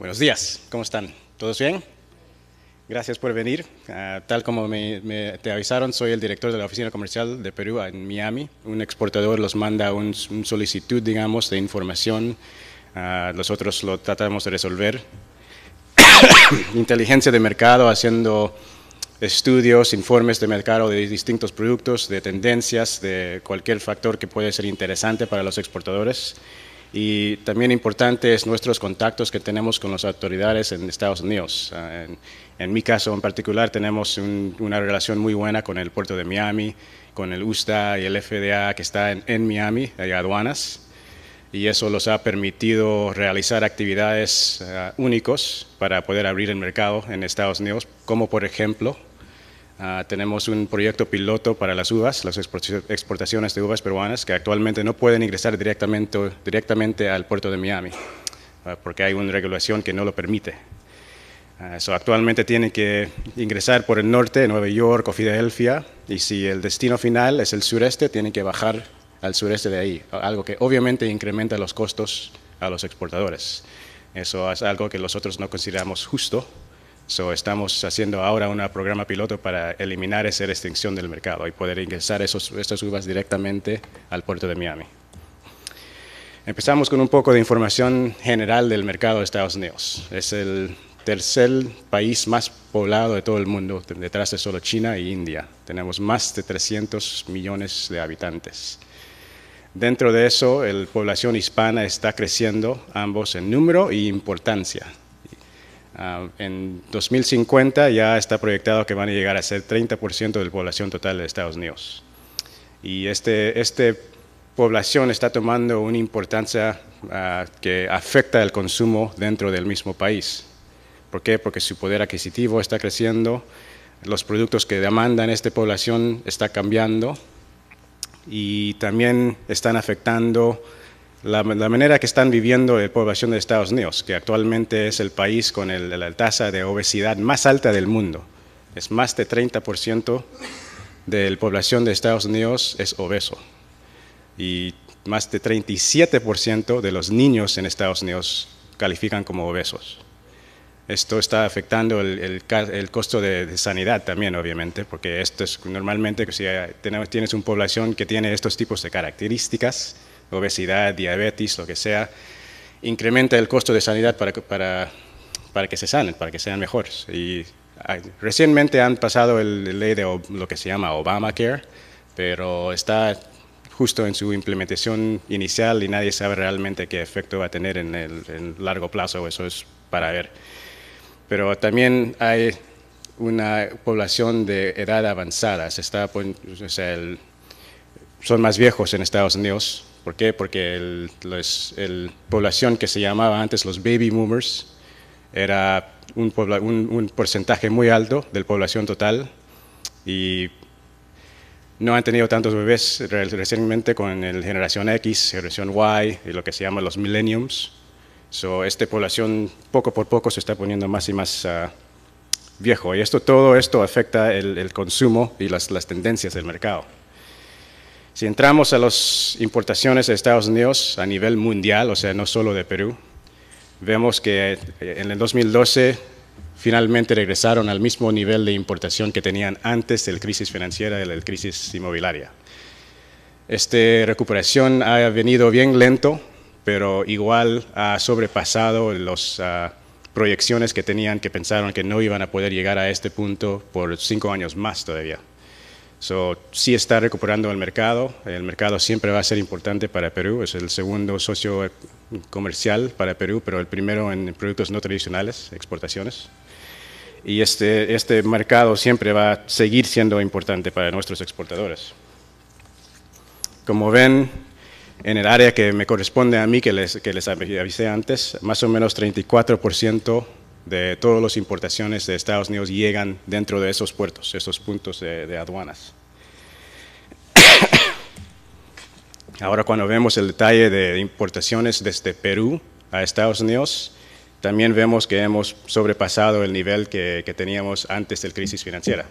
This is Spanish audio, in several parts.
Buenos días, ¿cómo están? ¿Todos bien? Gracias por venir. Ah, tal como me, te avisaron, soy el director de la Oficina Comercial de Perú en Miami. Un exportador los manda un solicitud, digamos, de información. nosotros ah, lo tratamos de resolver. Inteligencia de mercado, haciendo estudios, informes de mercado de distintos productos, de tendencias, de cualquier factor que puede ser interesante para los exportadores. Y también importante es nuestros contactos que tenemos con las autoridades en Estados Unidos. Ah, en, mi caso en particular tenemos una relación muy buena con el puerto de Miami, con el USDA y el FDA que está en, Miami, hay aduanas, y eso los ha permitido realizar actividades ah, únicos para poder abrir el mercado en Estados Unidos, como por ejemplo Ah, tenemos un proyecto piloto para las uvas, las exportaciones de uvas peruanas, que actualmente no pueden ingresar directamente, directamente al puerto de Miami, ah, porque hay una regulación que no lo permite. Ah, eso actualmente tienen que ingresar por el norte, Nueva York o Filadelfia, y si el destino final es el sureste, tienen que bajar al sureste de ahí, algo que obviamente incrementa los costos a los exportadores. Eso es algo que nosotros no consideramos justo estamos haciendo ahora un programa piloto para eliminar esa restricción del mercado y poder ingresar estas uvas directamente al puerto de Miami. Empezamos con un poco de información general del mercado de Estados Unidos. Es el tercer país más poblado de todo el mundo, detrás de solo China e India. Tenemos más de 300 millones de habitantes. Dentro de eso, la población hispana está creciendo, ambos en número y importancia. Ah, en 2050 ya está proyectado que van a llegar a ser 30% de la población total de Estados Unidos. Y esta este población está tomando una importancia ah, que afecta el consumo dentro del mismo país. ¿Por qué? Porque su poder adquisitivo está creciendo, los productos que demandan esta población está cambiando y también están afectando la, manera que están viviendo la población de Estados Unidos, que actualmente es el país con la tasa de obesidad más alta del mundo. Es más de 30% de la población de Estados Unidos es obeso. Y más de 37% de los niños en Estados Unidos califican como obesos. Esto está afectando el, costo de, sanidad también, obviamente, porque esto es normalmente, si tienes una población que tiene estos tipos de características, obesidad, diabetes, lo que sea, incrementa el costo de sanidad para, para, para que se sanen, para que sean mejores. Y ah, recientemente han pasado la ley de lo que se llama Obamacare, pero está justo en su implementación inicial y nadie sabe realmente qué efecto va a tener en el largo plazo, eso es para ver. Pero también hay una población de edad avanzada, se está, son más viejos en Estados Unidos ¿Por qué? Porque la población que se llamaba antes los baby boomers era un, porcentaje muy alto de la población total y no han tenido tantos bebés recientemente con el generación X, generación Y y lo que se llama los millenniums. So, esta población poco por poco se está poniendo más y más ah, viejo y esto, todo esto afecta el, consumo y las tendencias del mercado. Si entramos a las importaciones de Estados Unidos a nivel mundial, o sea, no solo de Perú, vemos que eh, en el 2012 finalmente regresaron al mismo nivel de importación que tenían antes de la crisis financiera y la crisis inmobiliaria. Esta recuperación ha venido bien lento, pero igual ha sobrepasado las ah, proyecciones que tenían, que pensaron que no iban a poder llegar a este punto por cinco años más todavía. So, sí está recuperando el mercado. El mercado siempre va a ser importante para Perú. Es el segundo socio comercial para Perú, pero el primero en productos no tradicionales, exportaciones. Y este, este mercado siempre va a seguir siendo importante para nuestros exportadores. Como ven, en el área que me corresponde a mí, que les, que les avisé antes, más o menos 34% de todas las importaciones de Estados Unidos llegan dentro de esos puertos, esos puntos de, aduanas. Ahora cuando vemos el detalle de importaciones desde Perú a Estados Unidos, también vemos que hemos sobrepasado el nivel que, teníamos antes de la crisis financiera.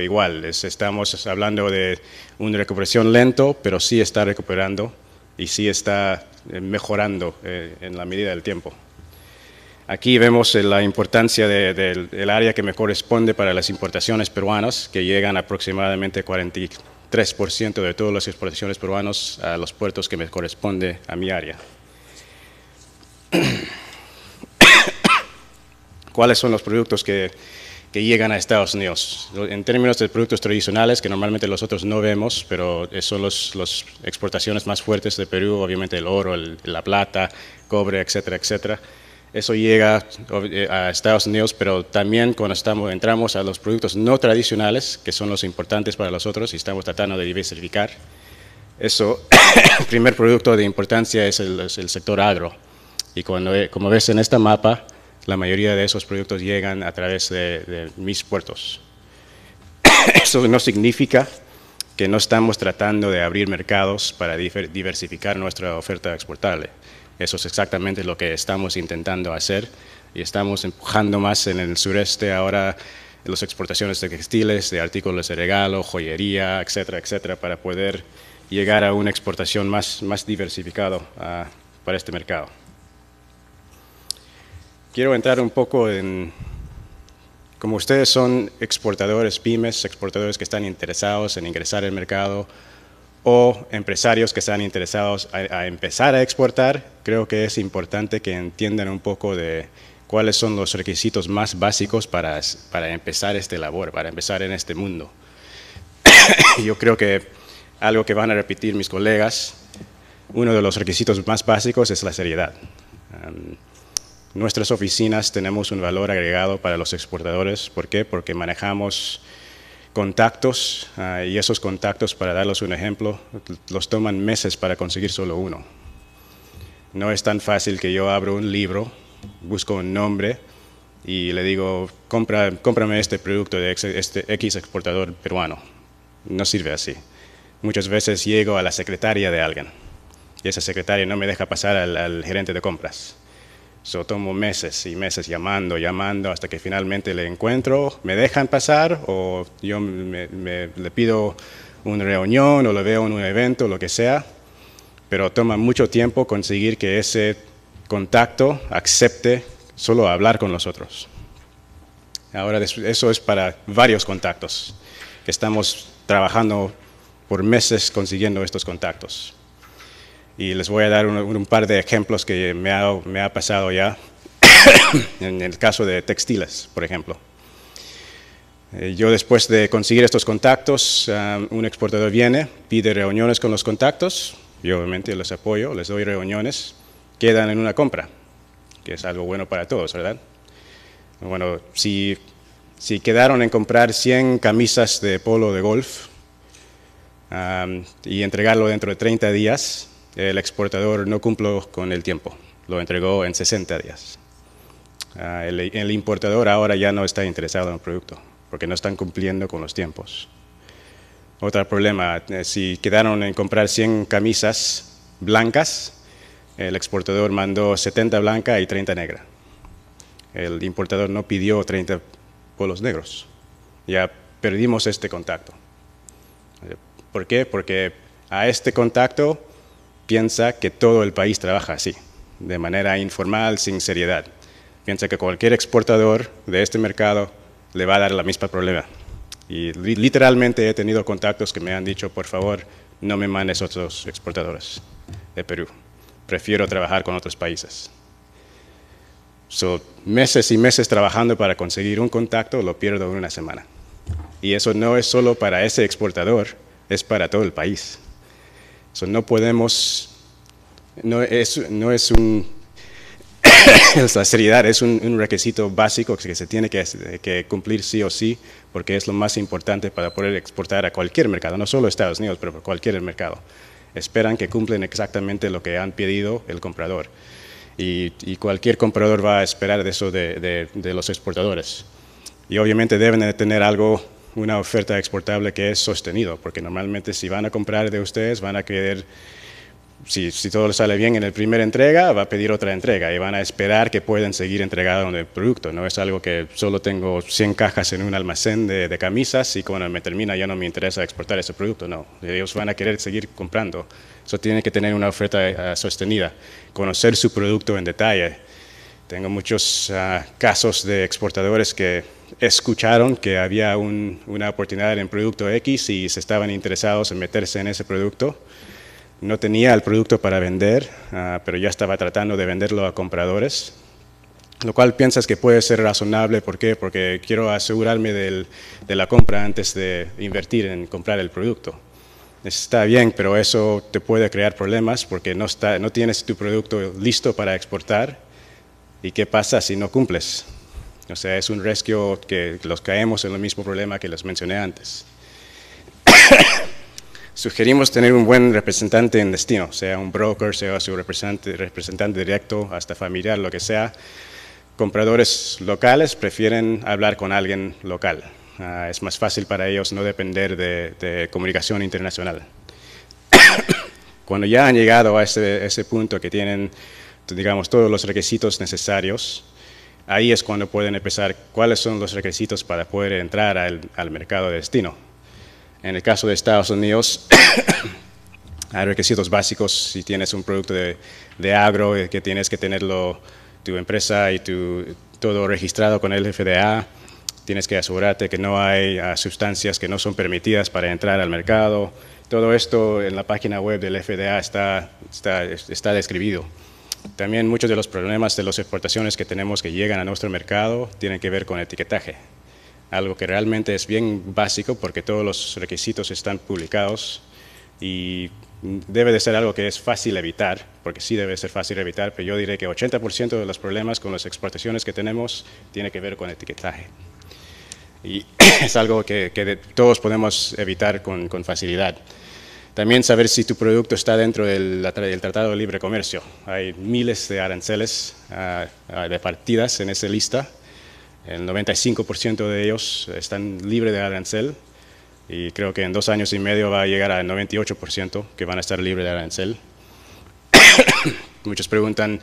igual, estamos hablando de una recuperación lento, pero sí está recuperando y sí está eh, mejorando eh, en la medida del tiempo. Aquí vemos la importancia del área que me corresponde para las importaciones peruanas, que llegan aproximadamente 43% de todas las exportaciones peruanas a los puertos que me corresponde a mi área. ¿Cuáles son los productos que, llegan a Estados Unidos. En términos de productos tradicionales, que normalmente nosotros no vemos, pero son las los exportaciones más fuertes de Perú, obviamente el oro, la plata, cobre, etcétera, etcétera eso llega eh, a Estados Unidos, pero también cuando entramos a los productos no tradicionales, que son los importantes para nosotros y estamos tratando de diversificar, eso, el primer producto de importancia es el, sector agro. Y cuando, eh, como ves en este mapa, la mayoría de esos productos llegan a través de, de mis puertos. Eso no significa que no estamos tratando de abrir mercados para diversificar nuestra oferta exportable eso es exactamente lo que estamos intentando hacer y estamos empujando más en el sureste ahora las exportaciones de textiles, de artículos de regalo, joyería, etcétera, etcétera, para poder llegar a una exportación más, más diversificada ah, para este mercado. Quiero entrar un poco en, como ustedes son exportadores pymes, exportadores que están interesados en ingresar al mercado, o empresarios que están interesados a, empezar a exportar, creo que es importante que entiendan un poco de cuáles son los requisitos más básicos para, empezar este labor, para empezar en este mundo. Yo creo que algo que van a repetir mis colegas, uno de los requisitos más básicos es la seriedad. nuestras oficinas tenemos un valor agregado para los exportadores. ¿Por qué? Porque manejamos contactos ah, y esos contactos, para darles un ejemplo, los toman meses para conseguir solo uno. No es tan fácil que yo abro un libro, busco un nombre y le digo, Compra, cómprame este producto de este X exportador peruano. No sirve así. Muchas veces llego a la secretaria de alguien y esa secretaria no me deja pasar al gerente de compras So, tomo meses y meses llamando, llamando, hasta que finalmente le encuentro. ¿Me dejan pasar? O yo le pido una reunión o lo veo en un evento, lo que sea. Pero toma mucho tiempo conseguir que ese contacto acepte solo hablar con nosotros. Ahora eso es para varios contactos, que estamos trabajando por meses consiguiendo estos contactos y les voy a dar un, par de ejemplos que me ha, pasado ya en el caso de textiles, por ejemplo. Eh, yo después de conseguir estos contactos, ah, un exportador viene, pide reuniones con los contactos, yo obviamente les apoyo, les doy reuniones, quedan en una compra, que es algo bueno para todos, ¿verdad? Bueno, si, quedaron en comprar 100 camisas de polo de golf ah, y entregarlo dentro de 30 días, el exportador no cumplió con el tiempo, lo entregó en 60 días. Ah, el, importador ahora ya no está interesado en el producto porque no están cumpliendo con los tiempos. Otro problema, eh, si quedaron en comprar 100 camisas blancas, el exportador mandó 70 blancas y 30 negras. El importador no pidió 30 polos negros. Ya perdimos este contacto. Eh, ¿Por qué? Porque a este contacto piensa que todo el país trabaja así, de manera informal, sin seriedad. Piensa que cualquier exportador de este mercado le va a dar la misma problema. Y literalmente he tenido contactos que me han dicho, por favor, no me mandes otros exportadores de Perú. Prefiero trabajar con otros países. So, meses y meses trabajando para conseguir un contacto, lo pierdo en una semana. Y eso no es solo para ese exportador, es para todo el país no podemos, no es, no es un, la seriedad es un, un, requisito básico que se tiene que, cumplir sí o sí, porque es lo más importante para poder exportar a cualquier mercado, no solo Estados Unidos, pero cualquier mercado. Esperan que cumplen exactamente lo que han pedido el comprador. Y, y cualquier comprador va a esperar eso de, de, de los exportadores. Y obviamente deben de tener algo una oferta exportable que es sostenido, porque normalmente si van a comprar de ustedes van a querer si, si, todo sale bien en la primera entrega, va a pedir otra entrega y van a esperar que puedan seguir entregando el producto. No es algo que solo tengo 100 cajas en un almacén de, camisas y cuando me termina ya no me interesa exportar ese producto. No, ellos van a querer seguir comprando. Eso tiene que tener una oferta eh, sostenida, conocer su producto en detalle tengo muchos ah, casos de exportadores que escucharon que había una oportunidad en producto X y se estaban interesados en meterse en ese producto. No tenía el producto para vender, ah, pero ya estaba tratando de venderlo a compradores, lo cual piensas que puede ser razonable. ¿Por qué? Porque quiero asegurarme de la compra antes de invertir en comprar el producto. Está bien, pero eso te puede crear problemas porque no, no tienes tu producto listo para exportar ¿Y qué pasa si no cumples? O sea, es un riesgo que los caemos en el mismo problema que les mencioné antes. Sugerimos tener un buen representante en destino, sea un broker, sea su representante, representante directo, hasta familiar, lo que sea. Compradores locales prefieren hablar con alguien local. Ah, es más fácil para ellos no depender de, comunicación internacional. Cuando ya han llegado a ese punto que tienen digamos, todos los requisitos necesarios, ahí es cuando pueden empezar cuáles son los requisitos para poder entrar al, al mercado de destino. En el caso de Estados Unidos, hay requisitos básicos. Si tienes un producto de, de agro, eh, que tienes que tenerlo tu empresa y tu, todo registrado con el FDA. Tienes que asegurarte que no hay ah, sustancias que no son permitidas para entrar al mercado. Todo esto en la página web del FDA está, está, está describido. También muchos de los problemas de las exportaciones que tenemos que llegan a nuestro mercado tienen que ver con etiquetaje, algo que realmente es bien básico porque todos los requisitos están publicados y debe de ser algo que es fácil evitar, porque sí debe ser fácil evitar, pero yo diré que 80% de los problemas con las exportaciones que tenemos tiene que ver con etiquetaje. Y es algo que, todos podemos evitar con facilidad. También saber si tu producto está dentro del, Tratado de Libre Comercio. Hay miles de aranceles ah, ah, de partidas en esa lista. El 95% de ellos están libres de arancel y creo que en dos años y medio va a llegar al 98% que van a estar libres de arancel. Muchos preguntan,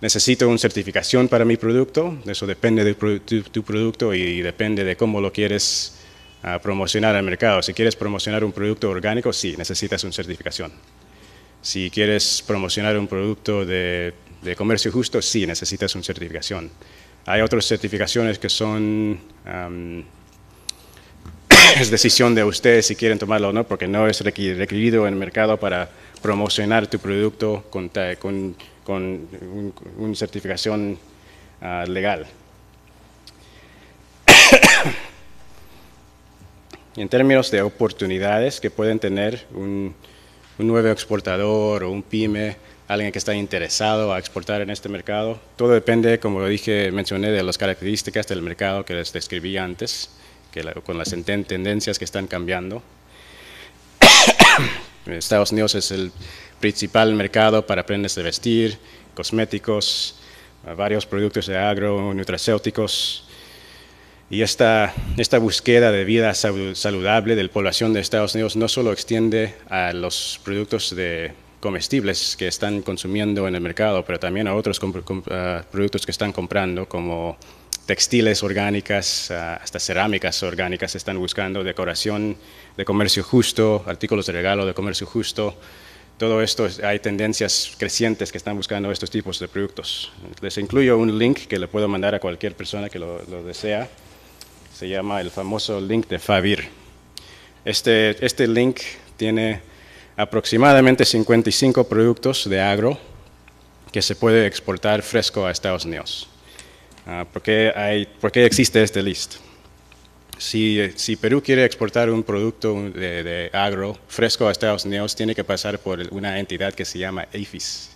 ¿necesito una certificación para mi producto? Eso depende de tu producto y depende de cómo lo quieres a promocionar al mercado. Si quieres promocionar un producto orgánico, sí, necesitas una certificación. Si quieres promocionar un producto de, comercio justo, sí, necesitas una certificación. Hay otras certificaciones que son... es decisión de ustedes si quieren tomarlo o no, porque no es requerido en el mercado para promocionar tu producto con, una certificación ah, legal. en términos de oportunidades que pueden tener un, nuevo exportador o un pyme, alguien que está interesado a exportar en este mercado. Todo depende, como dije, mencioné, de las características del mercado que les describí antes, que con las tendencias que están cambiando. Estados Unidos es el principal mercado para prendas de vestir, cosméticos, varios productos de agro, nutracéuticos, y esta, búsqueda de vida saludable de la población de Estados Unidos no solo extiende a los productos de comestibles que están consumiendo en el mercado, pero también a otros ah, productos que están comprando, como textiles orgánicas, ah, hasta cerámicas orgánicas están buscando, decoración de comercio justo, artículos de regalo de comercio justo. Todo esto, hay tendencias crecientes que están buscando estos tipos de productos. Les incluyo un link que le puedo mandar a cualquier persona que lo, lo desea se llama el famoso link de Fabir. Este, este link tiene aproximadamente 55 productos de agro que se puede exportar fresco a Estados Unidos. Ah, ¿Por qué, hay, ¿Por qué existe este list? Si, si, Perú quiere exportar un producto de, de, agro fresco a Estados Unidos, tiene que pasar por una entidad que se llama AFIS.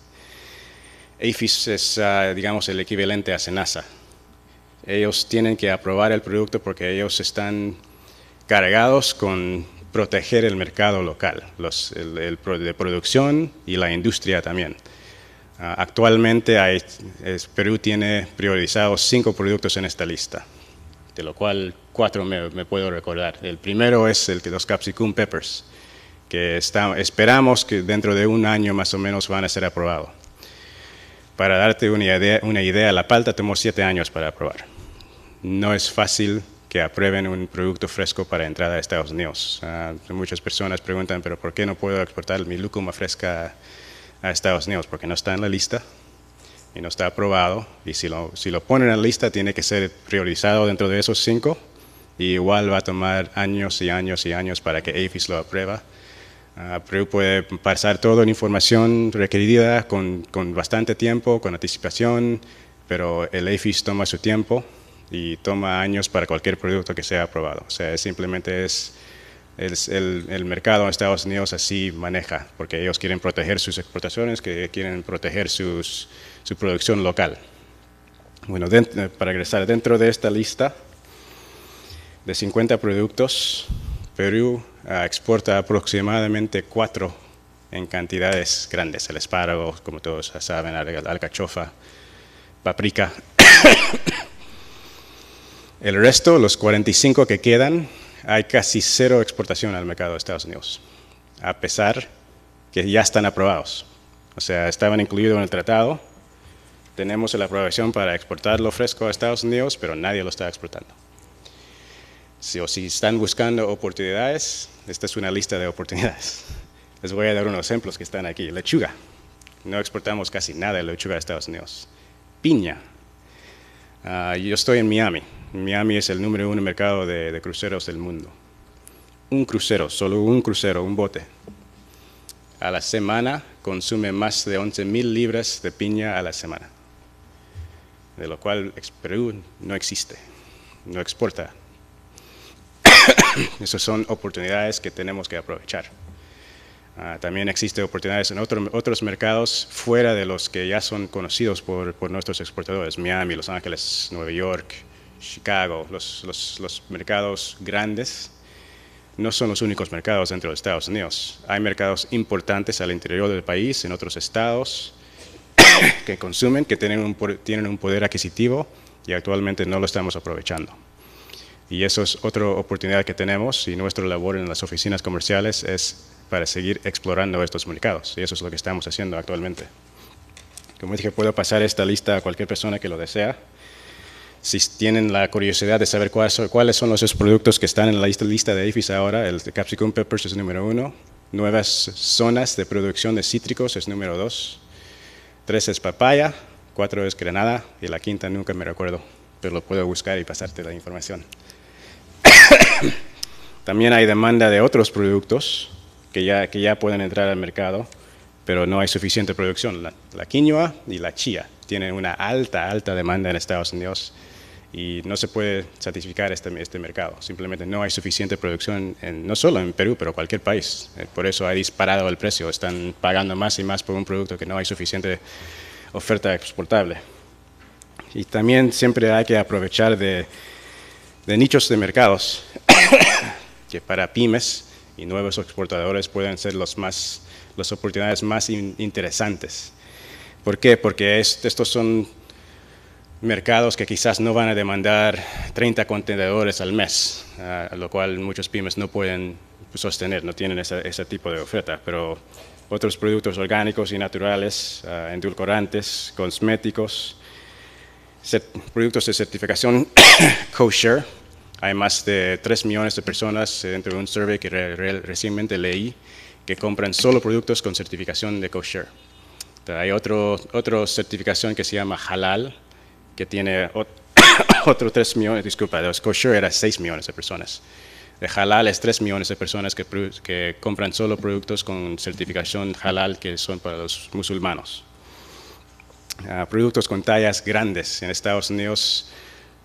AFIS es, ah, digamos, el equivalente a SENASA, ellos tienen que aprobar el producto porque ellos están cargados con proteger el mercado local, los, el, de producción y la industria también. Ah, actualmente Perú tiene priorizados cinco productos en esta lista, de lo cual cuatro me, puedo recordar. El primero es el de los capsicum peppers, que esperamos que dentro de un año más o menos van a ser aprobados. Para darte una idea, una idea la palta tomó siete años para aprobar no es fácil que aprueben un producto fresco para entrada a Estados Unidos. Ah, muchas personas preguntan, pero ¿por qué no puedo exportar mi lúcuma fresca a Estados Unidos? Porque no está en la lista y no está aprobado. Y si lo, si ponen en la lista, tiene que ser priorizado dentro de esos cinco. Y igual va a tomar años y años y años para que AFIS lo aprueba. Uh, puede pasar toda la información requerida con, con bastante tiempo, con anticipación, pero el AFIS toma su tiempo y toma años para cualquier producto que sea aprobado. O sea, simplemente es, el, mercado en Estados Unidos así maneja, porque ellos quieren proteger sus exportaciones, que quieren proteger sus, su producción local. Bueno, eh, para regresar, dentro de esta lista de 50 productos, Perú ah, exporta aproximadamente 4 en cantidades grandes, el espárrago, como todos saben, alcachofa, paprika, el resto, los 45 que quedan, hay casi cero exportación al mercado de Estados Unidos, a pesar que ya están aprobados. O sea, estaban incluidos en el tratado. Tenemos la aprobación para exportar lo fresco a Estados Unidos, pero nadie lo está exportando. Si, o si están buscando oportunidades, esta es una lista de oportunidades. Les voy a dar unos ejemplos que están aquí. Lechuga. No exportamos casi nada de lechuga a Estados Unidos. Piña. Ah, yo estoy en Miami Miami es el número uno mercado de, cruceros del mundo. Un crucero, solo un crucero, un bote. A la semana consume más de 11.000 libras de piña a la semana, de lo cual Perú no existe, no exporta. Esas son oportunidades que tenemos que aprovechar. Ah, también existen oportunidades en otros otros mercados fuera de los que ya son conocidos por, por nuestros exportadores, Miami, Los Ángeles, Nueva York, Chicago, los, mercados grandes, no son los únicos mercados dentro de Estados Unidos. Hay mercados importantes al interior del país, en otros estados, que consumen, que tienen un, tienen un poder adquisitivo y actualmente no lo estamos aprovechando. Y eso es otra oportunidad que tenemos y nuestra labor en las oficinas comerciales es para seguir explorando estos mercados. Y eso es lo que estamos haciendo actualmente. Como dije, puedo pasar esta lista a cualquier persona que lo desea si tienen la curiosidad de saber cuáles son, los productos que están en la lista, de IFIS ahora, el Capsicum Peppers es número uno, nuevas zonas de producción de cítricos es número dos, tres es papaya, cuatro es granada y la quinta nunca me recuerdo, pero lo puedo buscar y pasarte la información. También hay demanda de otros productos que ya, pueden entrar al mercado, pero no hay suficiente producción. La, la quinoa y la chía tienen una alta, alta demanda en Estados Unidos y no se puede satisfacer este, este mercado. Simplemente no hay suficiente producción, no solo en Perú, pero cualquier país. Eh, por eso ha disparado el precio. Están pagando más y más por un producto que no hay suficiente oferta exportable. Y también siempre hay que aprovechar de, de nichos de mercados que para pymes y nuevos exportadores pueden ser los más, las oportunidades más interesantes. ¿Por qué? Porque estos son mercados que quizás no van a demandar 30 contenedores al mes, ah, lo cual muchos pymes no pueden pues, sostener, no tienen ese tipo de oferta, pero otros productos orgánicos y naturales, ah, endulcorantes, cosméticos, productos de certificación kosher. Hay más de 3 millones de personas eh, dentro de un survey que recientemente leí que compran solo productos con certificación de kosher. Hay otro, otra certificación que se llama halal, que tiene otro 3 millones, disculpa, de los kosher era 6 millones de personas. De halal es 3 millones de personas que, compran solo productos con certificación halal que son para los musulmanos. Ah, productos con tallas grandes. En Estados Unidos,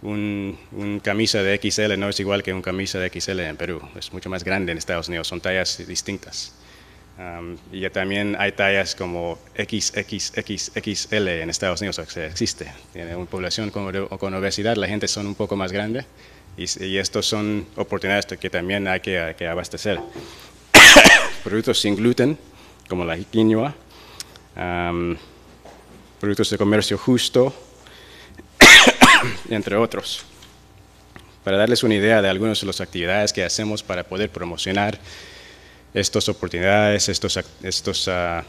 un, un, camisa de XL no es igual que un camisa de XL en Perú. Es mucho más grande en Estados Unidos, son tallas distintas y también hay tallas como XXXXL en Estados Unidos, que existe. Tiene una población con, con, obesidad, la gente son un poco más grande y, y estos son oportunidades que también hay que, abastecer. productos sin gluten, como la quinoa, productos de comercio justo, entre otros. Para darles una idea de algunas de las actividades que hacemos para poder promocionar estas oportunidades, estos, estos ah,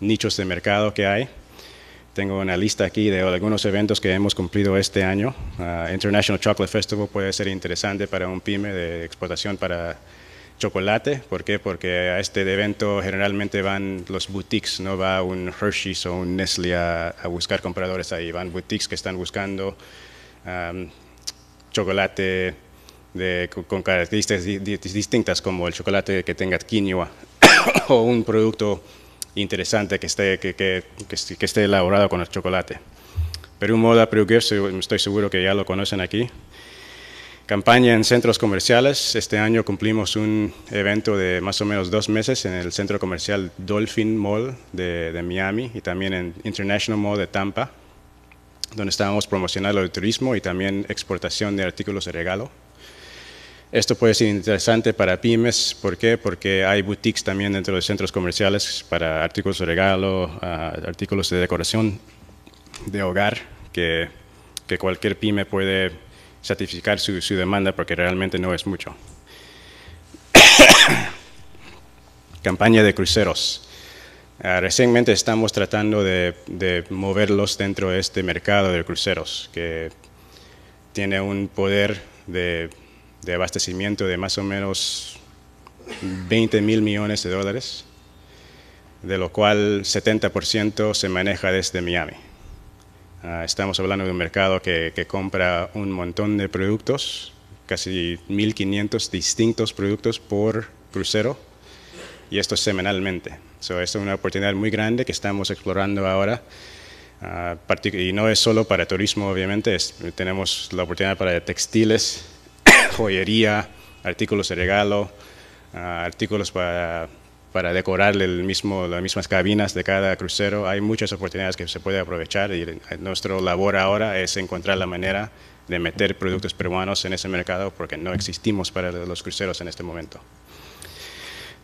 nichos de mercado que hay. Tengo una lista aquí de algunos eventos que hemos cumplido este año. Ah, International Chocolate Festival puede ser interesante para un pyme de exportación para chocolate. ¿Por qué? Porque a este evento generalmente van los boutiques, no va un Hershey's o un Nestlé a, buscar compradores ahí. Van boutiques que están buscando chocolate chocolate con características distintas como el chocolate que tenga quinoa o un producto interesante que esté, que, que, esté elaborado con el chocolate. Perú Moda Perú Gifts, estoy seguro que ya lo conocen aquí. Campaña en centros comerciales. Este año cumplimos un evento de más o menos dos meses en el centro comercial Dolphin Mall de, de Miami y también en International Mall de Tampa, donde estábamos promocionando el turismo y también exportación de artículos de regalo. Esto puede ser interesante para pymes, ¿por qué? Porque hay boutiques también dentro de centros comerciales para artículos de regalo, ah, artículos de decoración de hogar, que, que cualquier pyme puede satisfacer su, su, demanda porque realmente no es mucho. Campaña de cruceros. Ah, recientemente estamos tratando de, de moverlos dentro de este mercado de cruceros, que tiene un poder de de abastecimiento de más o menos 20 mil millones de dólares, de lo cual 70% se maneja desde Miami. Ah, estamos hablando de un mercado que, compra un montón de productos, casi 1.500 distintos productos por crucero, y esto semanalmente. es una oportunidad muy grande que estamos explorando ahora. Ah, y no es solo para turismo, obviamente, tenemos la oportunidad para textiles, joyería, artículos de regalo, ah, artículos para, para decorar el mismo, las mismas cabinas de cada crucero. Hay muchas oportunidades que se puede aprovechar y nuestra labor ahora es encontrar la manera de meter productos peruanos en ese mercado porque no existimos para los cruceros en este momento.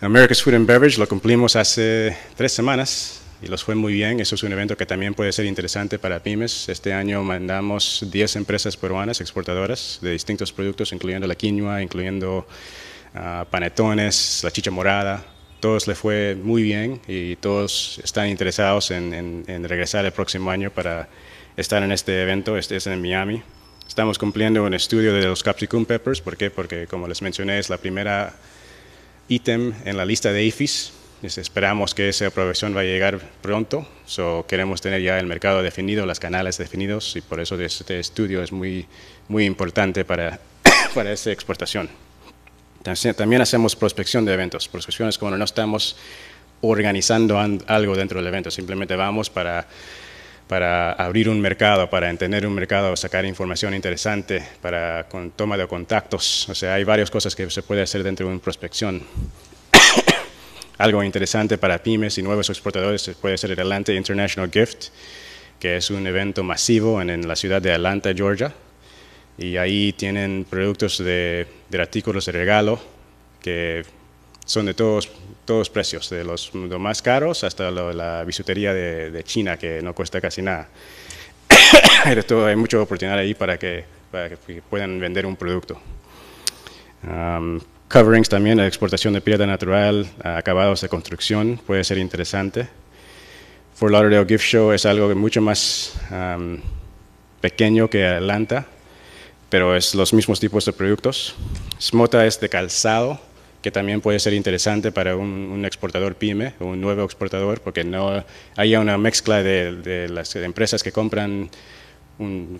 America's Food and Beverage lo cumplimos hace tres semanas y los fue muy bien. Eso es un evento que también puede ser interesante para pymes. Este año mandamos 10 empresas peruanas exportadoras de distintos productos, incluyendo la quinoa, incluyendo ah, panetones, la chicha morada. Todos les fue muy bien y todos están interesados en, regresar el próximo año para estar en este evento. Este es en Miami. Estamos cumpliendo un estudio de los capsicum peppers. ¿Por qué? Porque, como les mencioné, es la primera ítem en la lista de IFIS pues esperamos que esa aprobación va a llegar pronto. queremos tener ya el mercado definido, las canales definidos y por eso este estudio es muy, muy importante para, para esa exportación. También hacemos prospección de eventos. Prospección es cuando no estamos organizando algo dentro del evento, simplemente vamos para, para abrir un mercado, para entender un mercado, sacar información interesante, para con toma de contactos. O sea, hay varias cosas que se puede hacer dentro de una prospección algo interesante para pymes y nuevos exportadores puede ser el Atlanta International Gift, que es un evento masivo en, la ciudad de Atlanta, Georgia. Y ahí tienen productos de, artículos de regalo que son de todos, todos precios, de los, más caros hasta la bisutería de, China, que no cuesta casi nada. hay mucha oportunidad ahí para que, puedan vender un producto coverings también, la exportación de piedra natural, acabados de construcción, puede ser interesante. For Lauderdale Gift Show es algo mucho más pequeño que Atlanta, pero es los mismos tipos de productos. Smota es de calzado, que también puede ser interesante para un, exportador pyme un nuevo exportador, porque no haya una mezcla de, de las empresas que compran un,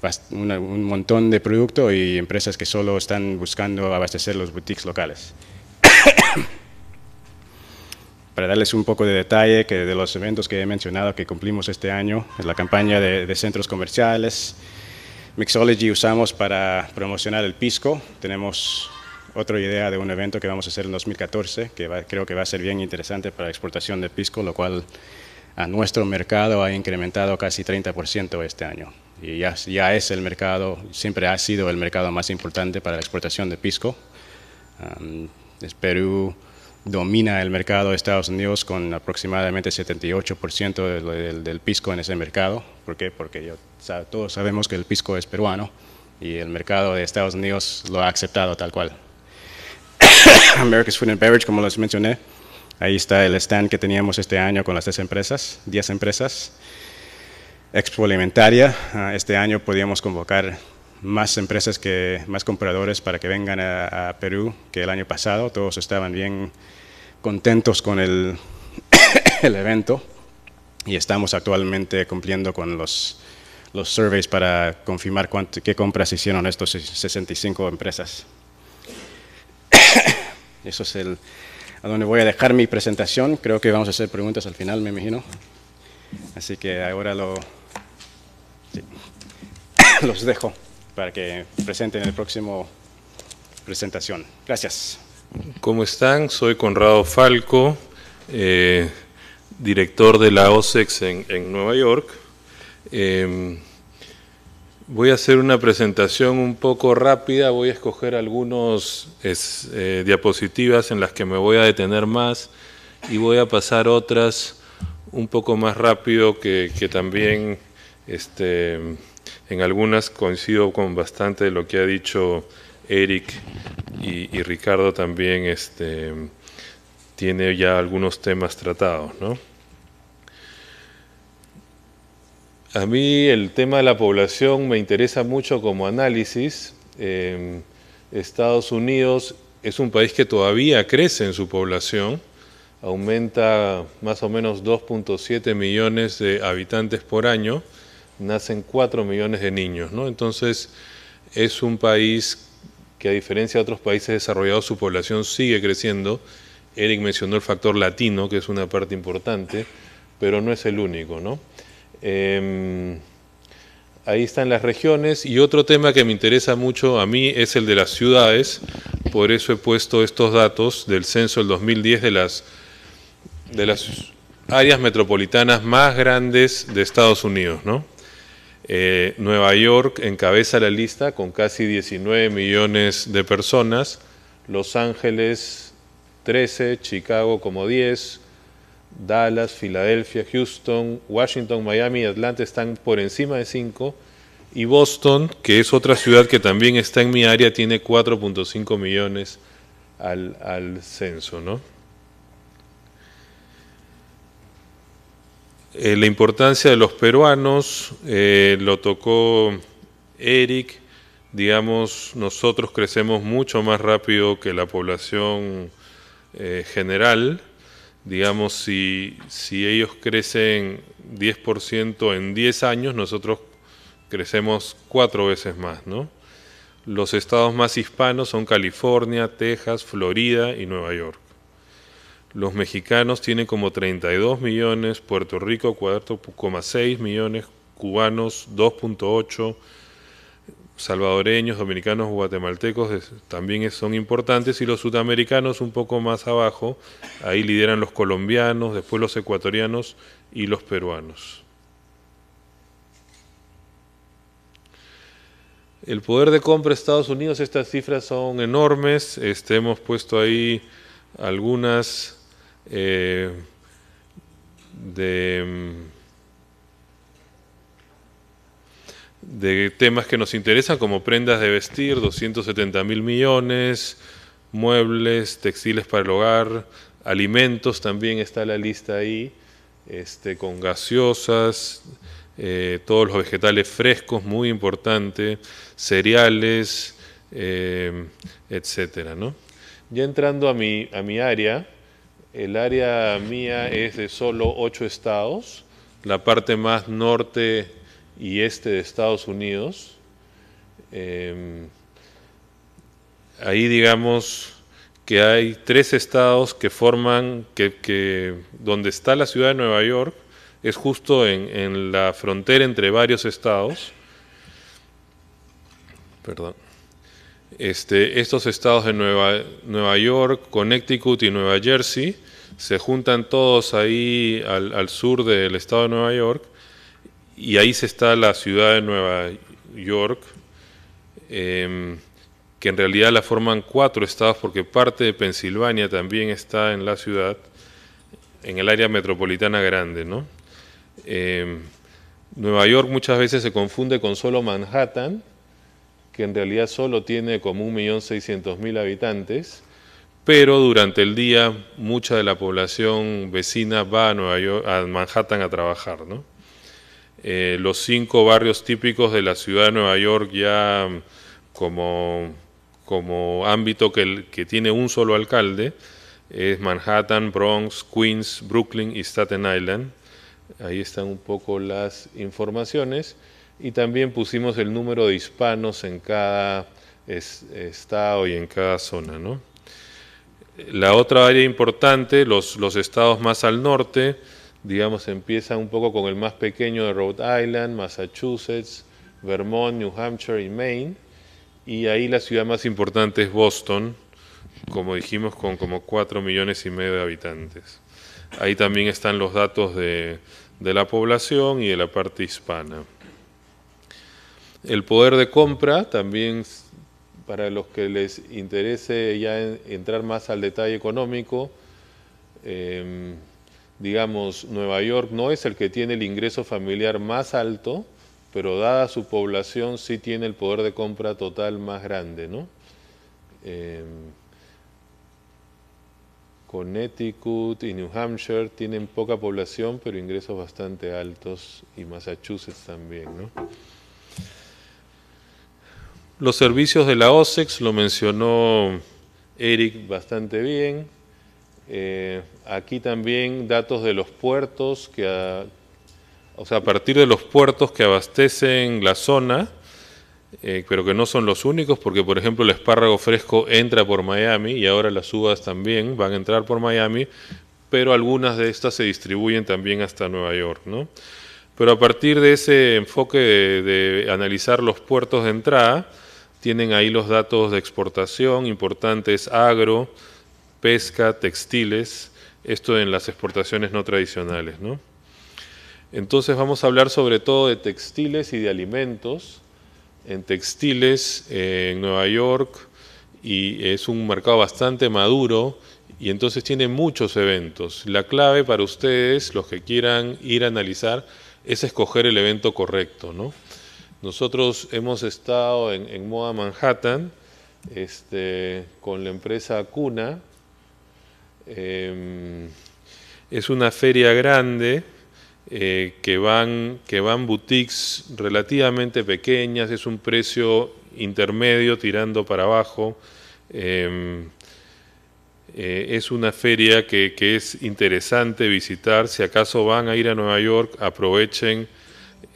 montón de productos y empresas que solo están buscando abastecer los boutiques locales. para darles un poco de detalle que de los eventos que he mencionado que cumplimos este año, es la campaña de, centros comerciales. Mixology usamos para promocionar el pisco. Tenemos otra idea de un evento que vamos a hacer en 2014, que creo que va a ser bien interesante para la exportación de pisco, lo cual a nuestro mercado ha incrementado casi 30% este año y ya, ya, es el mercado, siempre ha sido el mercado más importante para la exportación de pisco. Perú domina el mercado de Estados Unidos con aproximadamente 78% del, pisco en ese mercado. ¿Por qué? Porque yo, todos sabemos que el pisco es peruano y el mercado de Estados Unidos lo ha aceptado tal cual. America's Food and Beverage, como les mencioné, ahí está el stand que teníamos este año con las 10 empresas, 10 empresas alimentaria. Ah, este año podíamos convocar más empresas, que, más compradores para que vengan a, Perú que el año pasado. Todos estaban bien contentos con el, el evento y estamos actualmente cumpliendo con los, los surveys para confirmar qué compras hicieron estos 65 empresas. Eso es el, a donde voy a dejar mi presentación. Creo que vamos a hacer preguntas al final, me imagino. Así que ahora lo, Sí. Los dejo para que presenten el próximo presentación. Gracias. ¿Cómo están? Soy Conrado Falco, eh, director de la OSEX en, Nueva York. Em, voy a hacer una presentación un poco rápida, voy a escoger algunas eh, diapositivas en las que me voy a detener más y voy a pasar otras un poco más rápido que, que también este, en algunas coincido con bastante de lo que ha dicho Eric y, Ricardo también este, tiene ya algunos temas tratados, A mí el tema de la población me interesa mucho como análisis. Em, Estados Unidos es un país que todavía crece en su población, aumenta más o menos 2.7 millones de habitantes por año nacen 4 millones de niños, ¿no? Entonces, es un país que a diferencia de otros países desarrollados, su población sigue creciendo. Eric mencionó el factor latino, que es una parte importante, pero no es el único, ¿no? Em, ahí están las regiones y otro tema que me interesa mucho a mí es el de las ciudades, por eso he puesto estos datos del censo del 2010 de las, de las áreas metropolitanas más grandes de Estados Unidos, ¿no? Eh, Nueva York encabeza la lista con casi 19 millones de personas, Los Ángeles 13, Chicago como 10, Dallas, Filadelfia, Houston, Washington, Miami y Atlanta están por encima de 5 y Boston, que es otra ciudad que también está en mi área, tiene 4.5 millones al, al censo, ¿no? Eh, la importancia de los peruanos eh, lo tocó Eric. Digamos, nosotros crecemos mucho más rápido que la población eh, general. Digamos, si, ellos crecen 10% en 10 años, nosotros crecemos cuatro veces más, ¿no? Los estados más hispanos son California, Texas, Florida y Nueva York los mexicanos tienen como 32 millones, Puerto Rico 4,6 millones, cubanos 2,8 salvadoreños, dominicanos, guatemaltecos también son importantes y los sudamericanos un poco más abajo, ahí lideran los colombianos, después los ecuatorianos y los peruanos. El poder de compra de Estados Unidos, estas cifras son enormes, este, hemos puesto ahí algunas eh, mm, de, temas que nos interesan como prendas de vestir, 270 mil millones, muebles, textiles para el hogar, alimentos, también está la lista ahí, este, con gaseosas, eh, todos los vegetales frescos, muy importante, cereales, etc. Eh, etcétera. ¿no? Ya entrando a a mi área, el área mía es de solo ocho estados, la parte más norte y este de Estados Unidos. Em, ahí digamos que hay tres estados que forman, que, donde está la ciudad de Nueva York, es justo en, en la frontera entre varios estados. Perdón. Este, estos estados de Nueva, York, Connecticut y Nueva Jersey se juntan todos ahí al, sur del estado de Nueva York y ahí se está la ciudad de Nueva York, em, que en realidad la forman cuatro estados porque parte de Pensilvania también está en la ciudad, en el área metropolitana grande. ¿no? Em, Nueva York muchas veces se confunde con solo Manhattan que en realidad solo tiene como 1.600.000 habitantes, pero durante el día mucha de la población vecina va a, Manhattan a trabajar. Eh, los cinco barrios típicos de la ciudad de Nueva York ya como, como ámbito que, que tiene un solo alcalde es Manhattan, Bronx, Queens, Brooklyn y Staten Island. Ahí están un poco las informaciones y también pusimos el número de hispanos en cada estado y en cada zona. La otra área importante, los, estados más al norte, digamos, empieza un poco con el más pequeño de Rhode Island, Massachusetts, Vermont, New Hampshire y Maine. Y ahí la ciudad más importante es Boston, como dijimos, con como 4 millones y medio de habitantes. Ahí también están los datos de la población y de la parte hispana. El poder de compra también para los que les interese ya entrar más al detalle económico, em, digamos, Nueva York no es el que tiene el ingreso familiar más alto, pero dada su población sí tiene el poder de compra total más grande, ¿no? Em, Connecticut y New Hampshire tienen poca población, pero ingresos bastante altos, y Massachusetts también, ¿no? Los servicios de la OSEX, lo mencionó Eric bastante bien. Eh, aquí también datos de los puertos, que o sea, a partir de los puertos que abastecen la zona, eh, pero que no son los únicos, porque por ejemplo el espárrago fresco entra por Miami y ahora las uvas también van a entrar por Miami, pero algunas de estas se distribuyen también hasta Nueva York. Pero a partir de ese enfoque de analizar los puertos de entrada, tienen ahí los datos de exportación, importantes agro, pesca, textiles, esto en las exportaciones no tradicionales. ¿no? Entonces vamos a hablar sobre todo de textiles y de alimentos. En textiles, eh, en Nueva York, y es un mercado bastante maduro y entonces tiene muchos eventos. La clave para ustedes, los que quieran ir a analizar, es escoger el evento correcto, ¿no? Nosotros hemos estado en, Moa Moda Manhattan este, con la empresa Cuna. Em, es una feria grande eh, que, van, que van boutiques relativamente pequeñas, es un precio intermedio tirando para abajo. Em, eh, es una feria que, que, es interesante visitar. Si acaso van a ir a Nueva York, aprovechen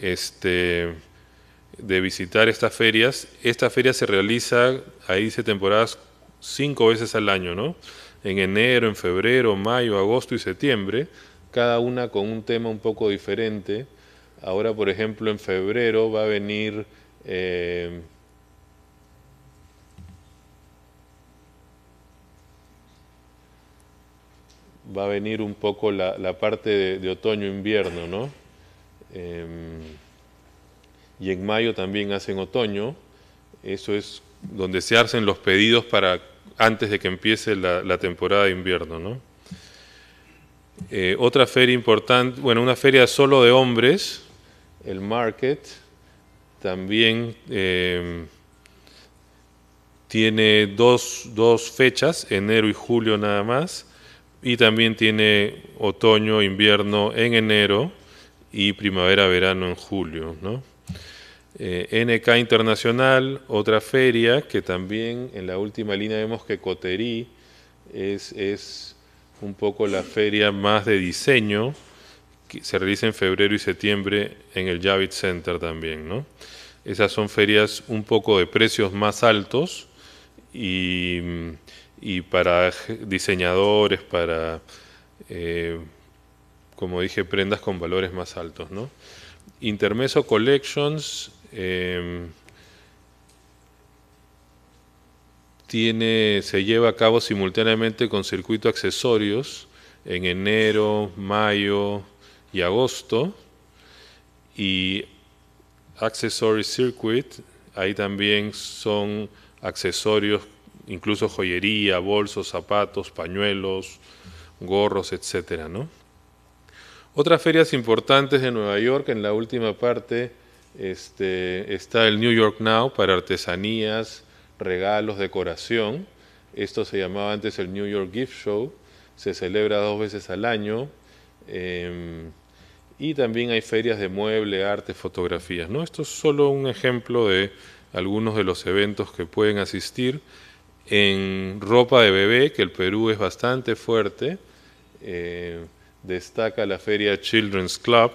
este, de visitar estas ferias. Esta feria se realiza, ahí dice temporadas cinco veces al año, ¿no? En enero, en febrero, mayo, agosto y septiembre, cada una con un tema un poco diferente. Ahora, por ejemplo, en febrero va a venir... Eh, va a venir un poco la, parte de, otoño-invierno, ¿no? Em, y en mayo también hacen otoño. Eso es donde se hacen los pedidos para antes de que empiece la, temporada de invierno. ¿no? Eh, otra feria importante, bueno, una feria solo de hombres, el Market, también eh, tiene dos, dos fechas, enero y julio nada más, y también tiene otoño, invierno en enero y primavera, verano en julio, ¿no? Eh, NK Internacional, otra feria que también en la última línea vemos que Coterí es, es un poco la feria más de diseño que se realiza en febrero y septiembre en el Javits Center también. ¿no? Esas son ferias un poco de precios más altos y, para diseñadores, para, eh, como dije, prendas con valores más altos. ¿no? Intermeso Collections Em, tiene, se lleva a cabo simultáneamente con circuito accesorios en enero, mayo y agosto. Y Accessory Circuit, ahí también son accesorios, incluso joyería, bolsos, zapatos, pañuelos, gorros, etcétera, Otras ferias importantes de Nueva York, en la última parte este, está el New York Now para artesanías, regalos, decoración. Esto se llamaba antes el New York Gift Show. Se celebra dos veces al año. Em, y también hay ferias de mueble, arte, fotografías. ¿no? Esto es solo un ejemplo de algunos de los eventos que pueden asistir. En ropa de bebé, que el Perú es bastante fuerte, eh, destaca la feria Children's Club,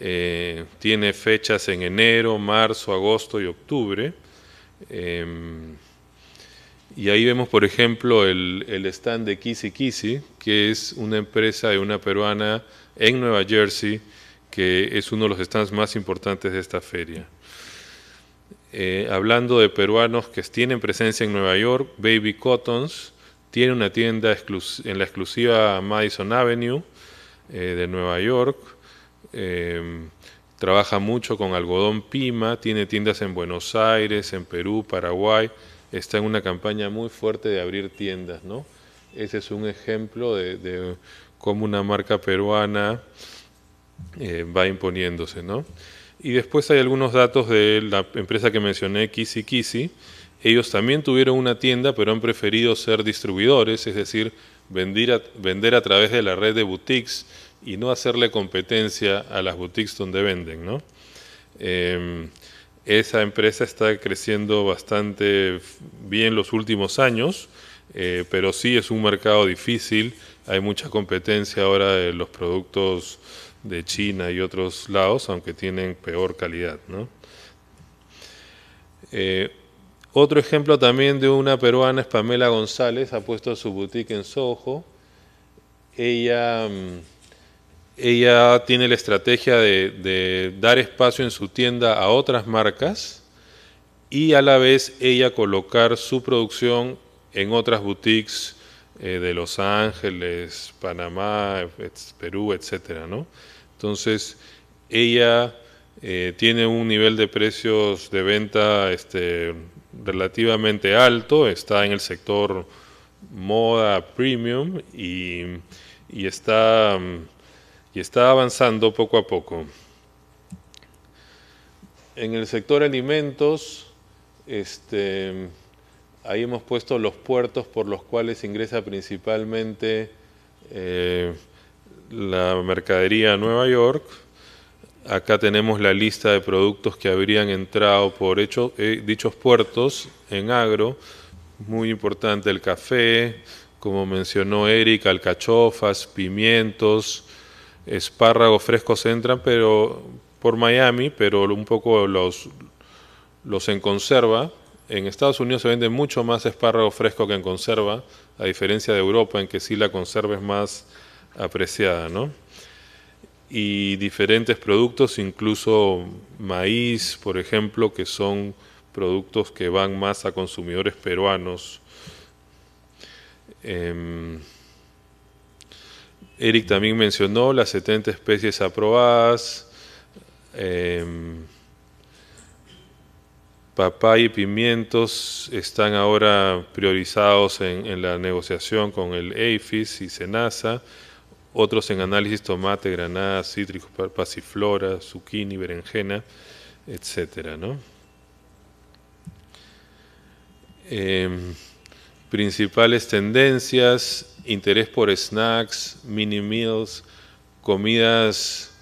eh, tiene fechas en enero, marzo, agosto y octubre. Em, y ahí vemos, por ejemplo, el, stand de Kisi Kisi, que es una empresa de una peruana en Nueva Jersey, que es uno de los stands más importantes de esta feria. Eh, hablando de peruanos que tienen presencia en Nueva York, Baby Cottons tiene una tienda en la exclusiva Madison Avenue eh, de Nueva York. Em, trabaja mucho con algodón pima, tiene tiendas en Buenos Aires, en Perú, Paraguay, está en una campaña muy fuerte de abrir tiendas, ¿no? Ese es un ejemplo de, cómo una marca peruana eh, va imponiéndose, ¿no? Y después hay algunos datos de la empresa que mencioné, Kisi Kisi. Ellos también tuvieron una tienda, pero han preferido ser distribuidores, es decir, vender a través de la red de boutiques y no hacerle competencia a las boutiques donde venden, ¿no? Em, esa empresa está creciendo bastante bien los últimos años, eh, pero sí es un mercado difícil. Hay mucha competencia ahora de los productos de China y otros lados, aunque tienen peor calidad. ¿no? Eh, otro ejemplo también de una peruana es Pamela González, ha puesto su boutique en Soho. Ella mm, ella tiene la estrategia de, dar espacio en su tienda a otras marcas y a la vez ella colocar su producción en otras boutiques eh, de Los Ángeles, Panamá, Perú, etcétera, ¿no? Entonces, ella eh, tiene un nivel de precios de venta este, relativamente alto, está en el sector moda premium y está mm, y está avanzando poco a poco. En el sector alimentos, este, ahí hemos puesto los puertos por los cuales ingresa principalmente eh, la mercadería Nueva York. Acá tenemos la lista de productos que habrían entrado por eh, dichos puertos en agro. Muy importante el café, como mencionó Eric, alcachofas, pimientos, espárragos frescos entran, pero por Miami, pero un poco los, los en conserva. En Estados Unidos se vende mucho más espárrago fresco que en conserva, a diferencia de Europa, en que sí la conserva es más apreciada, Y diferentes productos, incluso maíz, por ejemplo, que son productos que van más a consumidores peruanos. Em, Eric también mencionó las 70 especies aprobadas. Eh, papaya y pimientos están ahora priorizados en, la negociación con el EIFIS y SENASA. Otros en análisis tomate, granada, cítricos, pasiflora, zucchini, berenjena, etcétera, ¿no? Em, Principales tendencias, interés por snacks, mini meals, comidas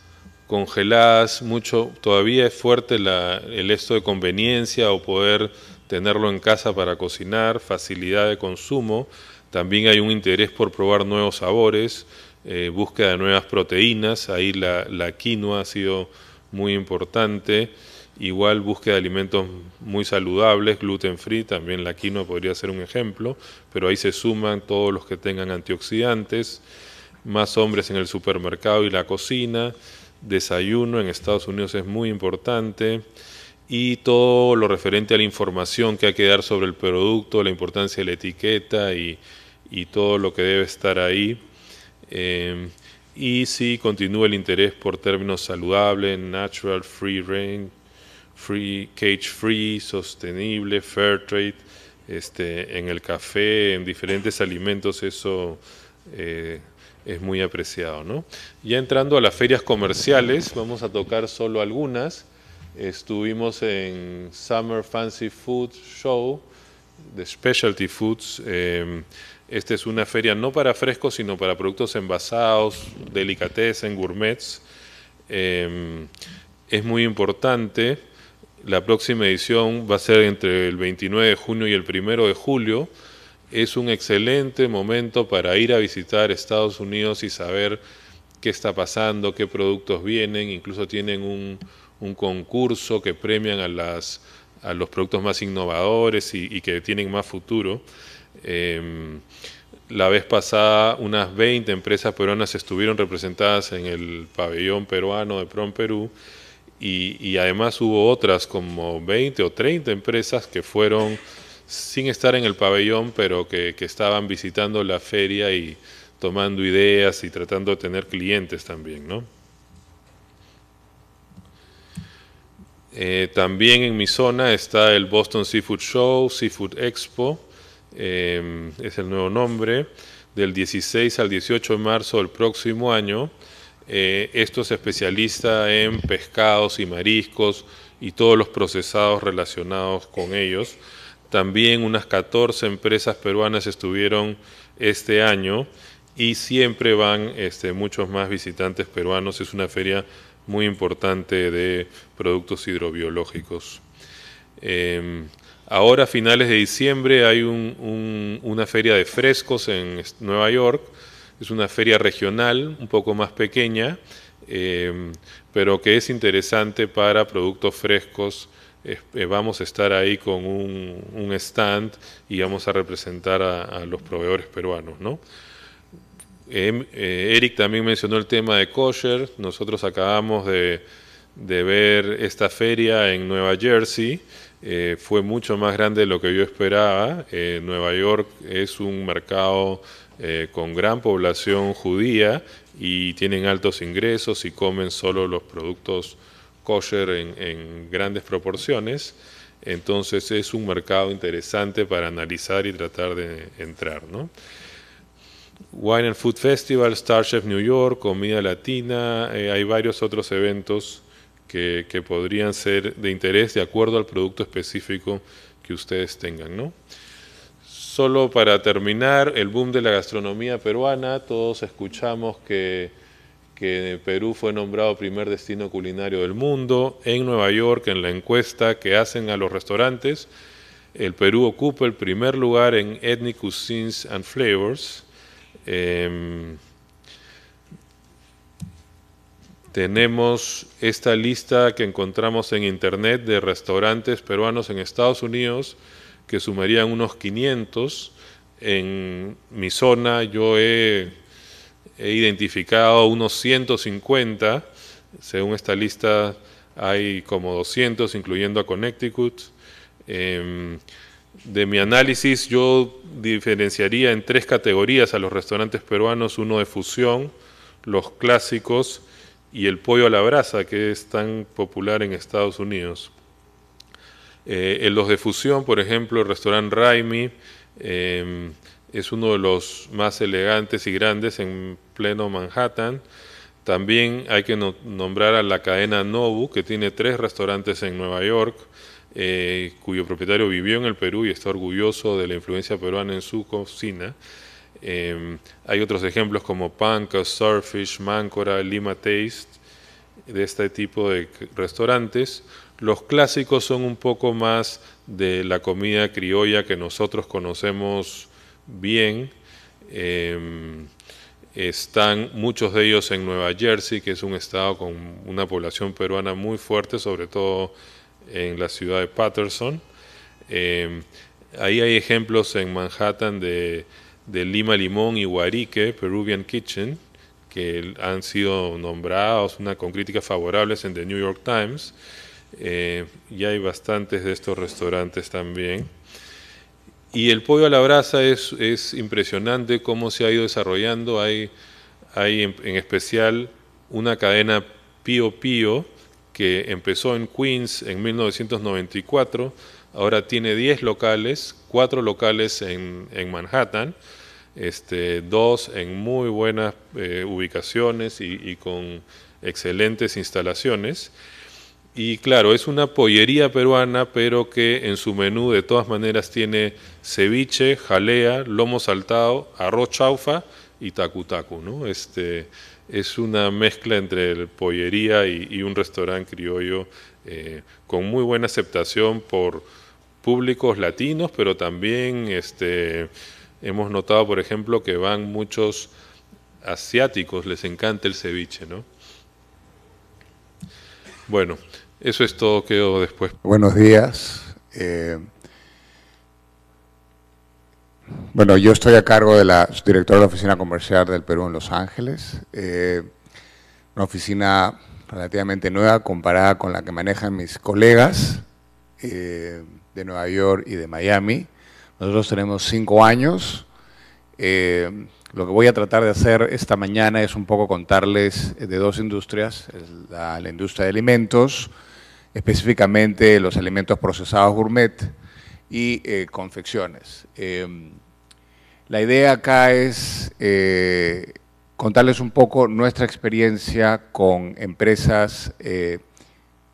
congeladas, mucho, todavía es fuerte el esto de conveniencia o poder tenerlo en casa para cocinar, facilidad de consumo, también hay un interés por probar nuevos sabores, eh, búsqueda de nuevas proteínas, ahí la quinoa ha sido muy importante. Igual búsqueda de alimentos muy saludables, gluten free, también la quinoa podría ser un ejemplo, pero ahí se suman todos los que tengan antioxidantes, más hombres en el supermercado y la cocina, desayuno en Estados Unidos es muy importante y todo lo referente a la información que hay que dar sobre el producto, la importancia de la etiqueta y, todo lo que debe estar ahí. Em, y si continúa el interés por términos saludables, natural, free range, free, cage free, sostenible, fair trade, este, en el café, en diferentes alimentos, eso eh, es muy apreciado. Ya entrando a las ferias comerciales, vamos a tocar solo algunas. Estuvimos en Summer Fancy Food Show de Specialty Foods. Em, esta es una feria no para frescos, sino para productos envasados, en gourmets. Em, es muy importante la próxima edición va a ser entre el 29 de junio y el 1 de julio. Es un excelente momento para ir a visitar Estados Unidos y saber qué está pasando, qué productos vienen. Incluso tienen un, concurso que premian a, las, a los productos más innovadores y, que tienen más futuro. Em, la vez pasada unas 20 empresas peruanas estuvieron representadas en el pabellón peruano de PROM Perú y, además hubo otras como 20 o 30 empresas que fueron sin estar en el pabellón, pero que, estaban visitando la feria y tomando ideas y tratando de tener clientes también, ¿no? Eh, también en mi zona está el Boston Seafood Show, Seafood Expo, em, es el nuevo nombre, del 16 al 18 de marzo del próximo año. Eh, esto se especializa en pescados y mariscos y todos los procesados relacionados con ellos. También unas 14 empresas peruanas estuvieron este año y siempre van este, muchos más visitantes peruanos. Es una feria muy importante de productos hidrobiológicos. Em, ahora, a finales de diciembre, hay una feria de frescos en Nueva York es una feria regional, un poco más pequeña, eh, pero que es interesante para productos frescos. Eh, vamos a estar ahí con un, stand y vamos a representar a, los proveedores peruanos, em, eh, Eric también mencionó el tema de kosher. Nosotros acabamos de, ver esta feria en Nueva Jersey. fue mucho más grande de lo que yo esperaba. Nueva York es un mercado eh, con gran población judía y tienen altos ingresos y comen solo los productos kosher en, grandes proporciones. Entonces es un mercado interesante para analizar y tratar de entrar. ¿no? Wine and Food Festival, Star Chef New York, Comida Latina, eh, hay varios otros eventos que, que, podrían ser de interés de acuerdo al producto específico que ustedes tengan. ¿no? Solo para terminar, el boom de la gastronomía peruana, todos escuchamos que, Perú fue nombrado primer destino culinario del mundo. En Nueva York, en la encuesta que hacen a los restaurantes, el Perú ocupa el primer lugar en Ethnic Cuisines and Flavors. Em, tenemos esta lista que encontramos en internet de restaurantes peruanos en Estados Unidos que sumarían unos 500. En mi zona yo he, identificado unos 150, según esta lista hay como 200, incluyendo a Connecticut. Em, de mi análisis yo diferenciaría en tres categorías a los restaurantes peruanos, uno de fusión, los clásicos y el pollo a la brasa, que es tan popular en Estados Unidos. Eh, en los de fusión, por ejemplo, el restaurante Raimi em, es uno de los más elegantes y grandes en pleno Manhattan. También hay que nombrar a la cadena Nobu, que tiene tres restaurantes en Nueva York, eh, cuyo propietario vivió en el Perú y está orgulloso de la influencia peruana en su cocina. Em, hay otros ejemplos como Panca, Surfish, Mancora, Lima Taste, de este tipo de restaurantes. Los clásicos son un poco más de la comida criolla que nosotros conocemos bien. Em, están muchos de ellos en Nueva Jersey, que es un estado con una población peruana muy fuerte, sobre todo en la ciudad de Patterson. Em, ahí hay ejemplos en Manhattan de, Lima Limón y Huarique, Peruvian Kitchen, que han sido nombrados con críticas favorables en The New York Times. Eh, y hay bastantes de estos restaurantes también. Y el pollo a la brasa es, impresionante cómo se ha ido desarrollando. Hay, en, especial una cadena Pío Pío que empezó en Queens en 1994. Ahora tiene 10 locales, 4 locales en, Manhattan, este, 2 en muy buenas eh, ubicaciones y con excelentes instalaciones y claro, es una pollería peruana, pero que en su menú de todas maneras tiene ceviche, jalea, lomo saltado, arroz chaufa y tacu tacu, ¿no? Este, es una mezcla entre el pollería y, un restaurante criollo eh, con muy buena aceptación por públicos latinos, pero también este, hemos notado, por ejemplo, que van muchos asiáticos, les encanta el ceviche, ¿no? Bueno. Eso es todo, quedó después. Buenos días. Eh, bueno, yo estoy a cargo de la directora de la Oficina Comercial del Perú en Los Ángeles, eh, una oficina relativamente nueva comparada con la que manejan mis colegas eh, de Nueva York y de Miami. Nosotros tenemos cinco años. lo que voy a tratar de hacer esta mañana es un poco contarles de dos industrias, la industria de alimentos, específicamente los alimentos procesados gourmet y eh, confecciones. Em, la idea acá es eh, contarles un poco nuestra experiencia con empresas eh,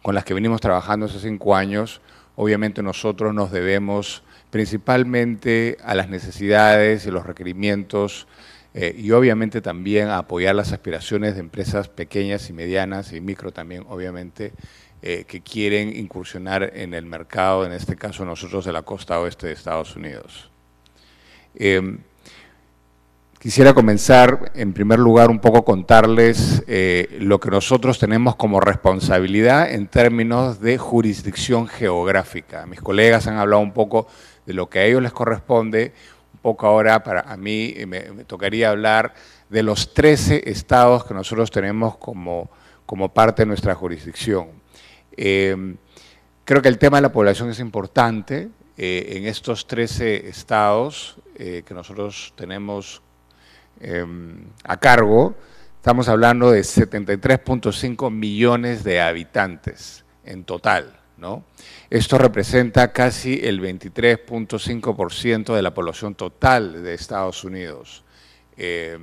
con las que venimos trabajando hace cinco años. Obviamente nosotros nos debemos principalmente a las necesidades y los requerimientos y obviamente también a apoyar las aspiraciones de empresas pequeñas y medianas y micro también, obviamente, eh, que quieren incursionar en el mercado, en este caso nosotros de la costa oeste de Estados Unidos. Em, quisiera comenzar, en primer lugar, un poco contarles eh, lo que nosotros tenemos como responsabilidad en términos de jurisdicción geográfica. Mis colegas han hablado un poco de lo que a ellos les corresponde, un poco ahora para a mí eh, me, tocaría hablar de los 13 estados que nosotros tenemos como parte de nuestra jurisdicción. Em, creo que el tema de la población es importante. Eh, en estos 13 estados eh, que nosotros tenemos em, a cargo, estamos hablando de 73.5 millones de habitantes en total. ¿no? Esto representa casi el 23.5% de la población total de Estados Unidos. Eh,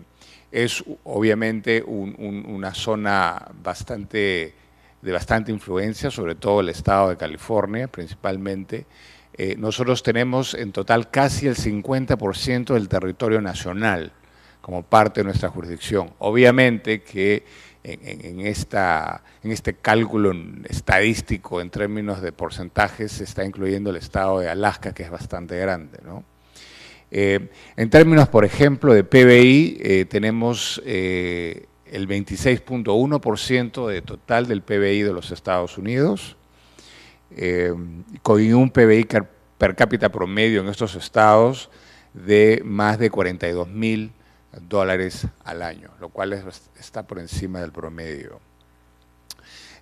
es obviamente una zona bastante de bastante influencia, sobre todo el estado de California principalmente. Eh, nosotros tenemos en total casi el 50% del territorio nacional como parte de nuestra jurisdicción. Obviamente que en, esta, en este cálculo estadístico en términos de porcentajes se está incluyendo el estado de Alaska, que es bastante grande. Eh, en términos, por ejemplo, de PBI, eh, tenemos el 26.1% de total del PBI de los Estados Unidos, eh, con un PBI per cápita promedio en estos estados de más de 42 mil dólares al año, lo cual está por encima del promedio.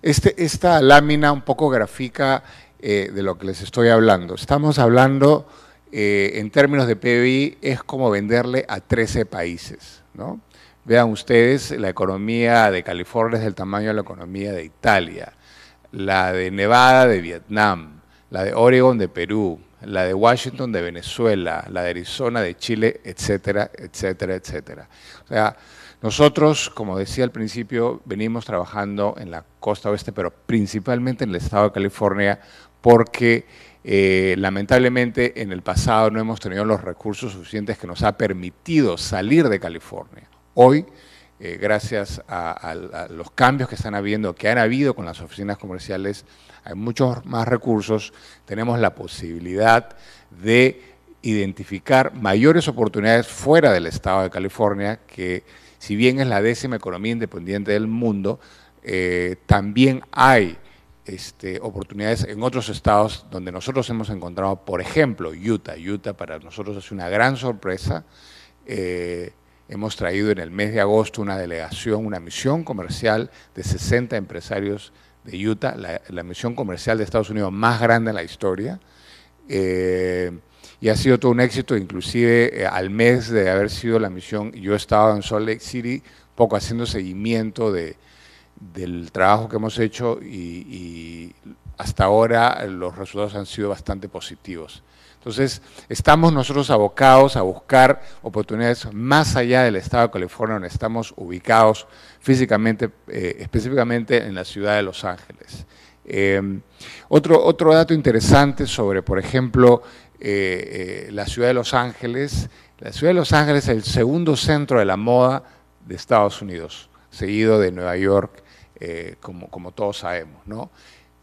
Este, esta lámina un poco grafica eh, de lo que les estoy hablando. Estamos hablando, eh, en términos de PBI, es como venderle a 13 países, ¿no? Vean ustedes, la economía de California es del tamaño de la economía de Italia, la de Nevada de Vietnam, la de Oregon de Perú, la de Washington de Venezuela, la de Arizona de Chile, etcétera, etcétera, etcétera. O sea, nosotros, como decía al principio, venimos trabajando en la costa oeste, pero principalmente en el estado de California, porque eh, lamentablemente en el pasado no hemos tenido los recursos suficientes que nos ha permitido salir de California. Hoy, eh, gracias a, los cambios que están habiendo, que han habido con las oficinas comerciales, hay muchos más recursos, tenemos la posibilidad de identificar mayores oportunidades fuera del estado de California, que si bien es la décima economía independiente del mundo, eh, también hay este, oportunidades en otros estados donde nosotros hemos encontrado, por ejemplo, Utah. Utah para nosotros es una gran sorpresa. Eh, Hemos traído en el mes de agosto una delegación, una misión comercial de 60 empresarios de Utah, la, misión comercial de Estados Unidos más grande en la historia. Eh, y ha sido todo un éxito, inclusive eh, al mes de haber sido la misión, yo estaba en Salt Lake City, poco haciendo seguimiento del trabajo que hemos hecho y hasta ahora los resultados han sido bastante positivos. Entonces, estamos nosotros abocados a buscar oportunidades más allá del estado de California, donde estamos ubicados físicamente, eh, específicamente en la ciudad de Los Ángeles. Em, otro, dato interesante sobre, por ejemplo, eh, eh, la ciudad de Los Ángeles. La ciudad de Los Ángeles es el segundo centro de la moda de Estados Unidos, seguido de Nueva York, como, como todos sabemos. ¿no?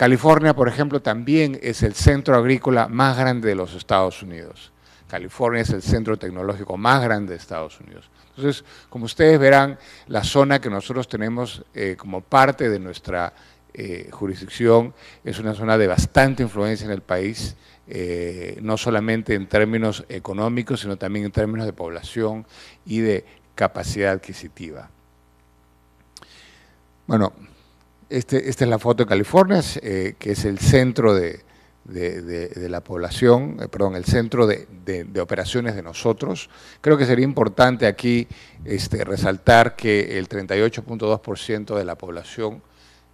California, por ejemplo, también es el centro agrícola más grande de los Estados Unidos. California es el centro tecnológico más grande de Estados Unidos. Entonces, como ustedes verán, la zona que nosotros tenemos eh, como parte de nuestra eh, jurisdicción es una zona de bastante influencia en el país, eh, no solamente en términos económicos, sino también en términos de población y de capacidad adquisitiva. Bueno, este, esta es la foto de California, eh, que es el centro de, la población, eh, perdón, el centro de, operaciones de nosotros. Creo que sería importante aquí este, resaltar que el 38.2% de la población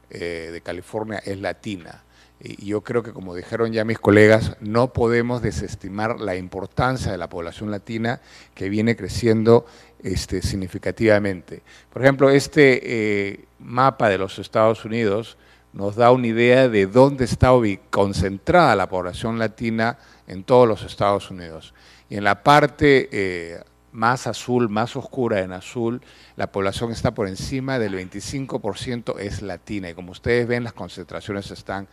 eh, de California es latina. Y yo creo que, como dijeron ya mis colegas, no podemos desestimar la importancia de la población latina que viene creciendo este, significativamente. Por ejemplo, este eh, mapa de los Estados Unidos nos da una idea de dónde está concentrada la población latina en todos los Estados Unidos. Y en la parte eh, más azul, más oscura en azul, la población está por encima del 25% es latina. Y como ustedes ven, las concentraciones están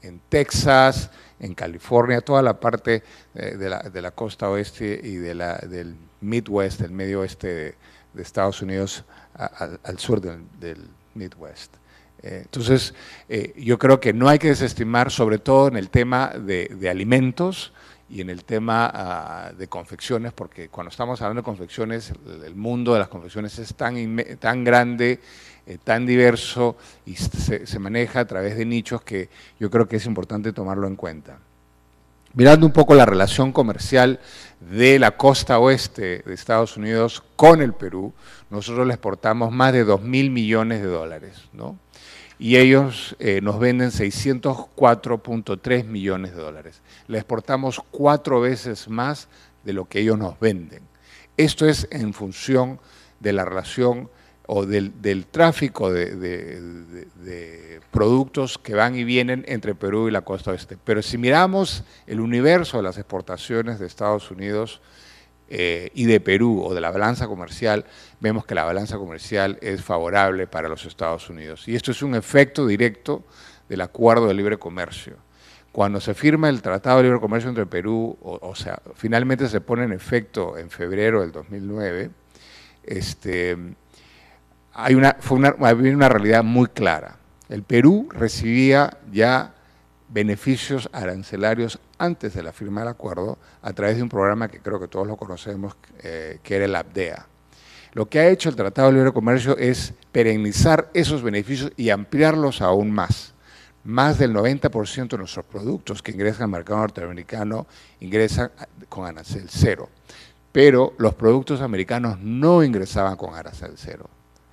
en Texas, en California, toda la parte eh, de la, costa oeste y de la, del Midwest, el medio oeste de, Estados Unidos, al sur del, Midwest. Eh, entonces, eh, yo creo que no hay que desestimar, sobre todo en el tema de, alimentos y en el tema ah, de confecciones, porque cuando estamos hablando de confecciones, el, mundo de las confecciones es tan, tan grande, eh, tan diverso y se maneja a través de nichos que yo creo que es importante tomarlo en cuenta mirando un poco la relación comercial de la costa oeste de Estados Unidos con el Perú, nosotros le exportamos más de 2 mil millones de dólares, ¿no? Y ellos eh, nos venden 604.3 millones de dólares. Le exportamos cuatro veces más de lo que ellos nos venden. Esto es en función de la relación o del, del tráfico de, productos que van y vienen entre Perú y la costa oeste. Pero si miramos el universo de las exportaciones de Estados Unidos eh, y de Perú o de la balanza comercial, vemos que la balanza comercial es favorable para los Estados Unidos. Y esto es un efecto directo del acuerdo de libre comercio. Cuando se firma el Tratado de Libre Comercio entre Perú, o, sea, finalmente se pone en efecto en febrero del 2009, este, hay una, una, había una realidad muy clara. El Perú recibía ya beneficios arancelarios antes de la firma del acuerdo a través de un programa que creo que todos lo conocemos, eh, que era el ABDEA. Lo que ha hecho el Tratado de Libre Comercio es perennizar esos beneficios y ampliarlos aún más. Más del 90% de nuestros productos que ingresan al mercado norteamericano ingresan con arancel cero, pero los productos americanos no ingresaban con arancel cero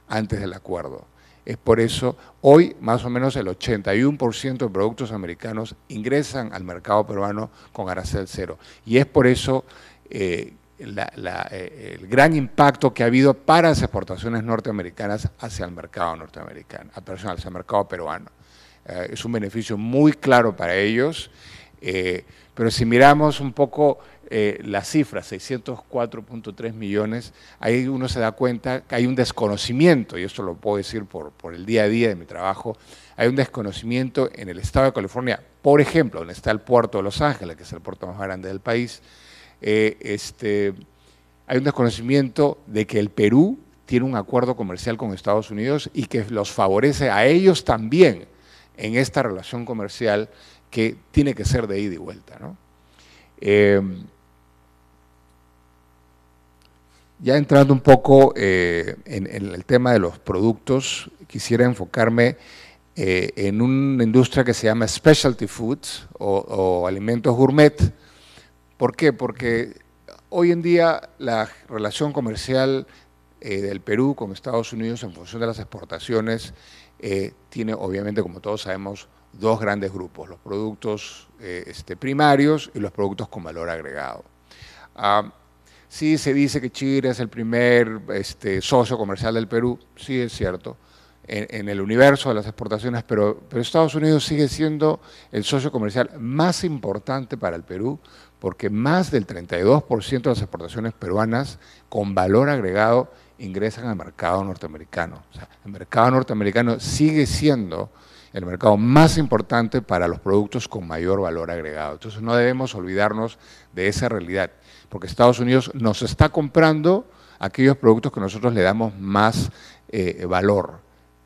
antes del acuerdo. Es por eso, hoy más o menos el 81% de productos americanos ingresan al mercado peruano con arancel cero. Y es por eso eh, eh, el gran impacto que ha habido para las exportaciones norteamericanas hacia el mercado norteamericano, hacia el mercado peruano. Eh, es un beneficio muy claro para ellos, pero si miramos un poco eh, la cifra, 604.3 millones, ahí uno se da cuenta que hay un desconocimiento, y esto lo puedo decir por, por el día a día de mi trabajo, hay un desconocimiento en el estado de California, por ejemplo, donde está el puerto de Los Ángeles, que es el puerto más grande del país, eh, este, hay un desconocimiento de que el Perú tiene un acuerdo comercial con Estados Unidos y que los favorece a ellos también en esta relación comercial que tiene que ser de ida y vuelta. ¿no? Eh, ya entrando un poco eh, en, el tema de los productos, quisiera enfocarme eh, en una industria que se llama specialty foods o, alimentos gourmet. ¿Por qué? Porque hoy en día la relación comercial eh, del Perú con Estados Unidos en función de las exportaciones tiene obviamente, como todos sabemos, dos grandes grupos, los productos este, primarios y los productos con valor agregado. Ah, Sí se dice que Chile es el primer este, socio comercial del Perú, sí es cierto, en, el universo de las exportaciones, pero, Estados Unidos sigue siendo el socio comercial más importante para el Perú, porque más del 32% de las exportaciones peruanas con valor agregado ingresan al mercado norteamericano. el mercado norteamericano sigue siendo el mercado más importante para los productos con mayor valor agregado. Entonces no debemos olvidarnos de esa realidad porque Estados Unidos nos está comprando aquellos productos que nosotros le damos más eh, valor,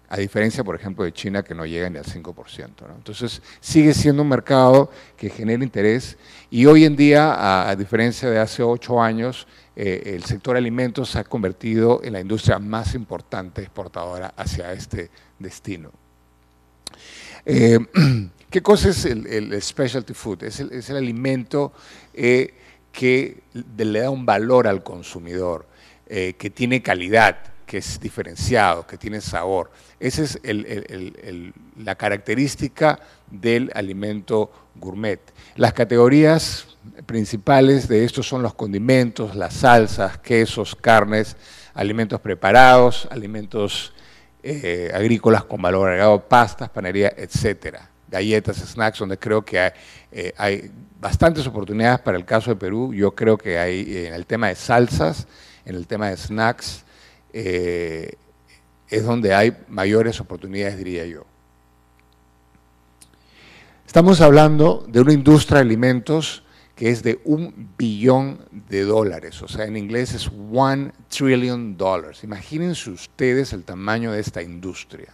a diferencia, por ejemplo, de China, que no llega ni al 5%. Entonces, sigue siendo un mercado que genera interés y hoy en día, a, diferencia de hace ocho años, eh, el sector alimentos se ha convertido en la industria más importante exportadora hacia este destino. Eh, ¿Qué cosa es el, specialty food? Es el, alimento que le da un valor al consumidor, eh, que tiene calidad, que es diferenciado, que tiene sabor. Esa es la característica del alimento gourmet. Las categorías principales de estos son los condimentos, las salsas, quesos, carnes, alimentos preparados, alimentos eh, agrícolas con valor agregado, pastas, panería, etcétera galletas, snacks, donde creo que eh, hay, bastantes oportunidades para el caso de Perú. Yo creo que hay eh, en el tema de salsas, en el tema de snacks, eh, es donde hay mayores oportunidades, diría yo. Estamos hablando de una industria de alimentos que es de un billón de dólares, o sea, en inglés es one trillion dollars. Imagínense ustedes el tamaño de esta industria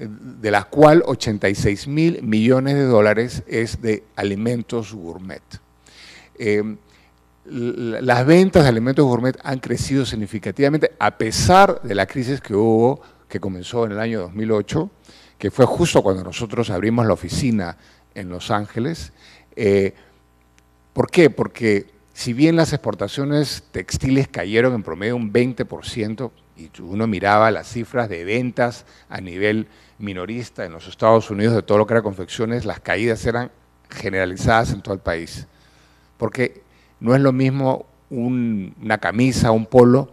de la cual 86 mil millones de dólares es de alimentos gourmet. Eh, las ventas de alimentos gourmet han crecido significativamente a pesar de la crisis que hubo, que comenzó en el año 2008, que fue justo cuando nosotros abrimos la oficina en Los Ángeles. Eh, ¿Por qué? Porque si bien las exportaciones textiles cayeron en promedio un 20%, y uno miraba las cifras de ventas a nivel minorista en los Estados Unidos de todo lo que era confecciones, las caídas eran generalizadas en todo el país. Porque no es lo mismo una camisa, un polo,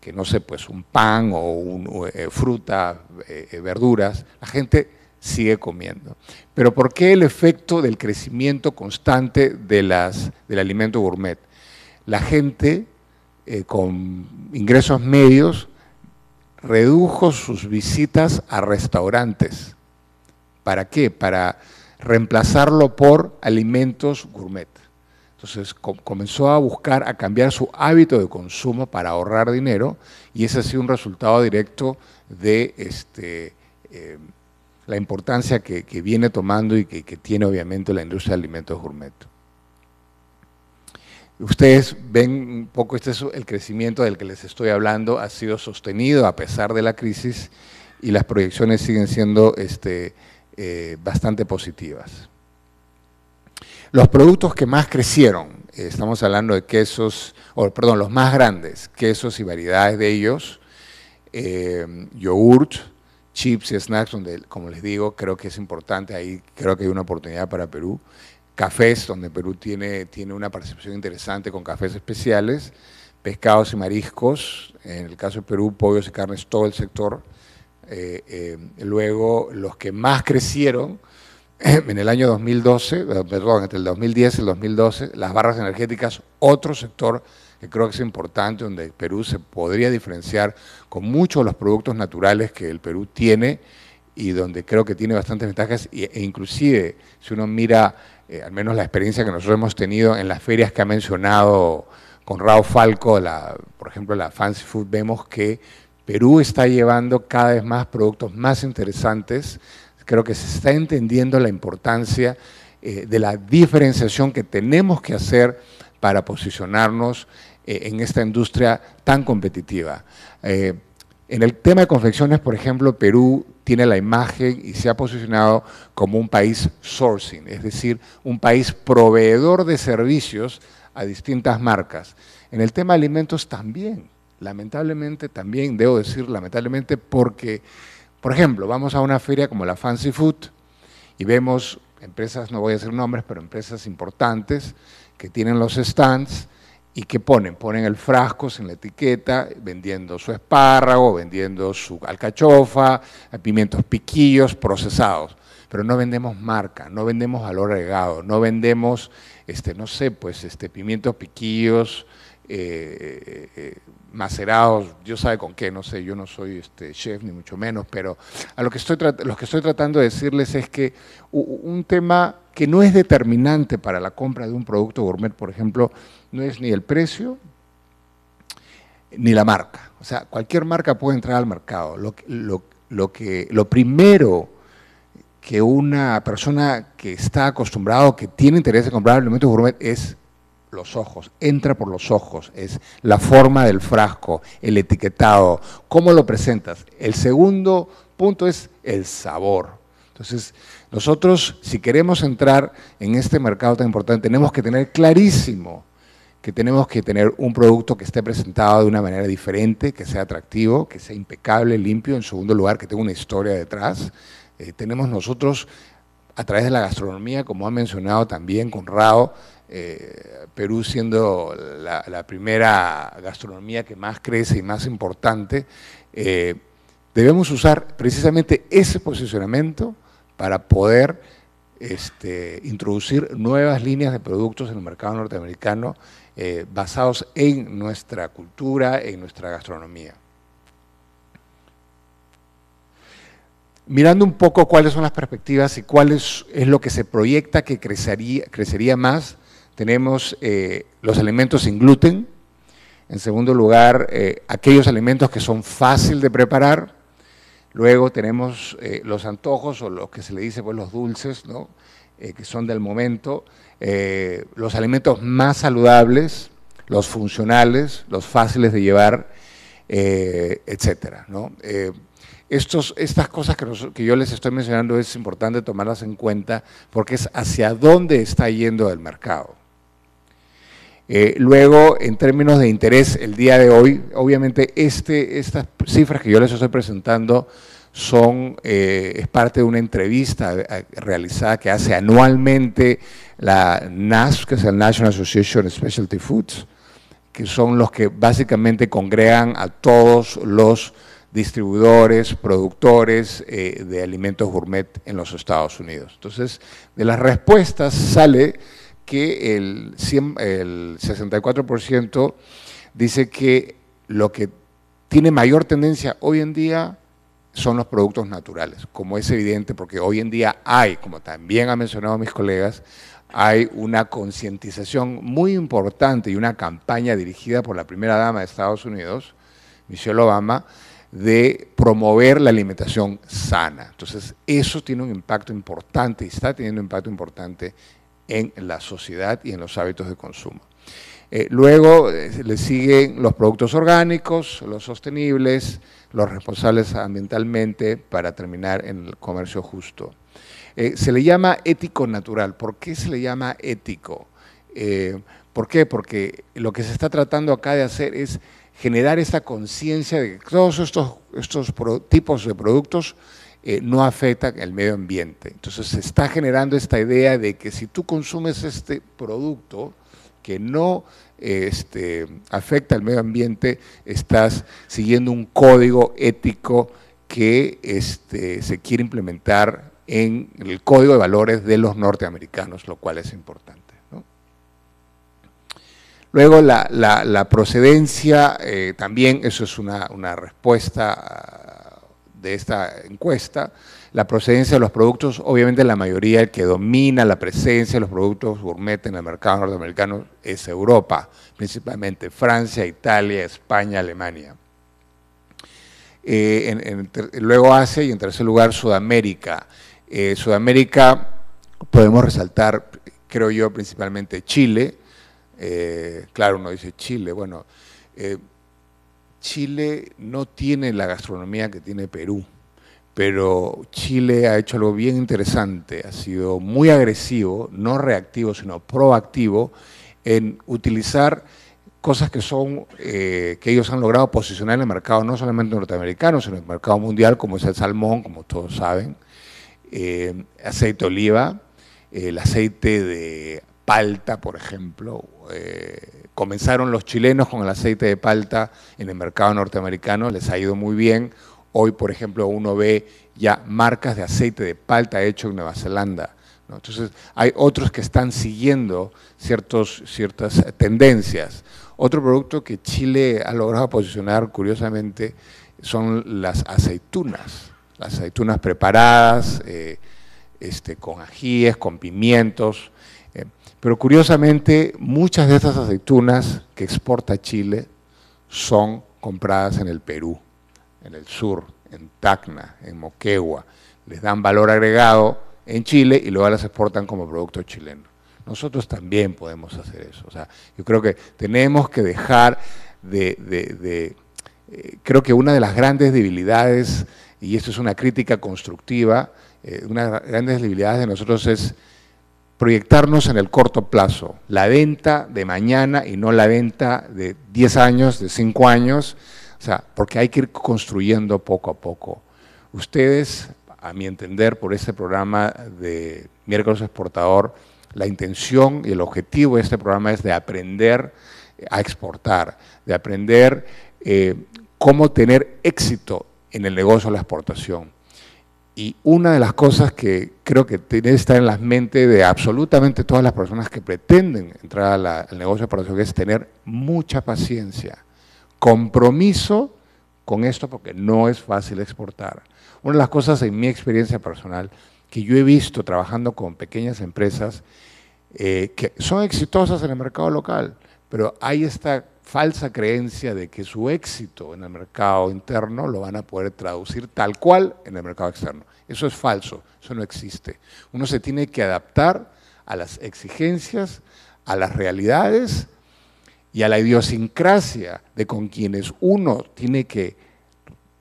que no sé, pues un pan o, un, eh, fruta, eh, eh, verduras. La gente sigue comiendo. Pero ¿por qué el efecto del crecimiento constante de las, del alimento gourmet? La gente con ingresos medios redujo sus visitas a restaurantes. ¿Para qué? Para reemplazarlo por alimentos gourmet. Entonces comenzó a buscar, a cambiar su hábito de consumo para ahorrar dinero y ese ha sido un resultado directo de este, em, la importancia que, viene tomando y que, que tiene obviamente la industria de alimentos gourmet. Ustedes ven un poco, este el crecimiento del que les estoy hablando, ha sido sostenido a pesar de la crisis y las proyecciones siguen siendo este, eh, bastante positivas. Los productos que más crecieron, eh, estamos hablando de quesos, o perdón, los más grandes, quesos y variedades de ellos, eh, yogurt, chips y snacks, donde, como les digo, creo que es importante, ahí creo que hay una oportunidad para Perú cafés, donde Perú tiene, tiene una participación interesante con cafés especiales, pescados y mariscos, en el caso de Perú, pollos y carnes, todo el sector. Eh, eh, luego, los que más crecieron en el año 2012, eh, perdón, entre el 2010 y el 2012, las barras energéticas, otro sector que creo que es importante, donde Perú se podría diferenciar con muchos de los productos naturales que el Perú tiene y donde creo que tiene bastantes ventajas, e inclusive si uno mira eh, al menos la experiencia que nosotros hemos tenido en las ferias que ha mencionado Conrado Falco, por ejemplo, la Fancy Food, vemos que Perú está llevando cada vez más productos más interesantes. Creo que se está entendiendo la importancia eh, de la diferenciación que tenemos que hacer para posicionarnos eh, en esta industria tan competitiva. en el tema de confecciones, por ejemplo, Perú tiene la imagen y se ha posicionado como un país sourcing, es decir, un país proveedor de servicios a distintas marcas. En el tema de alimentos también, lamentablemente también, debo decir lamentablemente, porque, por ejemplo, vamos a una feria como la Fancy Food y vemos empresas, no voy a decir nombres, pero empresas importantes que tienen los stands, ¿Y qué ponen? Ponen el frasco sin la etiqueta, vendiendo su espárrago, vendiendo su alcachofa, pimientos piquillos procesados. Pero no vendemos marca, no vendemos valor agregado, no vendemos, este, no sé, pues este, pimientos piquillos eh, eh, eh, macerados, yo sabe con qué, no sé, yo no soy este, chef ni mucho menos, pero a lo que, estoy, lo que estoy tratando de decirles es que un tema que no es determinante para la compra de un producto gourmet, por ejemplo, no es ni el precio ni la marca. O sea, cualquier marca puede entrar al mercado. Lo, lo, que, lo primero que una persona que está acostumbrado, que tiene interés en comprar alimentos gourmet, es los ojos, entra por los ojos, es la forma del frasco, el etiquetado, cómo lo presentas. El segundo punto es el sabor. Entonces, nosotros, si queremos entrar en este mercado tan importante, tenemos que tener clarísimo que tenemos que tener un producto que esté presentado de una manera diferente, que sea atractivo, que sea impecable, limpio, en segundo lugar, que tenga una historia detrás. Eh, tenemos nosotros, a través de la gastronomía, como ha mencionado también Conrado, eh, Perú siendo la, primera gastronomía que más crece y más importante, eh, debemos usar precisamente ese posicionamiento para poder este, introducir nuevas líneas de productos en el mercado norteamericano eh, basados en nuestra cultura, en nuestra gastronomía. Mirando un poco cuáles son las perspectivas y cuál es, lo que se proyecta que crecería, crecería más, tenemos eh, los alimentos sin gluten, en segundo lugar, eh, aquellos alimentos que son fácil de preparar. Luego tenemos los antojos o los que se le dice pues, los dulces, que son del momento. Eh, los alimentos más saludables, los funcionales, los fáciles de llevar, etc. Eh, etcétera. Eh, estos, estas cosas que, yo les estoy mencionando es importante tomarlas en cuenta porque es hacia dónde está yendo el mercado. luego, en términos de interés, el día de hoy, obviamente este, estas cifras que yo les estoy presentando son, eh, es parte de una entrevista eh, eh, realizada que hace anualmente la NAS, que es el National Association of Specialty Foods, que son los que básicamente congregan a todos los distribuidores, productores de alimentos gourmet en los Estados Unidos. Entonces, de las respuestas sale que el, el 64% dice que lo que tiene mayor tendencia hoy en día son los productos naturales, como es evidente, porque hoy en día hay, como también han mencionado mis colegas, hay una concientización muy importante y una campaña dirigida por la primera dama de Estados Unidos, Michelle Obama, de promover la alimentación sana. Entonces, eso tiene un impacto importante y está teniendo un impacto importante en la sociedad y en los hábitos de consumo. Eh, luego eh, le siguen los productos orgánicos, los sostenibles, los responsables ambientalmente para terminar en el comercio justo. Eh, se le llama ético natural. ¿Por qué se le llama ético? ¿Por qué? Porque lo que se está tratando acá de hacer es generar esta conciencia de que todos estos, estos tipos de productos no afectan el medio ambiente. Entonces se está generando esta idea de que si tú consumes este producto, que no este, afecta al medio ambiente, estás siguiendo un código ético que este, se quiere implementar en el código de valores de los norteamericanos, lo cual es importante. Luego, la, procedencia, eh, también eso es una respuesta ah, de esta encuesta, la procedencia de los productos, obviamente la mayoría, que domina la presencia de los productos gourmet en el mercado norteamericano es Europa, principalmente Francia, Italia, España, Alemania. Eh, luego Asia y en tercer lugar Sudamérica. Eh, Sudamérica podemos resaltar, creo yo, principalmente Chile. Eh, claro, uno dice Chile, bueno, Chile no tiene la gastronomía que tiene Perú pero Chile ha hecho algo bien interesante, ha sido muy agresivo, no reactivo, sino proactivo en utilizar cosas que son eh, que ellos han logrado posicionar en el mercado no solamente norteamericano, sino en el mercado mundial, como es el salmón, como todos saben, eh, aceite de oliva, el aceite de palta, por ejemplo. Eh, comenzaron los chilenos con el aceite de palta en el mercado norteamericano, les ha ido muy bien. Hoy, por ejemplo, uno ve ya marcas de aceite de palta hecho en Nueva Zelanda. Entonces, hay otros que están siguiendo ciertas tendencias. Otro producto que Chile ha logrado posicionar, curiosamente, son las aceitunas. Las aceitunas preparadas, eh, este, con ajíes, con pimientos. Eh, pero curiosamente, muchas de estas aceitunas que exporta Chile son compradas en el Perú en el sur, en Tacna, en Moquegua, les dan valor agregado en Chile y luego las exportan como producto chileno. Nosotros también podemos hacer eso. O sea, yo creo que tenemos que dejar de... Eh, creo que una de las grandes debilidades, y esto es una crítica constructiva, eh, una de las grandes debilidades de nosotros es proyectarnos en el corto plazo, la venta de mañana y no la venta de 10 años, de 5 años, o sea, porque hay que ir construyendo poco a poco. Ustedes, a mi entender, por este programa de Miércoles Exportador, la intención y el objetivo de este programa es de aprender a exportar, de aprender eh, cómo tener éxito en el negocio de la exportación. Y una de las cosas que creo que tiene que estar en la mente de absolutamente todas las personas que pretenden entrar al negocio de exportación es tener mucha paciencia compromiso con esto porque no es fácil exportar. Una de las cosas en mi experiencia personal que yo he visto trabajando con pequeñas empresas eh, que son exitosas en el mercado local, pero hay esta falsa creencia de que su éxito en el mercado interno lo van a poder traducir tal cual en el mercado externo. Eso es falso, eso no existe. Uno se tiene que adaptar a las exigencias, a las realidades, y a la idiosincrasia de con quienes uno tiene que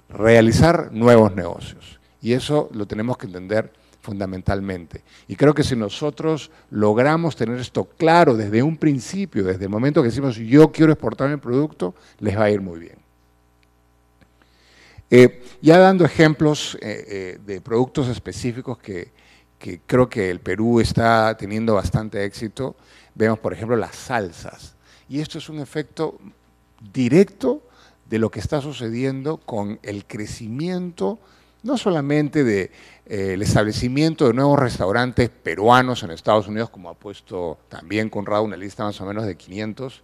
realizar nuevos negocios. Y eso lo tenemos que entender fundamentalmente. Y creo que si nosotros logramos tener esto claro desde un principio, desde el momento que decimos yo quiero exportar mi producto, les va a ir muy bien. Eh, ya dando ejemplos eh, eh, de productos específicos que, que creo que el Perú está teniendo bastante éxito, vemos por ejemplo las salsas. Y esto es un efecto directo de lo que está sucediendo con el crecimiento no solamente del de, eh, establecimiento de nuevos restaurantes peruanos en Estados Unidos, como ha puesto también Conrado una lista más o menos de 500,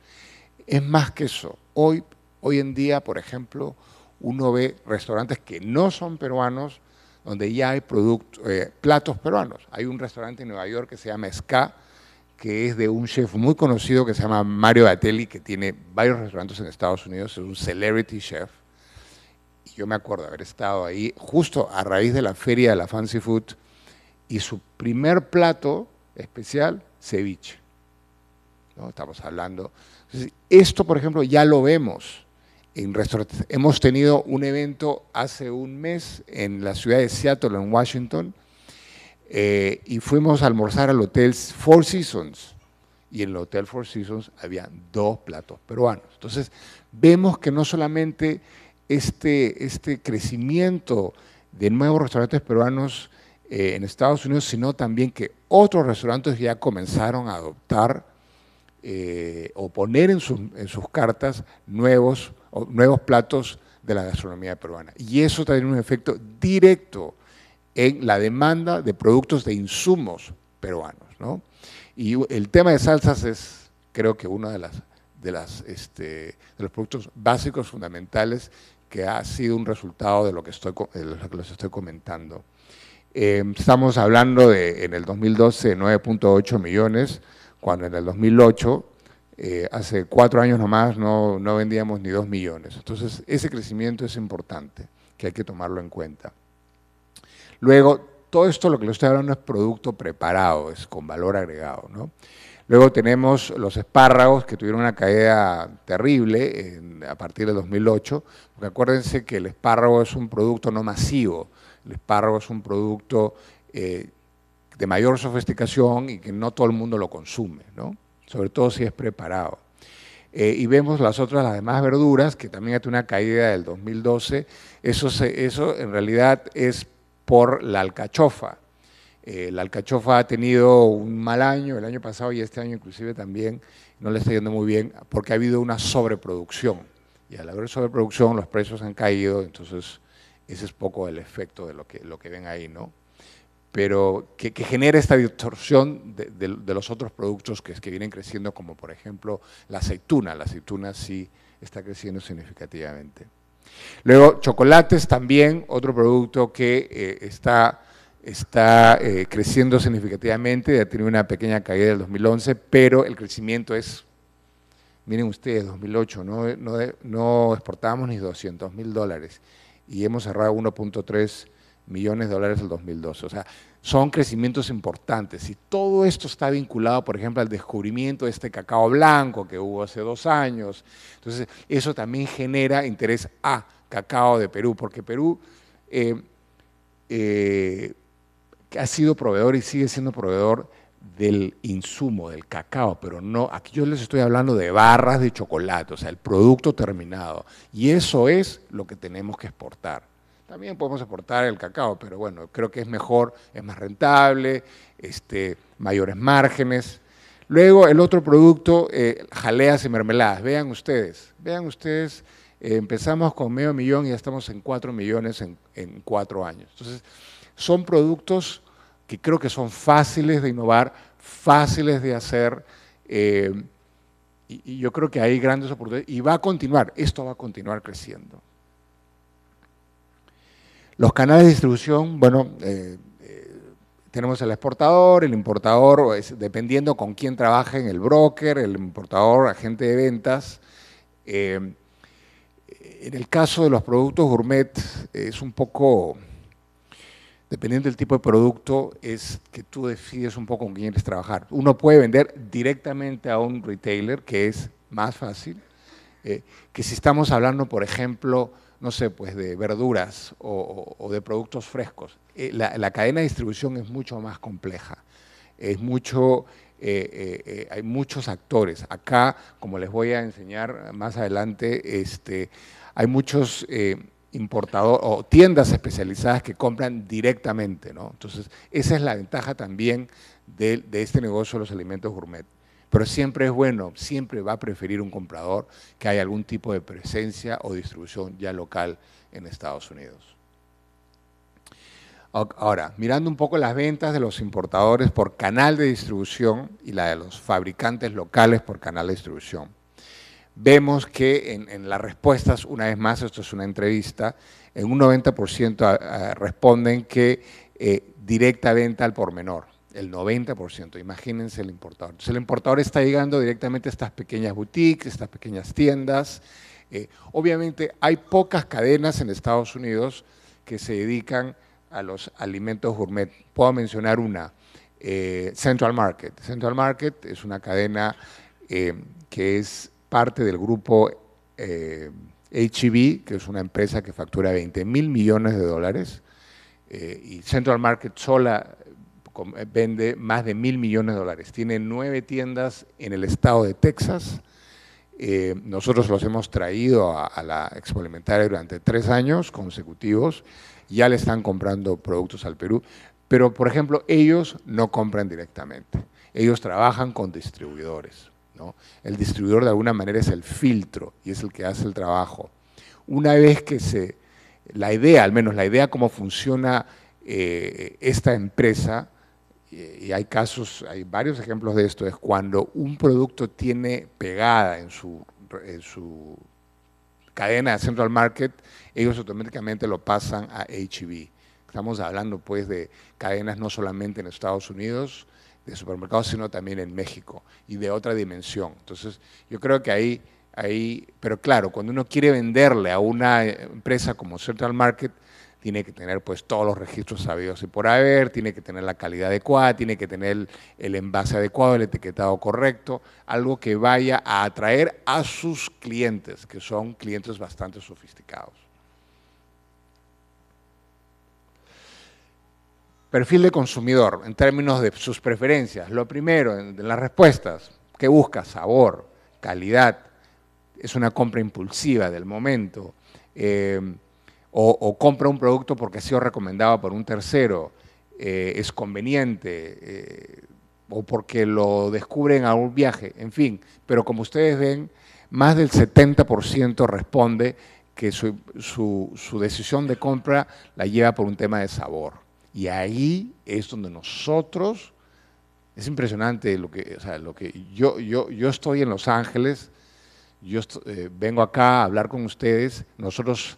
es más que eso. Hoy, hoy en día, por ejemplo, uno ve restaurantes que no son peruanos, donde ya hay eh, platos peruanos. Hay un restaurante en Nueva York que se llama Ska, que es de un chef muy conocido que se llama Mario Batelli, que tiene varios restaurantes en Estados Unidos, es un celebrity chef. Y yo me acuerdo haber estado ahí justo a raíz de la feria de la Fancy Food y su primer plato especial, ceviche. ¿No? Estamos hablando. esto, por ejemplo, ya lo vemos. En Hemos tenido un evento hace un mes en la ciudad de Seattle, en Washington, eh, y fuimos a almorzar al hotel Four Seasons. Y en el hotel Four Seasons había dos platos peruanos. Entonces, vemos que no solamente este, este crecimiento de nuevos restaurantes peruanos eh, en Estados Unidos, sino también que otros restaurantes ya comenzaron a adoptar eh, o poner en, sus cartas nuevos, nuevos platos de la gastronomía peruana. Y eso tiene un efecto directo en la demanda de productos de insumos peruanos. Y el tema de salsas es, creo que, uno de, las, de, las, este, de los productos básicos fundamentales que ha sido un resultado de lo que, estoy, les estoy comentando. Em, estamos hablando de, en el 2012, 9.8 millones, cuando en el 2008, eh, hace cuatro años nomás, no, no vendíamos ni dos millones. Entonces, ese crecimiento es importante, que hay que tomarlo en cuenta. Luego, todo esto lo que le estoy hablando es producto preparado, es con valor agregado. Luego tenemos los espárragos que tuvieron una caída terrible a partir del 2008, acuérdense que el espárrago es un producto no masivo, el espárrago es un producto eh, de mayor sofisticación y que no todo el mundo lo consume, sobre todo si es preparado. Eh, y vemos las otras, las demás verduras, que también tuvieron una caída del 2012. Eso, eso en realidad es por la alcachofa. Eh, la alcachofa ha tenido un mal año, el año pasado y este año inclusive también no le está yendo muy bien porque ha habido una sobreproducción. Y al haber sobreproducción los precios han caído, entonces ese es poco el efecto de lo que, lo que ven ahí, ¿no? Pero que, genera esta distorsión de, los otros productos que vienen creciendo, como por ejemplo la aceituna. La aceituna sí está creciendo significativamente. Luego, chocolates también, otro producto que eh, está, está eh, creciendo significativamente, ya tiene una pequeña caída del 2011, pero el crecimiento es, miren ustedes, 2008, no, no, no exportábamos ni 200 mil dólares y hemos cerrado 1.3 millones de dólares el 2012. O sea, son crecimientos importantes. Y todo esto está vinculado, por ejemplo, al descubrimiento de este cacao blanco que hubo hace dos años. Entonces, eso también genera interés a cacao de Perú, porque Perú eh, eh, ha sido proveedor y sigue siendo proveedor del insumo, del cacao, pero no, aquí yo les estoy hablando de barras de chocolate, o sea, el producto terminado. Y eso es lo que tenemos que exportar. También podemos aportar el cacao, pero bueno, creo que es mejor, es más rentable, este, mayores márgenes. Luego el otro producto, eh, jaleas y mermeladas. Vean ustedes, vean ustedes, eh, empezamos con medio millón y ya estamos en cuatro millones en, cuatro años. Entonces, son productos que creo que son fáciles de innovar, fáciles de hacer. Eh, y, yo creo que hay grandes oportunidades y va a continuar, esto va a continuar creciendo. Los canales de distribución, bueno, eh, eh, tenemos el exportador, el importador, dependiendo con quién en el broker, el importador, agente de ventas. Eh, en el caso de los productos gourmet es un poco, dependiendo del tipo de producto, es que tú decides un poco con quién quieres trabajar. Uno puede vender directamente a un retailer, que es más fácil, que si estamos hablando, por ejemplo, no sé, pues de verduras o, de productos frescos. Eh, la, cadena de distribución es mucho más compleja, es mucho, eh, eh, hay muchos actores. Acá, como les voy a enseñar más adelante, este, hay muchos importadores o tiendas especializadas que compran directamente, ¿no? Entonces, esa es la ventaja también de, de este negocio de los alimentos gourmet. Pero siempre es bueno, siempre va a preferir un comprador que haya algún tipo de presencia o distribución ya local en Estados Unidos. Ahora, mirando un poco las ventas de los importadores por canal de distribución y la de los fabricantes locales por canal de distribución, vemos que en, las respuestas, una vez más, esto es una entrevista, en un 90% eh, responden que eh, directa venta al por menor el 90%, imagínense el importador. Entonces, el importador está llegando directamente a estas pequeñas boutiques, estas pequeñas tiendas. Eh, obviamente hay pocas cadenas en Estados Unidos que se dedican a los alimentos gourmet. Puedo mencionar una, eh, Central Market. Central Market es una cadena eh, que es parte del grupo HEB, que es una empresa que factura 20 mil millones de dólares. y Central Market sola eh, vende más de mil millones de dólares. Tiene nueve tiendas en el estado de Texas. Eh, nosotros los hemos traído a, la Expo durante tres años consecutivos. Ya le están comprando productos al Perú. Pero, por ejemplo, ellos no compran directamente. Ellos trabajan con distribuidores. ¿no? El distribuidor de alguna manera es el filtro y es el que hace el trabajo. Una vez que se... La idea, al menos la idea cómo funciona eh, esta empresa, y hay casos, hay varios ejemplos de esto, es cuando un producto tiene pegada en su, en su cadena de Central Market, ellos automáticamente lo pasan a HEB. Estamos hablando pues de cadenas no solamente en Estados Unidos, de supermercados, sino también en México y de otra dimensión. Entonces, yo creo que ahí, ahí, pero claro, cuando uno quiere venderle a una empresa como Central Market, tiene que tener pues todos los registros sabidos y por haber, tiene que tener la calidad adecuada, tiene que tener el, envase adecuado, el etiquetado correcto, algo que vaya a atraer a sus clientes, que son clientes bastante sofisticados. Perfil de consumidor, en términos de sus preferencias. Lo primero, en, las respuestas, ¿qué busca? Sabor, calidad, es una compra impulsiva del momento. Eh, o, compra un producto porque ha sido recomendado por un tercero, eh, es conveniente, eh, o porque lo descubren a un viaje, en fin. Pero como ustedes ven, más del 70% responde que su, decisión de compra la lleva por un tema de sabor. Y ahí es donde nosotros es impresionante lo que, lo que yo, yo, yo estoy en Los Ángeles, yo eh, vengo acá a hablar con ustedes, nosotros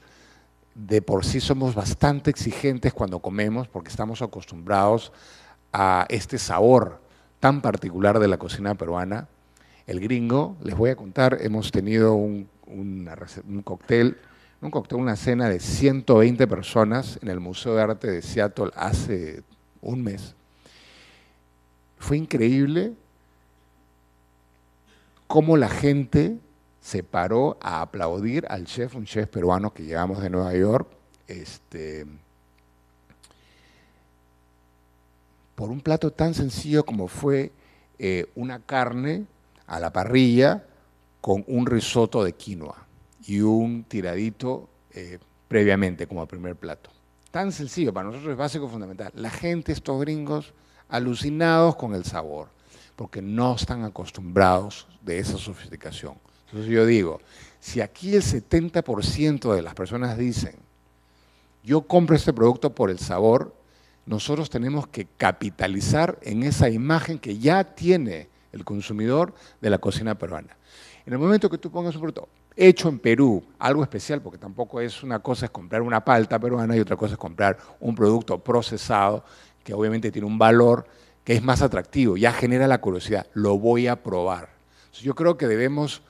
de por sí somos bastante exigentes cuando comemos porque estamos acostumbrados a este sabor tan particular de la cocina peruana. El gringo, les voy a contar, hemos tenido un, un cóctel, un cóctel, una cena de 120 personas en el Museo de Arte de Seattle hace un mes. Fue increíble cómo la gente se paró a aplaudir al chef, un chef peruano que llegamos de Nueva York, este, por un plato tan sencillo como fue eh, una carne a la parrilla con un risotto de quinoa y un tiradito eh, previamente como primer plato. Tan sencillo, para nosotros es básico fundamental. La gente, estos gringos, alucinados con el sabor, porque no están acostumbrados de esa sofisticación. Entonces yo digo, si aquí el 70% de las personas dicen, yo compro este producto por el sabor, nosotros tenemos que capitalizar en esa imagen que ya tiene el consumidor de la cocina peruana. En el momento que tú pongas un producto hecho en Perú, algo especial, porque tampoco es una cosa es comprar una palta peruana y otra cosa es comprar un producto procesado, que obviamente tiene un valor que es más atractivo, ya genera la curiosidad, lo voy a probar. Yo creo que debemos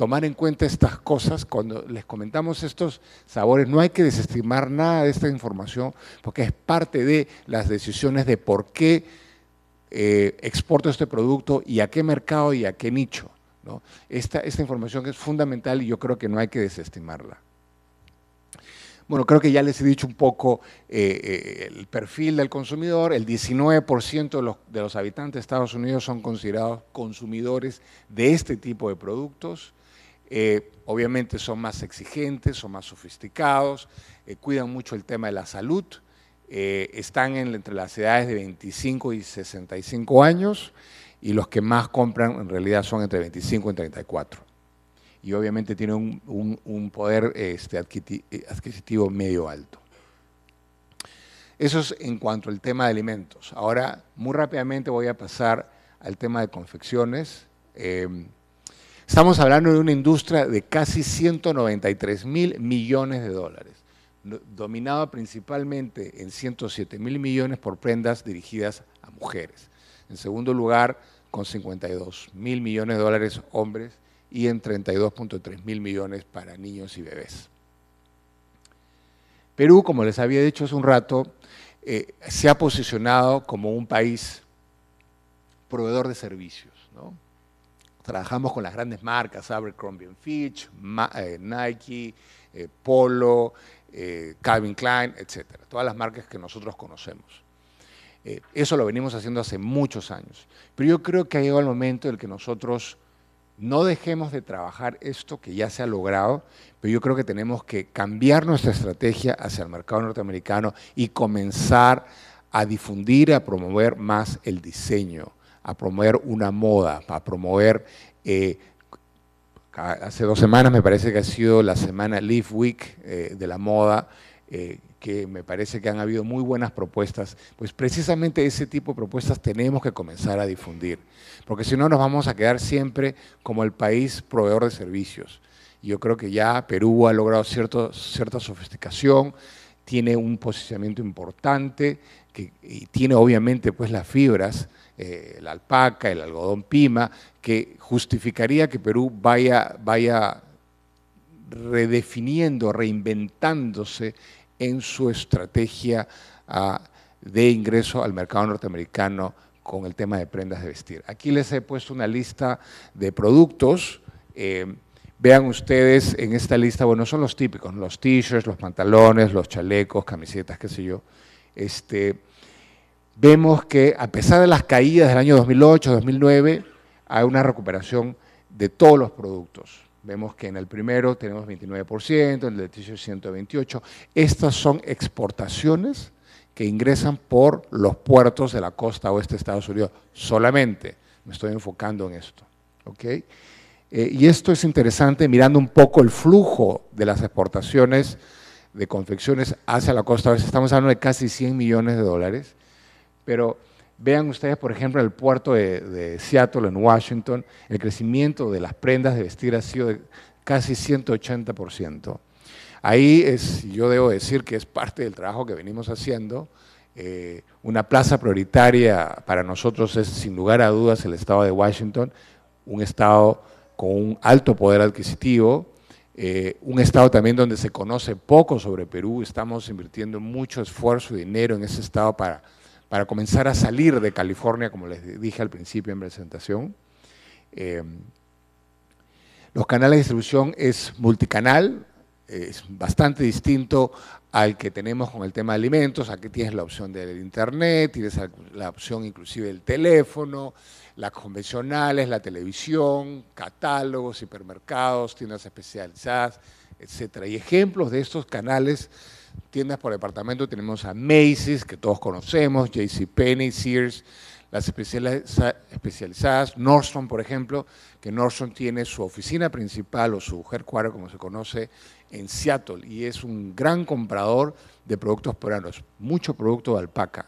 tomar en cuenta estas cosas cuando les comentamos estos sabores. No hay que desestimar nada de esta información porque es parte de las decisiones de por qué eh, exporto este producto y a qué mercado y a qué nicho. ¿no? Esta, esta información es fundamental y yo creo que no hay que desestimarla. Bueno, creo que ya les he dicho un poco eh, eh, el perfil del consumidor. El 19% de los, de los habitantes de Estados Unidos son considerados consumidores de este tipo de productos. Eh, obviamente son más exigentes, son más sofisticados, eh, cuidan mucho el tema de la salud, eh, están en, entre las edades de 25 y 65 años y los que más compran en realidad son entre 25 y 34. Y obviamente tienen un, poder este, adquisitivo medio alto. Eso es en cuanto al tema de alimentos. Ahora, muy rápidamente voy a pasar al tema de confecciones. Em, Estamos hablando de una industria de casi 193 mil millones de dólares, dominada principalmente en 107 mil millones por prendas dirigidas a mujeres. En segundo lugar, con 52 mil millones de dólares hombres y en 32.3 mil millones para niños y bebés. Perú, como les había dicho hace un rato, eh, se ha posicionado como un país proveedor de servicios. ¿no? trabajamos con las grandes marcas, Abercrombie Fitch, eh, Nike, eh, Polo, eh, Calvin Klein, etc. Todas las marcas que nosotros conocemos. eso lo venimos haciendo hace muchos años. Pero yo creo que ha llegado el momento en el que nosotros no dejemos de trabajar esto que ya se ha logrado, pero yo creo que tenemos que cambiar nuestra estrategia hacia el mercado norteamericano y comenzar a difundir, a promover más el diseño, a promover una moda, a promover... Eh, hace dos semanas me parece que ha sido la semana Live Week eh, de la moda, eh, que me parece que han habido muy buenas propuestas, pues precisamente ese tipo de propuestas tenemos que comenzar a difundir, porque si no nos vamos a quedar siempre como el país proveedor de servicios. Yo creo que ya Perú ha logrado cierto, cierta sofisticación, tiene un posicionamiento importante que, y tiene obviamente pues las fibras eh, la alpaca, el algodón pima, que justificaría que Perú vaya, vaya redefiniendo, reinventándose en su estrategia ah, de ingreso al mercado norteamericano con el tema de prendas de vestir. Aquí les he puesto una lista de productos. Eh, vean ustedes en esta lista, bueno, son los típicos, los t-shirts, los pantalones, los chalecos, camisetas, qué sé yo. Este, vemos que a pesar de las caídas del año 2008, 2009, hay una recuperación de todos los productos. Vemos que en el primero tenemos 29%, en el de 128%. Estas son exportaciones que ingresan por los puertos de la costa oeste de Estados Unidos solamente. Me estoy enfocando en esto. Eh, y esto es interesante mirando un poco el flujo de las exportaciones de confecciones hacia la costa oeste. Estamos hablando de casi 100 millones de dólares pero vean ustedes, por ejemplo, el puerto de, Seattle en Washington, el crecimiento de las prendas de vestir ha sido de casi 180%. Ahí es, yo debo decir que es parte del trabajo que venimos haciendo. Eh, una plaza prioritaria para nosotros es, sin lugar a dudas, el estado de Washington, un estado con un alto poder adquisitivo, eh, un estado también donde se conoce poco sobre Perú. Estamos invirtiendo mucho esfuerzo y dinero en ese estado para para comenzar a salir de California, como les dije al principio en presentación. Eh, los canales de distribución es multicanal, es bastante distinto al que tenemos con el tema de alimentos, aquí tienes la opción del internet, tienes la opción inclusive del teléfono, las convencionales, la televisión, catálogos, hipermercados, tiendas especializadas, etcétera. Y ejemplos de estos canales tiendas por departamento tenemos a Macy's, que todos conocemos, JCPenney, Sears, las especializadas, Nordstrom, por ejemplo, que Nordstrom tiene su oficina principal o su headquarter, como se conoce, en Seattle, y es un gran comprador de productos peruanos, mucho producto de alpaca.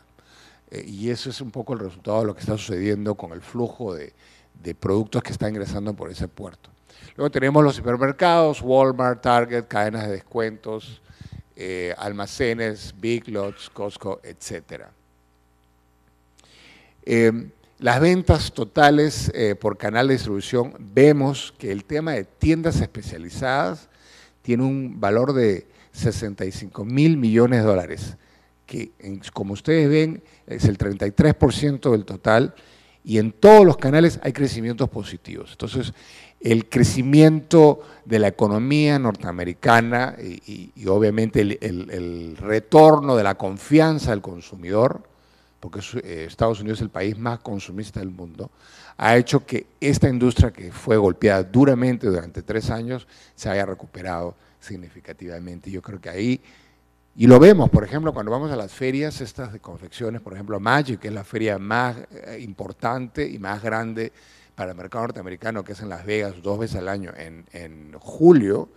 Eh, y eso es un poco el resultado de lo que está sucediendo con el flujo de, de productos que está ingresando por ese puerto. Luego tenemos los supermercados, Walmart, Target, cadenas de descuentos, eh, almacenes, Big Lots, Costco, etc. Em, las ventas totales eh, por canal de distribución, vemos que el tema de tiendas especializadas tiene un valor de 65 mil millones de dólares, que como ustedes ven es el 33% del total y en todos los canales hay crecimientos positivos. Entonces, el crecimiento de la economía norteamericana y, obviamente el, retorno de la confianza del consumidor, porque eh, Estados Unidos es el país más consumista del mundo, ha hecho que esta industria que fue golpeada duramente durante tres años se haya recuperado significativamente. Yo creo que ahí y lo vemos, por ejemplo, cuando vamos a las ferias estas de confecciones, por ejemplo, Magic, que es la feria más eh, importante y más grande para el mercado norteamericano, que es en Las Vegas dos veces al año, en, julio,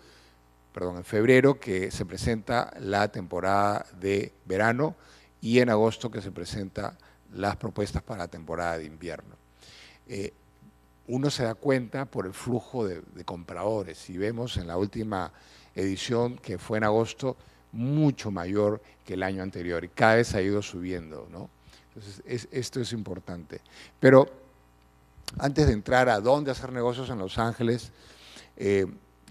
perdón, en febrero, que se presenta la temporada de verano y en agosto que se presenta las propuestas para la temporada de invierno. Eh, uno se da cuenta por el flujo de, de compradores y vemos en la última edición que fue en agosto, mucho mayor que el año anterior y cada vez ha ido subiendo, Entonces, esto es importante. Pero antes de entrar a dónde hacer negocios en Los Ángeles, eh,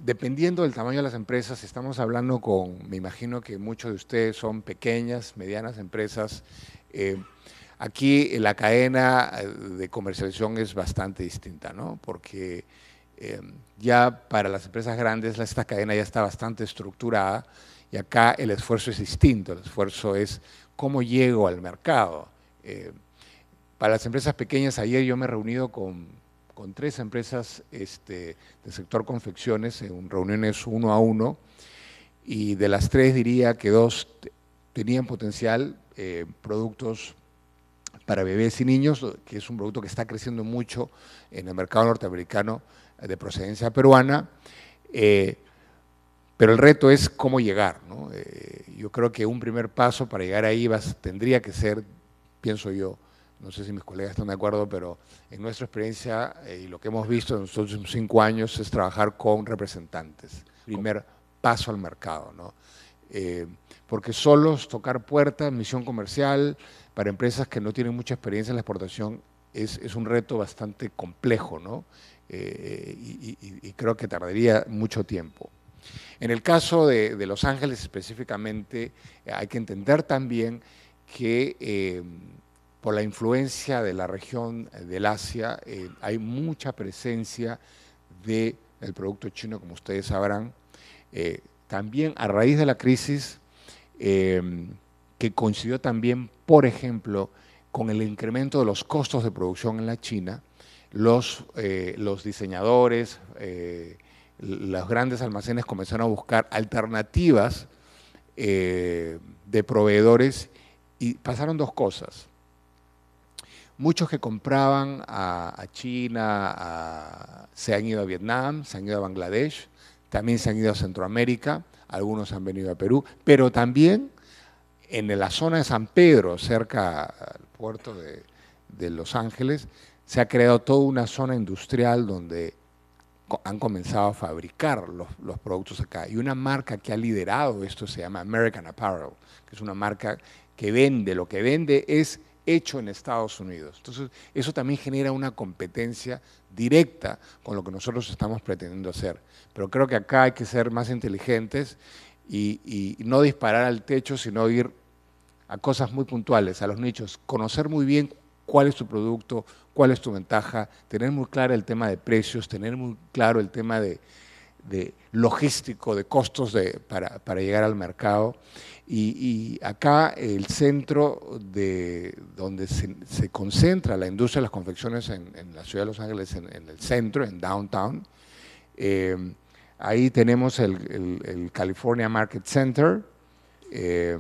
dependiendo del tamaño de las empresas, estamos hablando con, me imagino que muchos de ustedes son pequeñas, medianas empresas. Eh, aquí la cadena eh, de comercialización es bastante distinta, Porque ya para las empresas grandes esta cadena ya está bastante estructurada y acá el esfuerzo es distinto, el esfuerzo es cómo llego al mercado. Eh, para las empresas pequeñas, ayer yo me he reunido con, tres empresas este, del sector confecciones en reuniones uno a uno, y de las tres diría que dos tenían potencial eh, productos para bebés y niños, que es un producto que está creciendo mucho en el mercado norteamericano de procedencia peruana. Eh, pero el reto es cómo llegar. ¿no? Eh, yo creo que un primer paso para llegar ahí vas, tendría que ser, pienso yo, no sé si mis colegas están de acuerdo, pero en nuestra experiencia eh, y lo que hemos visto en los últimos cinco años es trabajar con representantes. Primer paso al mercado. ¿no? Eh, porque solos tocar puertas, misión comercial, para empresas que no tienen mucha experiencia en la exportación, es, un reto bastante complejo, ¿no? y creo que tardaría mucho tiempo. En el caso de, Los Ángeles específicamente, eh, hay que entender también que em, por la influencia de la región eh, del Asia eh, hay mucha presencia del producto chino, como ustedes sabrán. también a raíz de la crisis, em, que coincidió también, por ejemplo, con el incremento de los costos de producción en la China, los diseñadores, los grandes almacenes comenzaron a buscar alternativas eh, de proveedores y pasaron dos cosas. Muchos que compraban a, China se han ido a Vietnam, se han ido a Bangladesh, también se han ido a Centroamérica, algunos han venido a Perú, pero también en la zona de San Pedro, cerca al puerto de Los Ángeles, se ha creado toda una zona industrial donde han comenzado a fabricar los, productos acá. Y una marca que ha liderado esto se llama American Apparel, que es una marca que vende, lo que vende es hecho en Estados Unidos. Entonces, eso también genera una competencia directa con lo que nosotros estamos pretendiendo hacer. Pero creo que acá hay que ser más inteligentes y, y no disparar al techo, sino ir a cosas muy puntuales, a los nichos, conocer muy bien cuál es tu producto, cuál es tu ventaja, tener muy claro el tema de precios, tener muy claro el tema de, logístico, de costos para, llegar al mercado. Y, acá el centro de donde se, concentra la industria de las confecciones en, la ciudad de Los Ángeles, en, el centro, en downtown, eh, ahí tenemos el, California Market Center, eh,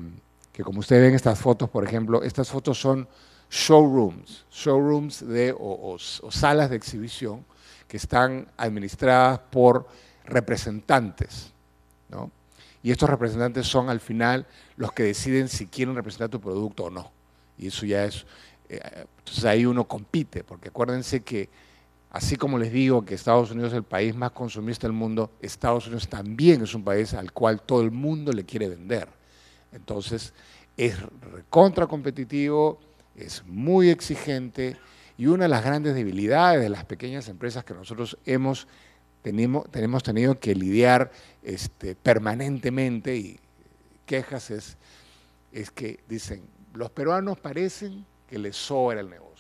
que como ustedes ven estas fotos, por ejemplo, estas fotos son showrooms, showrooms de, o, salas de exhibición que están administradas por representantes. Y estos representantes son al final los que deciden si quieren representar tu producto o no. Y eso ya es, eh, entonces ahí uno compite, porque acuérdense que así como les digo que Estados Unidos es el país más consumista del mundo, Estados Unidos también es un país al cual todo el mundo le quiere vender. Entonces es contracompetitivo, competitivo es muy exigente y una de las grandes debilidades de las pequeñas empresas que nosotros hemos, tenemos, tenido que lidiar este, permanentemente y quejas es, es que dicen, los peruanos parecen que les sobra el negocio.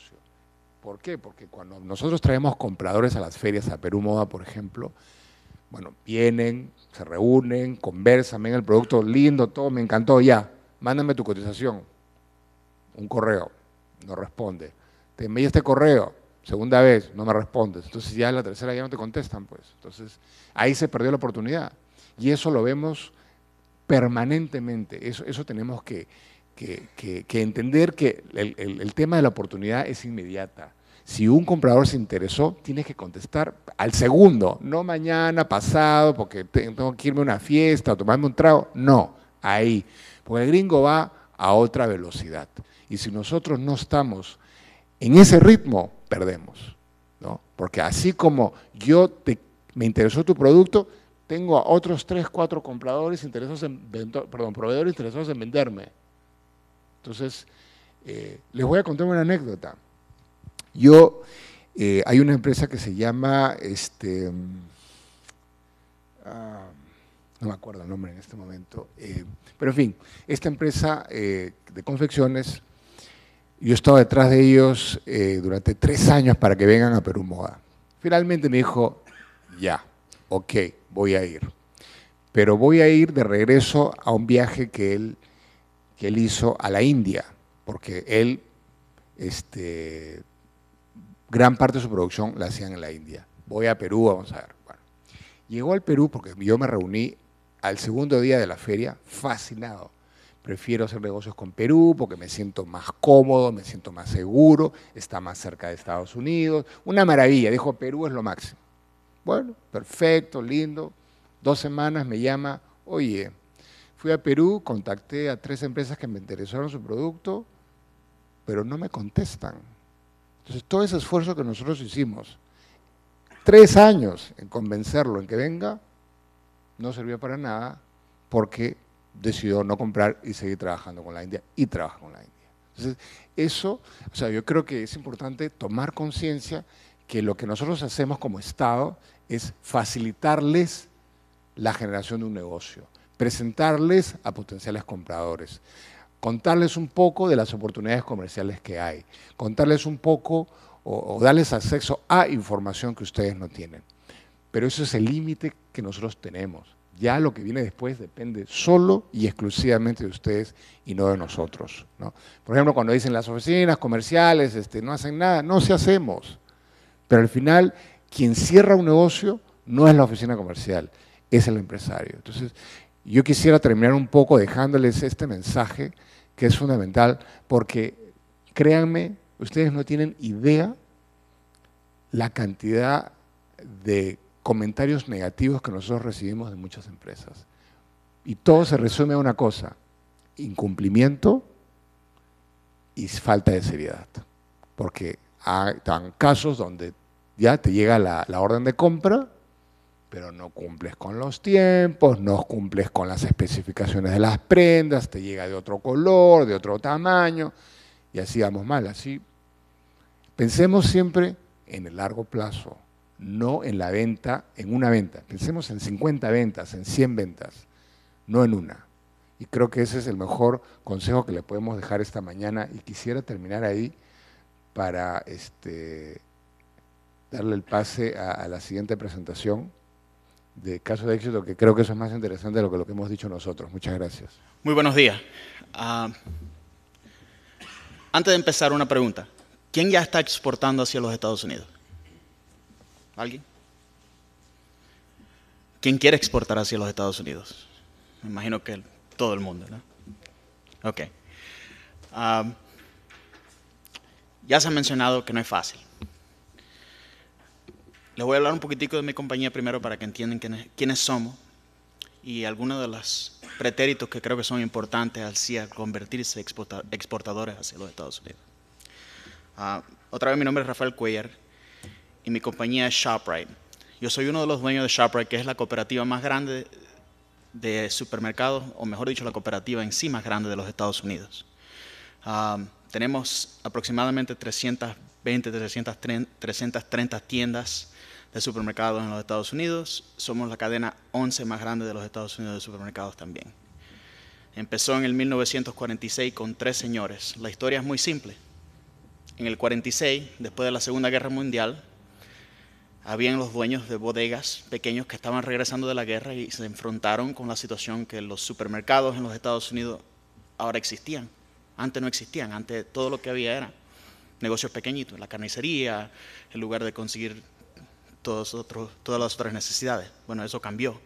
¿Por qué? Porque cuando nosotros traemos compradores a las ferias, a Perú Moda, por ejemplo, bueno, vienen, se reúnen, conversan, ven el producto lindo, todo, me encantó, ya, mándame tu cotización, un correo, no responde. Te envía este correo, segunda vez, no me respondes. Entonces ya la tercera ya no te contestan, pues. Entonces ahí se perdió la oportunidad. Y eso lo vemos permanentemente. Eso, eso tenemos que, entender que el, el, tema de la oportunidad es inmediata. Si un comprador se interesó, tienes que contestar al segundo, no mañana, pasado, porque tengo que irme a una fiesta o tomarme un trago. No, ahí. Porque el gringo va a otra velocidad. Y si nosotros no estamos en ese ritmo, perdemos. Porque así como yo me interesó tu producto, tengo a otros tres, cuatro compradores interesados en, perdón, proveedores interesados en venderme. Entonces, eh, les voy a contar una anécdota. Yo, eh, hay una empresa que se llama, este, ah, no me acuerdo el nombre en este momento, eh, pero en fin, esta empresa de confecciones yo he estado detrás de ellos eh, durante tres años para que vengan a Perú Moda. Finalmente me dijo, ya, ok, voy a ir. Pero voy a ir de regreso a un viaje que él, que él hizo a la India, porque él, este, gran parte de su producción la hacían en la India. Voy a Perú, vamos a ver. llegó al Perú porque yo me reuní al segundo día de la feria fascinado prefiero hacer negocios con Perú porque me siento más cómodo, me siento más seguro, está más cerca de Estados Unidos. Una maravilla, dijo Perú es lo máximo. Bueno, perfecto, lindo. Dos semanas me llama, oye, fui a Perú, contacté a tres empresas que me interesaron su producto, pero no me contestan. Entonces, todo ese esfuerzo que nosotros hicimos, tres años en convencerlo en que venga, no sirvió para nada porque decidió no comprar y seguir trabajando con la India y trabaja con la India. Entonces, eso, o sea, yo creo que es importante tomar conciencia que lo que nosotros hacemos como Estado es facilitarles la generación de un negocio, presentarles a potenciales compradores, contarles un poco de las oportunidades comerciales que hay, contarles un poco o, darles acceso a información que ustedes no tienen. Pero eso es el límite que nosotros tenemos. Ya lo que viene después depende solo y exclusivamente de ustedes y no de nosotros. Por ejemplo, cuando dicen las oficinas comerciales este, no hacen nada, no se hacemos. Pero al final, quien cierra un negocio no es la oficina comercial, es el empresario. Entonces, yo quisiera terminar un poco dejándoles este mensaje que es fundamental porque, créanme, ustedes no tienen idea la cantidad de comentarios negativos que nosotros recibimos de muchas empresas. Y todo se resume a una cosa, incumplimiento y falta de seriedad. Porque hay casos donde ya te llega la, la orden de compra, pero no cumples con los tiempos, no cumples con las especificaciones de las prendas, te llega de otro color, de otro tamaño, y así vamos mal. Así pensemos siempre en el largo plazo no en la venta, en una venta. Pensemos en 50 ventas, en 100 ventas, no en una. Y creo que ese es el mejor consejo que le podemos dejar esta mañana y quisiera terminar ahí para este, darle el pase a, la siguiente presentación de caso de éxito, que creo que eso es más interesante de lo que, lo que hemos dicho nosotros. Muchas gracias. Muy buenos días. Ah, antes de empezar, una pregunta. ¿Quién ya está exportando hacia los Estados Unidos? ¿Alguien? ¿Quién quiere exportar hacia los Estados Unidos? Me imagino que todo el mundo, ¿no? Ok. ya se ha mencionado que no es fácil. Les voy a hablar un poquitico de mi compañía primero para que entiendan quiénes, somos y algunos de los pretéritos que creo que son importantes al convertirse exportadores hacia los Estados Unidos. Ah, otra vez, mi nombre es Rafael Cuellar y mi compañía es ShopRite. Yo soy uno de los dueños de ShopRite, que es la cooperativa más grande de supermercados, o mejor dicho, la cooperativa en sí más grande de los Estados Unidos. Ah, tenemos aproximadamente 320, 330, 330 tiendas de supermercados en los Estados Unidos. Somos la cadena 11 más grande de los Estados Unidos de supermercados también. Empezó en el 1946 con tres señores. La historia es muy simple. En el 46, después de la Segunda Guerra Mundial, habían los dueños de bodegas pequeños que estaban regresando de la guerra y se enfrentaron con la situación que los supermercados en los Estados Unidos ahora existían. Antes no existían, antes todo lo que había era negocios pequeñitos, la carnicería, el lugar de conseguir todos otros, todas las otras necesidades. Bueno, eso cambió.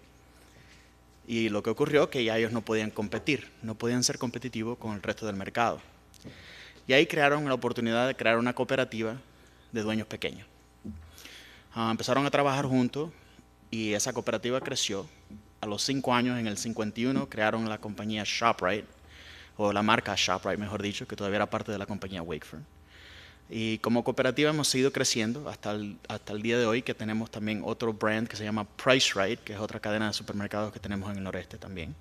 Y lo que ocurrió que ya ellos no podían competir, no podían ser competitivos con el resto del mercado. Y ahí crearon la oportunidad de crear una cooperativa de dueños pequeños. Ah, empezaron a trabajar juntos y esa cooperativa creció. A los cinco años, en el 51, crearon la compañía ShopRite, o la marca ShopRite, mejor dicho, que todavía era parte de la compañía Wakefern. Y como cooperativa hemos seguido creciendo hasta el, hasta el día de hoy, que tenemos también otro brand que se llama PriceRite, que es otra cadena de supermercados que tenemos en el noreste también.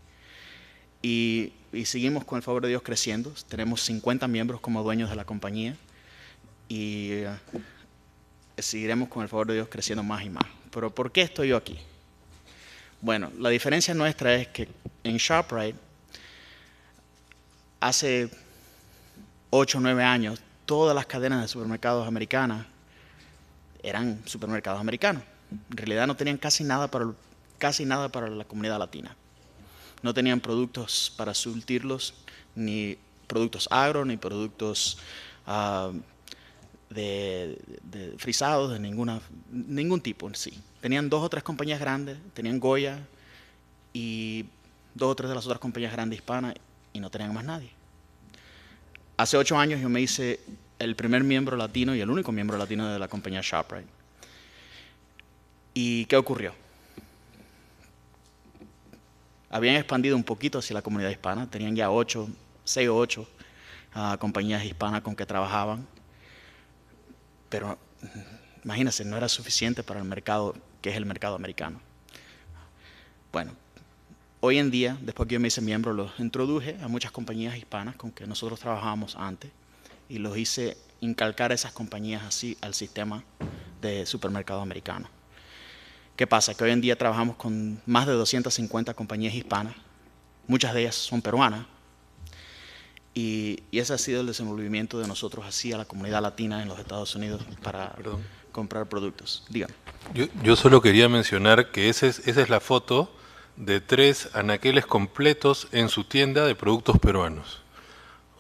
Y, y, seguimos con el favor de Dios creciendo. Tenemos 50 miembros como dueños de la compañía. Y seguiremos con el favor de Dios creciendo más y más. Pero ¿por qué estoy yo aquí? Bueno, la diferencia nuestra es que en ShopRite, hace 8 o 9 años, todas las cadenas de supermercados americanas eran supermercados americanos. En realidad no tenían casi nada para, casi nada para la comunidad latina. No tenían productos para surtirlos, ni productos agro, ni productos ah, de, frisados de ningún tipo en sí. Tenían dos o tres compañías grandes, tenían Goya y dos o tres de las otras compañías grandes hispanas y no tenían más nadie. Hace ocho años yo me hice el primer miembro latino y el único miembro latino de la compañía ShopRite. ¿Y qué ocurrió? Habían expandido un poquito hacia la comunidad hispana, tenían ya ocho, seis o ocho ah, compañías hispanas con que trabajaban pero imagínense, no era suficiente para el mercado que es el mercado americano. Bueno, hoy en día, después que yo me hice miembro, los introduje a muchas compañías hispanas con que nosotros trabajábamos antes y los hice incalcar esas compañías así al sistema de supermercado americano. ¿Qué pasa? Que hoy en día trabajamos con más de 250 compañías hispanas, muchas de ellas son peruanas, y, ese ha sido el desenvolvimiento de nosotros así a la comunidad latina en los Estados Unidos para comprar productos. Dígame. Yo, solo quería mencionar que ese esa es la foto de tres anaqueles completos en su tienda de productos peruanos.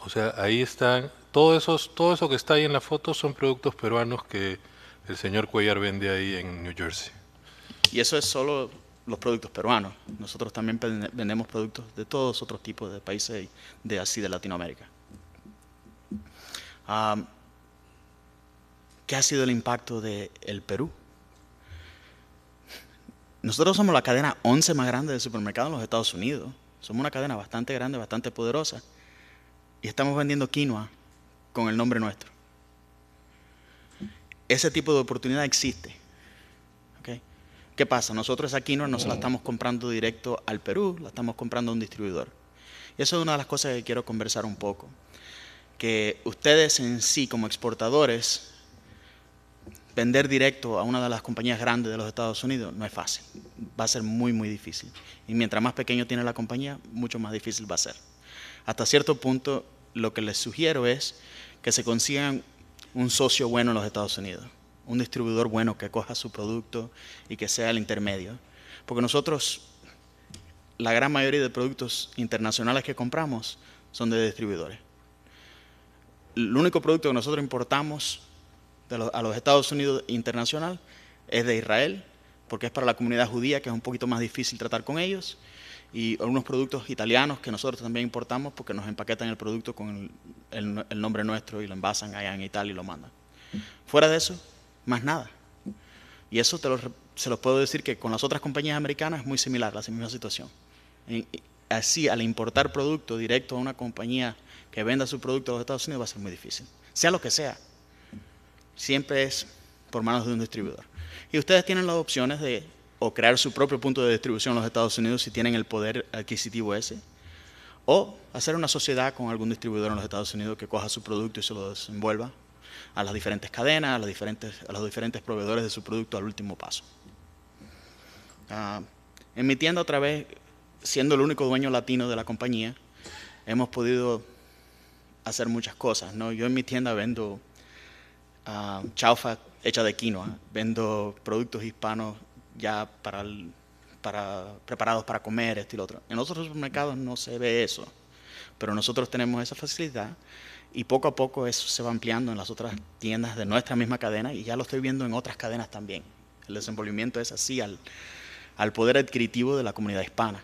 O sea, ahí están, todos esos, todo eso que está ahí en la foto son productos peruanos que el señor Cuellar vende ahí en New Jersey. Y eso es solo los productos peruanos. Nosotros también vendemos productos de todos otros tipos de países de así de Latinoamérica. ¿Qué ha sido el impacto del el Perú? Nosotros somos la cadena 11 más grande de supermercados en los Estados Unidos. Somos una cadena bastante grande, bastante poderosa. Y estamos vendiendo quinoa con el nombre nuestro. Ese tipo de oportunidad existe. ¿Qué pasa? Nosotros aquí no nos la estamos comprando directo al Perú, la estamos comprando a un distribuidor. Y eso es una de las cosas que quiero conversar un poco. Que ustedes en sí, como exportadores, vender directo a una de las compañías grandes de los Estados Unidos no es fácil. Va a ser muy, muy difícil. Y mientras más pequeño tiene la compañía, mucho más difícil va a ser. Hasta cierto punto, lo que les sugiero es que se consigan un socio bueno en los Estados Unidos un distribuidor bueno que coja su producto y que sea el intermedio. Porque nosotros, la gran mayoría de productos internacionales que compramos son de distribuidores. El único producto que nosotros importamos a los Estados Unidos internacional es de Israel, porque es para la comunidad judía, que es un poquito más difícil tratar con ellos, y algunos productos italianos que nosotros también importamos porque nos empaquetan el producto con el, el nombre nuestro y lo envasan allá en Italia y lo mandan. Fuera de eso, más nada. Y eso te lo, se los puedo decir que con las otras compañías americanas es muy similar, la misma situación. Así, al importar producto directo a una compañía que venda su producto a los Estados Unidos va a ser muy difícil. Sea lo que sea, siempre es por manos de un distribuidor. Y ustedes tienen las opciones de o crear su propio punto de distribución en los Estados Unidos si tienen el poder adquisitivo ese, o hacer una sociedad con algún distribuidor en los Estados Unidos que coja su producto y se lo desenvuelva a las diferentes cadenas, a, los diferentes, a los diferentes proveedores de su producto al último paso. Ah, en mi tienda otra vez, siendo el único dueño latino de la compañía, hemos podido hacer muchas cosas. ¿no? Yo en mi tienda vendo ah, chaufa hecha de quinoa, vendo productos hispanos ya para, para preparados para comer, este y otro. En otros supermercados no se ve eso, pero nosotros tenemos esa facilidad y poco a poco eso se va ampliando en las otras tiendas de nuestra misma cadena y ya lo estoy viendo en otras cadenas también. El desenvolvimiento es así al, poder adquisitivo de la comunidad hispana.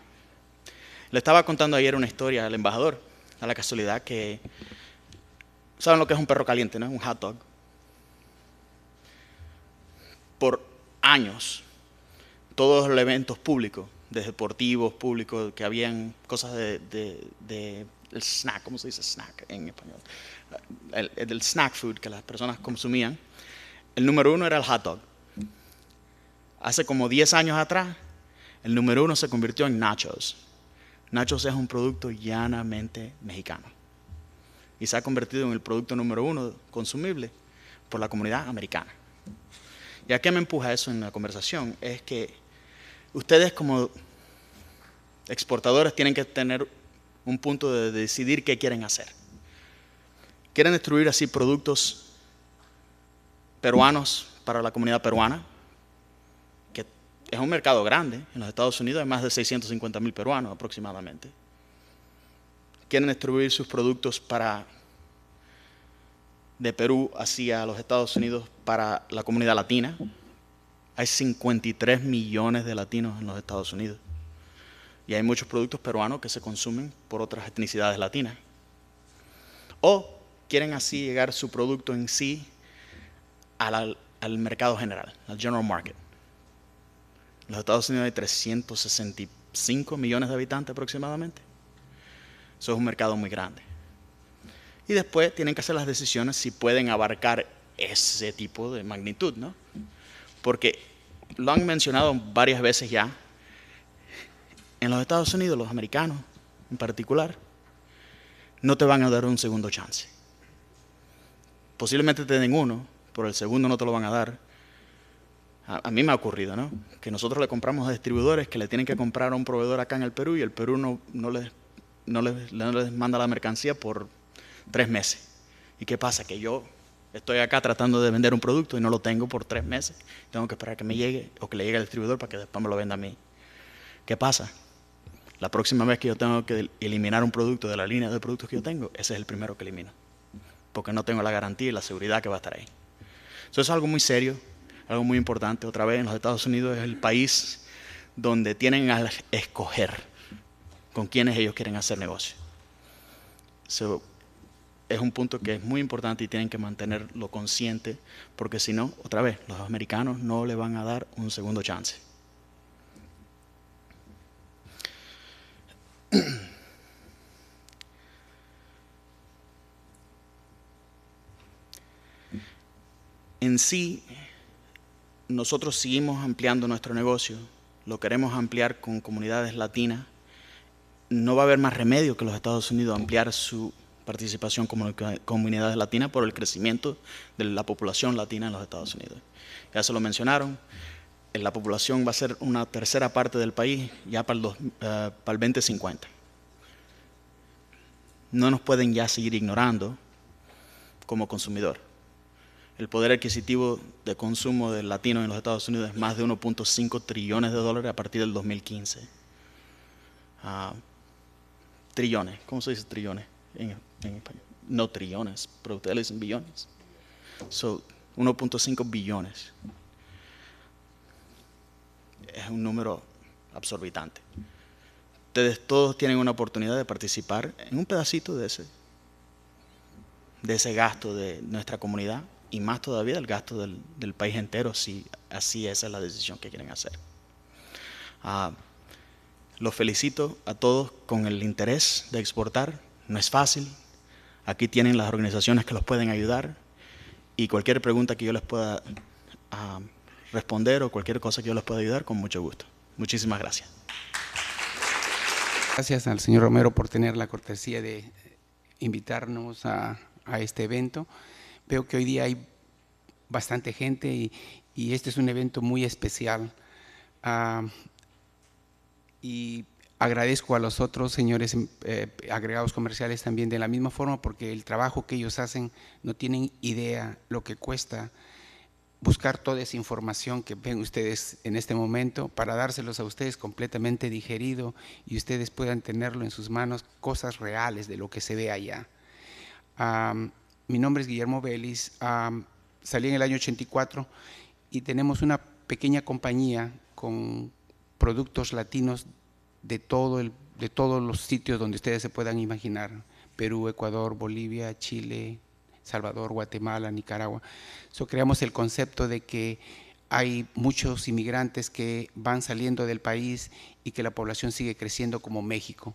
Le estaba contando ayer una historia al embajador, a la casualidad que... ¿Saben lo que es un perro caliente, no? Un hot dog. Por años, todos los eventos públicos, de deportivos, públicos, que habían cosas de el snack, ¿cómo se dice snack en español? Eh, el, snack food que las personas consumían. El número uno era el hot dog. Hace como 10 años atrás, el número uno se convirtió en nachos. Nachos es un producto llanamente mexicano y se ha convertido en el producto número uno consumible por la comunidad americana. ¿Y a me empuja eso en la conversación? Es que ustedes como exportadores tienen que tener un punto de decidir qué quieren hacer. Quieren destruir así productos peruanos para la comunidad peruana, que es un mercado grande. En los Estados Unidos hay más de 650 mil peruanos aproximadamente. Quieren distribuir sus productos para de Perú hacia los Estados Unidos para la comunidad latina. Hay 53 millones de latinos en los Estados Unidos. Y hay muchos productos peruanos que se consumen por otras etnicidades latinas. O quieren así llegar su producto en sí al, mercado general, al general market. En los Estados Unidos hay 365 millones de habitantes aproximadamente. Eso es un mercado muy grande. Y después tienen que hacer las decisiones si pueden abarcar ese tipo de magnitud, ¿no? Porque lo han mencionado varias veces ya, en los Estados Unidos, los americanos en particular, no te van a dar un segundo chance. Posiblemente te den uno, pero el segundo no te lo van a dar. A, mí me ha ocurrido, ¿no? Que nosotros le compramos a distribuidores que le tienen que comprar a un proveedor acá en el Perú y el Perú no, les, no, les, no les manda la mercancía por tres meses. ¿Y qué pasa? Que yo estoy acá tratando de vender un producto y no lo tengo por tres meses. Tengo que esperar que me llegue o que le llegue al distribuidor para que después me lo venda a mí. ¿Qué pasa? La próxima vez que yo tengo que eliminar un producto de la línea de productos que yo tengo, ese es el primero que elimino. Porque no tengo la garantía y la seguridad que va a estar ahí. Eso es algo muy serio, algo muy importante. Otra vez, en los Estados Unidos es el país donde tienen a escoger con quienes ellos quieren hacer negocio. es un punto que es muy importante y tienen que mantenerlo consciente, porque si no, otra vez, los americanos no le van a dar un segundo chance. en sí, nosotros seguimos ampliando nuestro negocio, lo queremos ampliar con comunidades latinas. No va a haber más remedio que los Estados Unidos ampliar su participación como comunidades latinas por el crecimiento de la población latina en los Estados Unidos. Ya se lo mencionaron la población va a ser una tercera parte del país ya para el, eh, el 2050. No nos pueden ya seguir ignorando como consumidor. El poder adquisitivo de consumo del latino en los Estados Unidos es más de 1.5 trillones de dólares a partir del 2015. Ah, trillones, ¿cómo se dice trillones en, español? No trillones, pero ustedes dicen billones. So, 1.5 billones es un número absorbitante. Ustedes todos tienen una oportunidad de participar en un pedacito de ese, de ese gasto de nuestra comunidad y más todavía el gasto del, del país entero, si así es la decisión que quieren hacer. Ah, los felicito a todos con el interés de exportar. No es fácil. Aquí tienen las organizaciones que los pueden ayudar. Y cualquier pregunta que yo les pueda ah, responder o cualquier cosa que yo les pueda ayudar, con mucho gusto. Muchísimas gracias. Gracias al señor Romero por tener la cortesía de invitarnos a, este evento. Veo que hoy día hay bastante gente y, este es un evento muy especial. Ah, y agradezco a los otros señores em, eh, agregados comerciales también de la misma forma porque el trabajo que ellos hacen no tienen idea lo que cuesta buscar toda esa información que ven ustedes en este momento para dárselos a ustedes completamente digerido y ustedes puedan tenerlo en sus manos, cosas reales de lo que se ve allá. mi nombre es Guillermo Vélez, salí en el año 84 y tenemos una pequeña compañía con productos latinos de, todo el, de todos los sitios donde ustedes se puedan imaginar, Perú, Ecuador, Bolivia, Chile, Salvador, Guatemala, Nicaragua. So, creamos el concepto de que hay muchos inmigrantes que van saliendo del país y que la población sigue creciendo como México.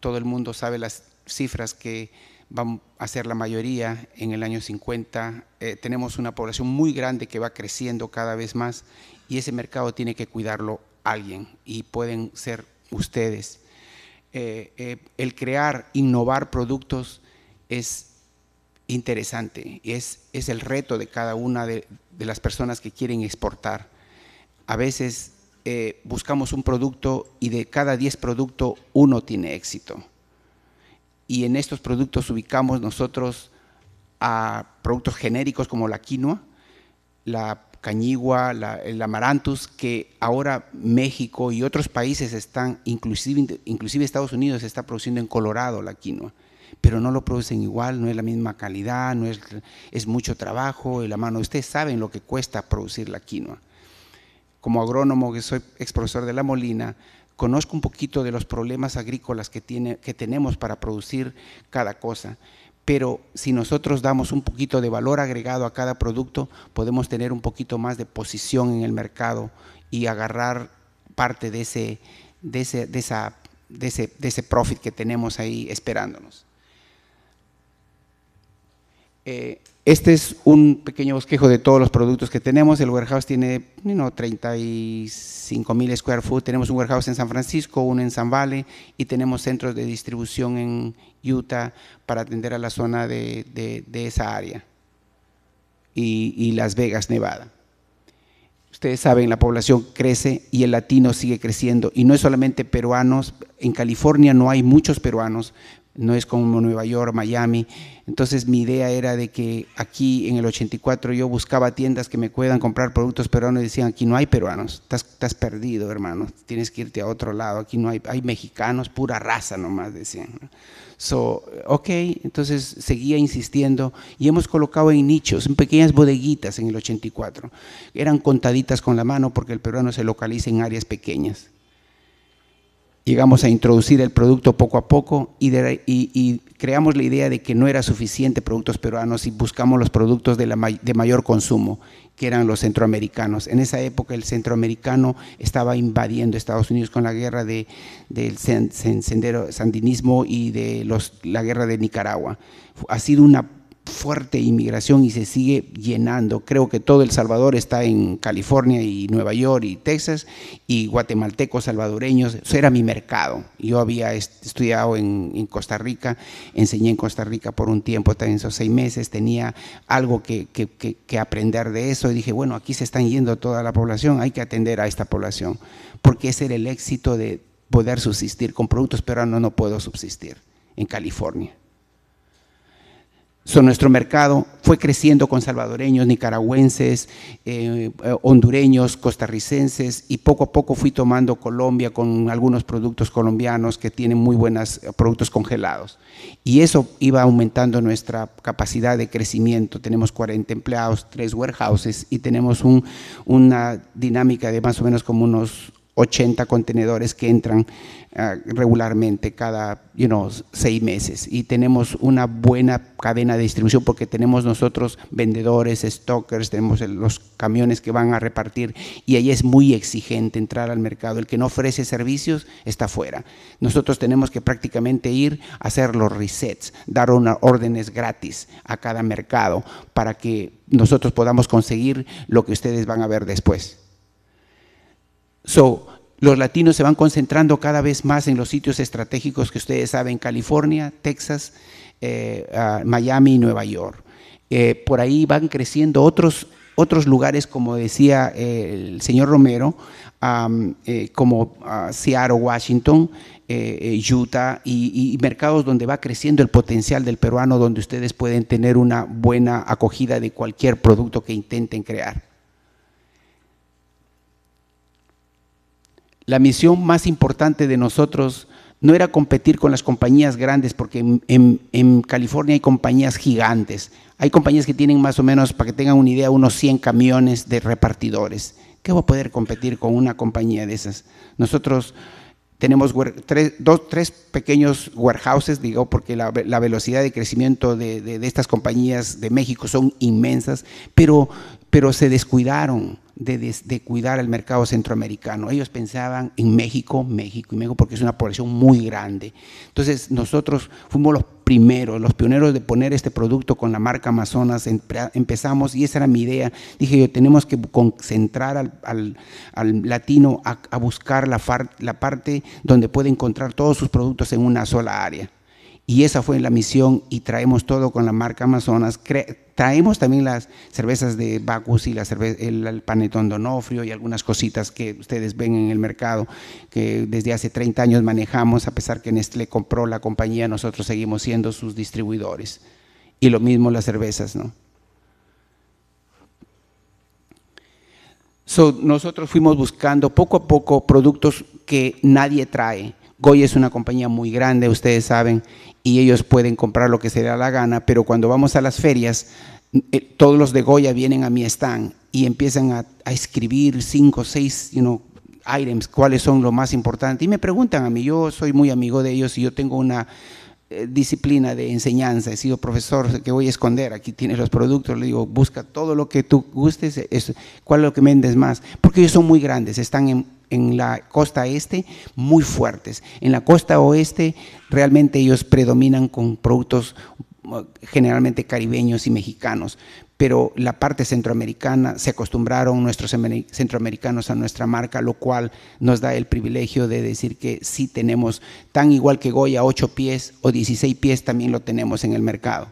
Todo el mundo sabe las cifras que van a ser la mayoría en el año 50. Eh, tenemos una población muy grande que va creciendo cada vez más y ese mercado tiene que cuidarlo alguien y pueden ser ustedes. Eh, eh, el crear, innovar productos es interesante es, es el reto de cada una de, de las personas que quieren exportar. A veces eh, buscamos un producto y de cada 10 productos uno tiene éxito. Y en estos productos ubicamos nosotros a productos genéricos como la quinoa, la cañigua, el amarantus, que ahora México y otros países están, inclusive, inclusive Estados Unidos está produciendo en Colorado la quinoa pero no lo producen igual, no es la misma calidad, no es, es mucho trabajo en la mano. Ustedes saben lo que cuesta producir la quinoa. Como agrónomo que soy ex profesor de La Molina, conozco un poquito de los problemas agrícolas que, tiene, que tenemos para producir cada cosa pero si nosotros damos un poquito de valor agregado a cada producto, podemos tener un poquito más de posición en el mercado y agarrar parte de ese, de ese, de esa, de ese profit que tenemos ahí esperándonos. Eh, este es un pequeño bosquejo de todos los productos que tenemos. El warehouse tiene no, 35 mil square foot. Tenemos un warehouse en San Francisco, uno en San Vale y tenemos centros de distribución en Utah para atender a la zona de, esa área y, y Las Vegas, Nevada. Ustedes saben, la población crece y el latino sigue creciendo. Y no es solamente peruanos. En California no hay muchos peruanos, no es como Nueva York, Miami. Entonces mi idea era de que aquí en el 84 yo buscaba tiendas que me puedan comprar productos peruanos y decían, aquí no hay peruanos, estás, perdido hermano, tienes que irte a otro lado, aquí no hay, hay mexicanos, pura raza nomás, decían. ok, entonces seguía insistiendo y hemos colocado en nichos, en pequeñas bodeguitas en el 84. Eran contaditas con la mano porque el peruano se localiza en áreas pequeñas llegamos a introducir el producto poco a poco y, creamos la idea de que no era suficiente productos peruanos y buscamos los productos de, de mayor consumo, que eran los centroamericanos. En esa época el centroamericano estaba invadiendo Estados Unidos con la guerra del sendero sandinismo y de los, la guerra de Nicaragua. Ha sido una fuerte inmigración y se sigue llenando. Creo que todo El Salvador está en California y Nueva York y Texas y guatemaltecos, salvadoreños, eso era mi mercado. Yo había estudiado en, Costa Rica, enseñé en Costa Rica por un tiempo, también esos seis meses, tenía algo que, aprender de eso y dije, bueno, aquí se están yendo toda la población, hay que atender a esta población, porque ese era el éxito de poder subsistir con productos pero no no puedo subsistir en California nuestro mercado fue creciendo con salvadoreños, nicaragüenses, eh, eh, hondureños, costarricenses y poco a poco fui tomando Colombia con algunos productos colombianos que tienen muy buenos eh, productos congelados. Y eso iba aumentando nuestra capacidad de crecimiento. Tenemos 40 empleados, tres warehouses y tenemos una dinámica de más o menos como unos 80 contenedores que entran ah, regularmente cada you seis meses y tenemos una buena cadena de distribución porque tenemos nosotros vendedores, stockers, tenemos los camiones que van a repartir y ahí es muy exigente entrar al mercado. El que no ofrece servicios está fuera. Nosotros tenemos que prácticamente ir a hacer los resets, dar unas órdenes gratis a cada mercado para que nosotros podamos conseguir lo que ustedes van a ver después. So, los latinos se van concentrando cada vez más en los sitios estratégicos que ustedes saben, California, Texas, eh, ah, Miami y Nueva York. Eh, por ahí van creciendo otros, otros lugares, como decía eh, el señor Romero, como ah, Seattle, Washington, Utah, y mercados donde va creciendo el potencial del peruano, donde ustedes pueden tener una buena acogida de cualquier producto que intenten crear. la misión más importante de nosotros no era competir con las compañías grandes, porque en, California hay compañías gigantes. Hay compañías que tienen más o menos, para que tengan una idea, unos 100 camiones de repartidores. ¿Qué va a poder competir con una compañía de esas? Nosotros tenemos tres, pequeños warehouses, digo, porque la, velocidad de crecimiento de, estas compañías de México son inmensas, pero se descuidaron de, de, cuidar el mercado centroamericano. Ellos pensaban en México, México y México, porque es una población muy grande. Entonces nosotros fuimos los primeros, los pioneros de poner este producto con la marca Amazonas. Empezamos y esa era mi idea. Dije yo, tenemos que concentrar al, latino a, buscar la, la parte donde puede encontrar todos sus productos en una sola área. Y esa fue la misión y traemos todo con la marca Amazonas. traemos también las cervezas de Bacus y el, panetón Donofrio y algunas cositas que ustedes ven en el mercado que desde hace 30 años manejamos, a pesar que Nestlé compró la compañía, nosotros seguimos siendo sus distribuidores. Y lo mismo las cervezas, ¿no? So, nosotros fuimos buscando poco a poco productos que nadie trae Goya es una compañía muy grande, ustedes saben, y ellos pueden comprar lo que se da la gana, pero cuando vamos a las ferias, eh, todos los de Goya vienen a mi stand y empiezan a, escribir cinco seis items, cuáles son lo más importante. Y me preguntan a mí, yo soy muy amigo de ellos y yo tengo una eh, disciplina de enseñanza, he sido profesor que voy a esconder, aquí tienes los productos, le digo, busca todo lo que tú gustes, cuál es lo que vendes más, porque ellos son muy grandes, están en en la costa este muy fuertes. En la costa oeste realmente ellos predominan con productos uh, generalmente caribeños y mexicanos, pero la parte centroamericana se acostumbraron nuestros centroamericanos a nuestra marca, lo cual nos da el privilegio de decir que sí tenemos, tan igual que Goya, 8 pies o 16 pies, también lo tenemos en el mercado.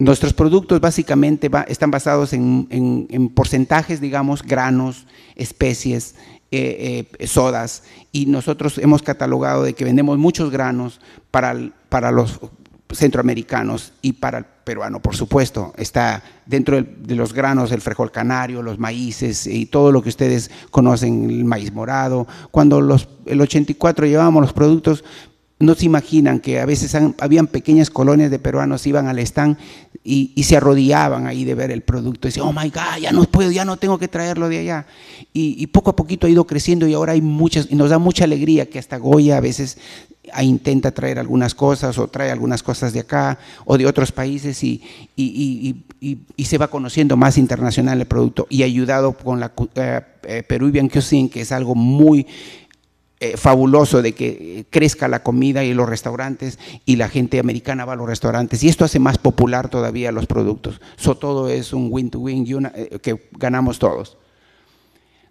Nuestros productos básicamente están basados en, porcentajes, digamos, granos, especies, eh, eh, sodas, y nosotros hemos catalogado de que vendemos muchos granos para, para los centroamericanos y para el peruano, por supuesto. Está dentro de los granos el frijol canario, los maíces y todo lo que ustedes conocen, el maíz morado. Cuando los, el 84 llevábamos los productos, no se imaginan que a veces habían pequeñas colonias de peruanos, iban al stand, y, se arrodillaban ahí de ver el producto. Y decían, oh my God, ya no puedo, ya no tengo que traerlo de allá. Y, poco a poquito ha ido creciendo y ahora hay muchas, y nos da mucha alegría que hasta Goya a veces ah, intenta traer algunas cosas o trae algunas cosas de acá o de otros países y, y, se va conociendo más internacional el producto y ayudado con la eh, eh, Peruvian Cuisine, que es algo muy eh, fabuloso de que eh, crezca la comida y los restaurantes y la gente americana va a los restaurantes y esto hace más popular todavía los productos. So, todo es un win-to-win eh, que ganamos todos.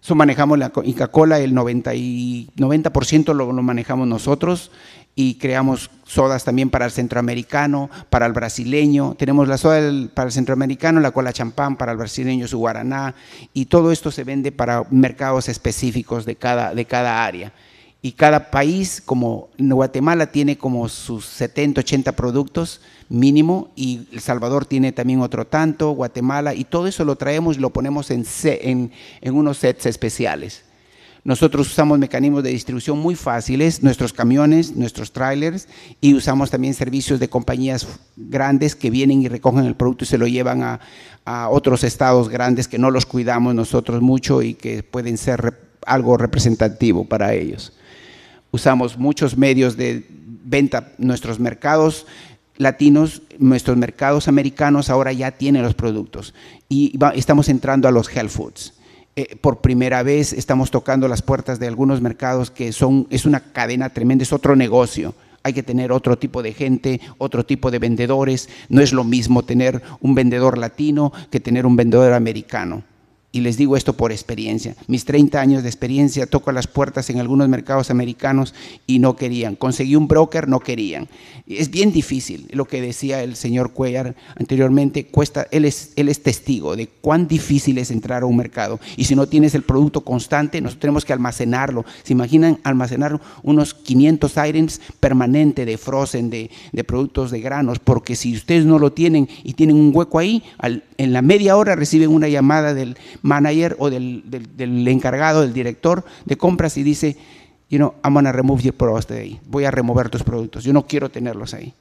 Eso manejamos la Coca-Cola, el 90%, 90 lo, lo manejamos nosotros y creamos sodas también para el centroamericano, para el brasileño. Tenemos la soda para el centroamericano, la cola champán para el brasileño, su guaraná, y todo esto se vende para mercados específicos de de cada área y cada país, como Guatemala tiene como sus 70, 80 productos mínimo, y El Salvador tiene también otro tanto, Guatemala, y todo eso lo traemos y lo ponemos en, en, unos sets especiales. Nosotros usamos mecanismos de distribución muy fáciles, nuestros camiones, nuestros trailers, y usamos también servicios de compañías grandes que vienen y recogen el producto y se lo llevan a otros estados grandes que no los cuidamos nosotros mucho y que pueden ser algo representativo para ellos usamos muchos medios de venta, nuestros mercados latinos, nuestros mercados americanos ahora ya tienen los productos y estamos entrando a los health foods. Eh, por primera vez estamos tocando las puertas de algunos mercados que son, es una cadena tremenda, es otro negocio. Hay que tener otro tipo de gente, otro tipo de vendedores. No es lo mismo tener un vendedor latino que tener un vendedor americano. Y les digo esto por experiencia. Mis 30 años de experiencia toco las puertas en algunos mercados americanos y no querían. Conseguí un broker, no querían. Es bien difícil lo que decía el señor Cuellar anteriormente. Cuesta, él, es, él es testigo de cuán difícil es entrar a un mercado. Y si no tienes el producto constante, nosotros tenemos que almacenarlo. ¿Se imaginan almacenar unos 500 items permanente de frozen, de, productos de granos? Porque si ustedes no lo tienen y tienen un hueco ahí, en la media hora reciben una llamada del manager o del, encargado, del director de compras y dice, you know, I'm going remove your products Voy a remover tus productos. Yo no quiero tenerlos ahí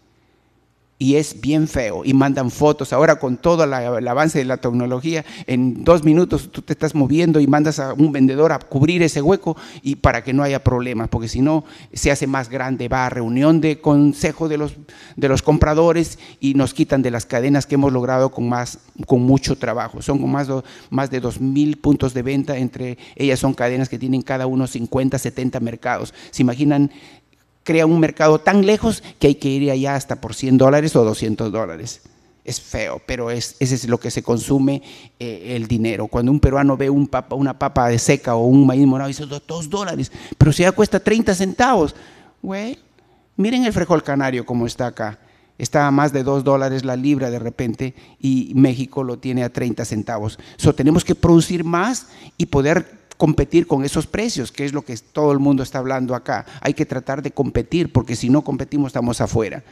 y es bien feo y mandan fotos. Ahora con todo el avance de la tecnología, en dos minutos tú te estás moviendo y mandas a un vendedor a cubrir ese hueco y para que no haya problemas, porque si no se hace más grande, va a reunión de consejo de los, de los compradores y nos quitan de las cadenas que hemos logrado con, más, con mucho trabajo. Son más, de más de 2.000 puntos de venta, entre ellas son cadenas que tienen cada uno 50, 70 mercados. ¿Se imaginan crea un mercado tan lejos que hay que ir allá hasta por 100 dólares o 200 dólares. Es feo, pero es, ese es lo que se consume eh, el dinero. Cuando un peruano ve una papa de seca o un maíz morado, dice dos dólares, pero si ya cuesta 30 centavos. Well, miren el frijol canario como está acá. Está a más de 2 dólares la libra de repente y México lo tiene a 30 centavos. So, tenemos que producir más y poder competir con esos precios, que es lo que todo el mundo está hablando acá. Hay que tratar de competir, porque si no competimos estamos afuera.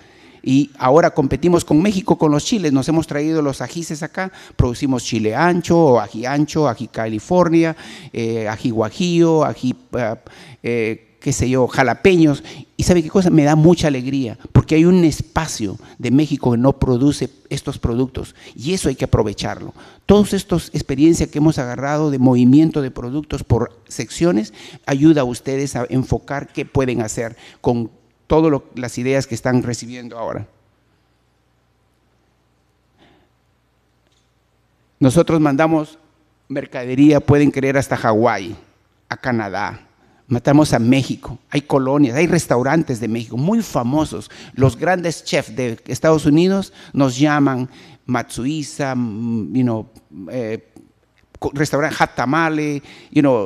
Y ahora competimos con México, con los chiles. Nos hemos traído los ajices acá. Producimos chile ancho, o ají ancho, ají California, eh, ají guajío, ají eh, qué sé yo, jalapeños. Y sabe qué cosa, me da mucha alegría, porque hay un espacio de México que no produce estos productos y eso hay que aprovecharlo. Todas estas experiencias que hemos agarrado de movimiento de productos por secciones ayuda a ustedes a enfocar qué pueden hacer con todas las ideas que están recibiendo ahora. Nosotros mandamos mercadería, pueden creer, hasta Hawái, a Canadá, matamos a México. Hay colonias, hay restaurantes de México muy famosos. Los grandes chefs de Estados Unidos nos llaman Matsuiza, mm, you know, eh, restaurante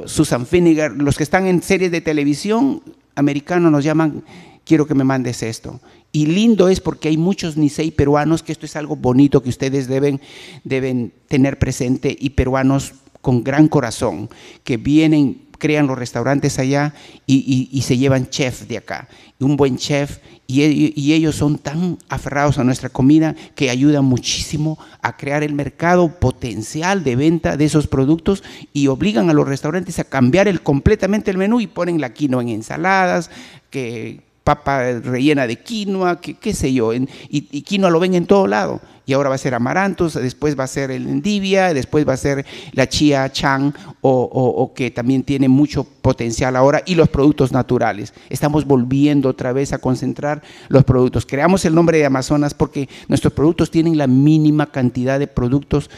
Susan Finnegar. Los que están en series de televisión americanos nos llaman quiero que me mandes esto. Y lindo es porque hay muchos Nisei peruanos, que esto es algo bonito que ustedes deben, deben tener presente, y peruanos con gran corazón, que vienen crean los restaurantes allá y, se llevan chef de acá, un buen chef, e, y, ellos son tan aferrados a nuestra comida que ayudan muchísimo a crear el mercado potencial de venta de esos productos y obligan a los restaurantes a cambiar el, completamente el menú y ponen la quinoa en ensaladas, que papa rellena de quinoa, qué sé yo, y, quinoa lo ven en todo lado. Y ahora va a ser amarantos, después va a ser el endivia, después va a ser la chía chan, o, que también tiene mucho potencial ahora, y los productos naturales. Estamos volviendo otra vez a concentrar los productos. Creamos el nombre de Amazonas porque nuestros productos tienen la mínima cantidad de productos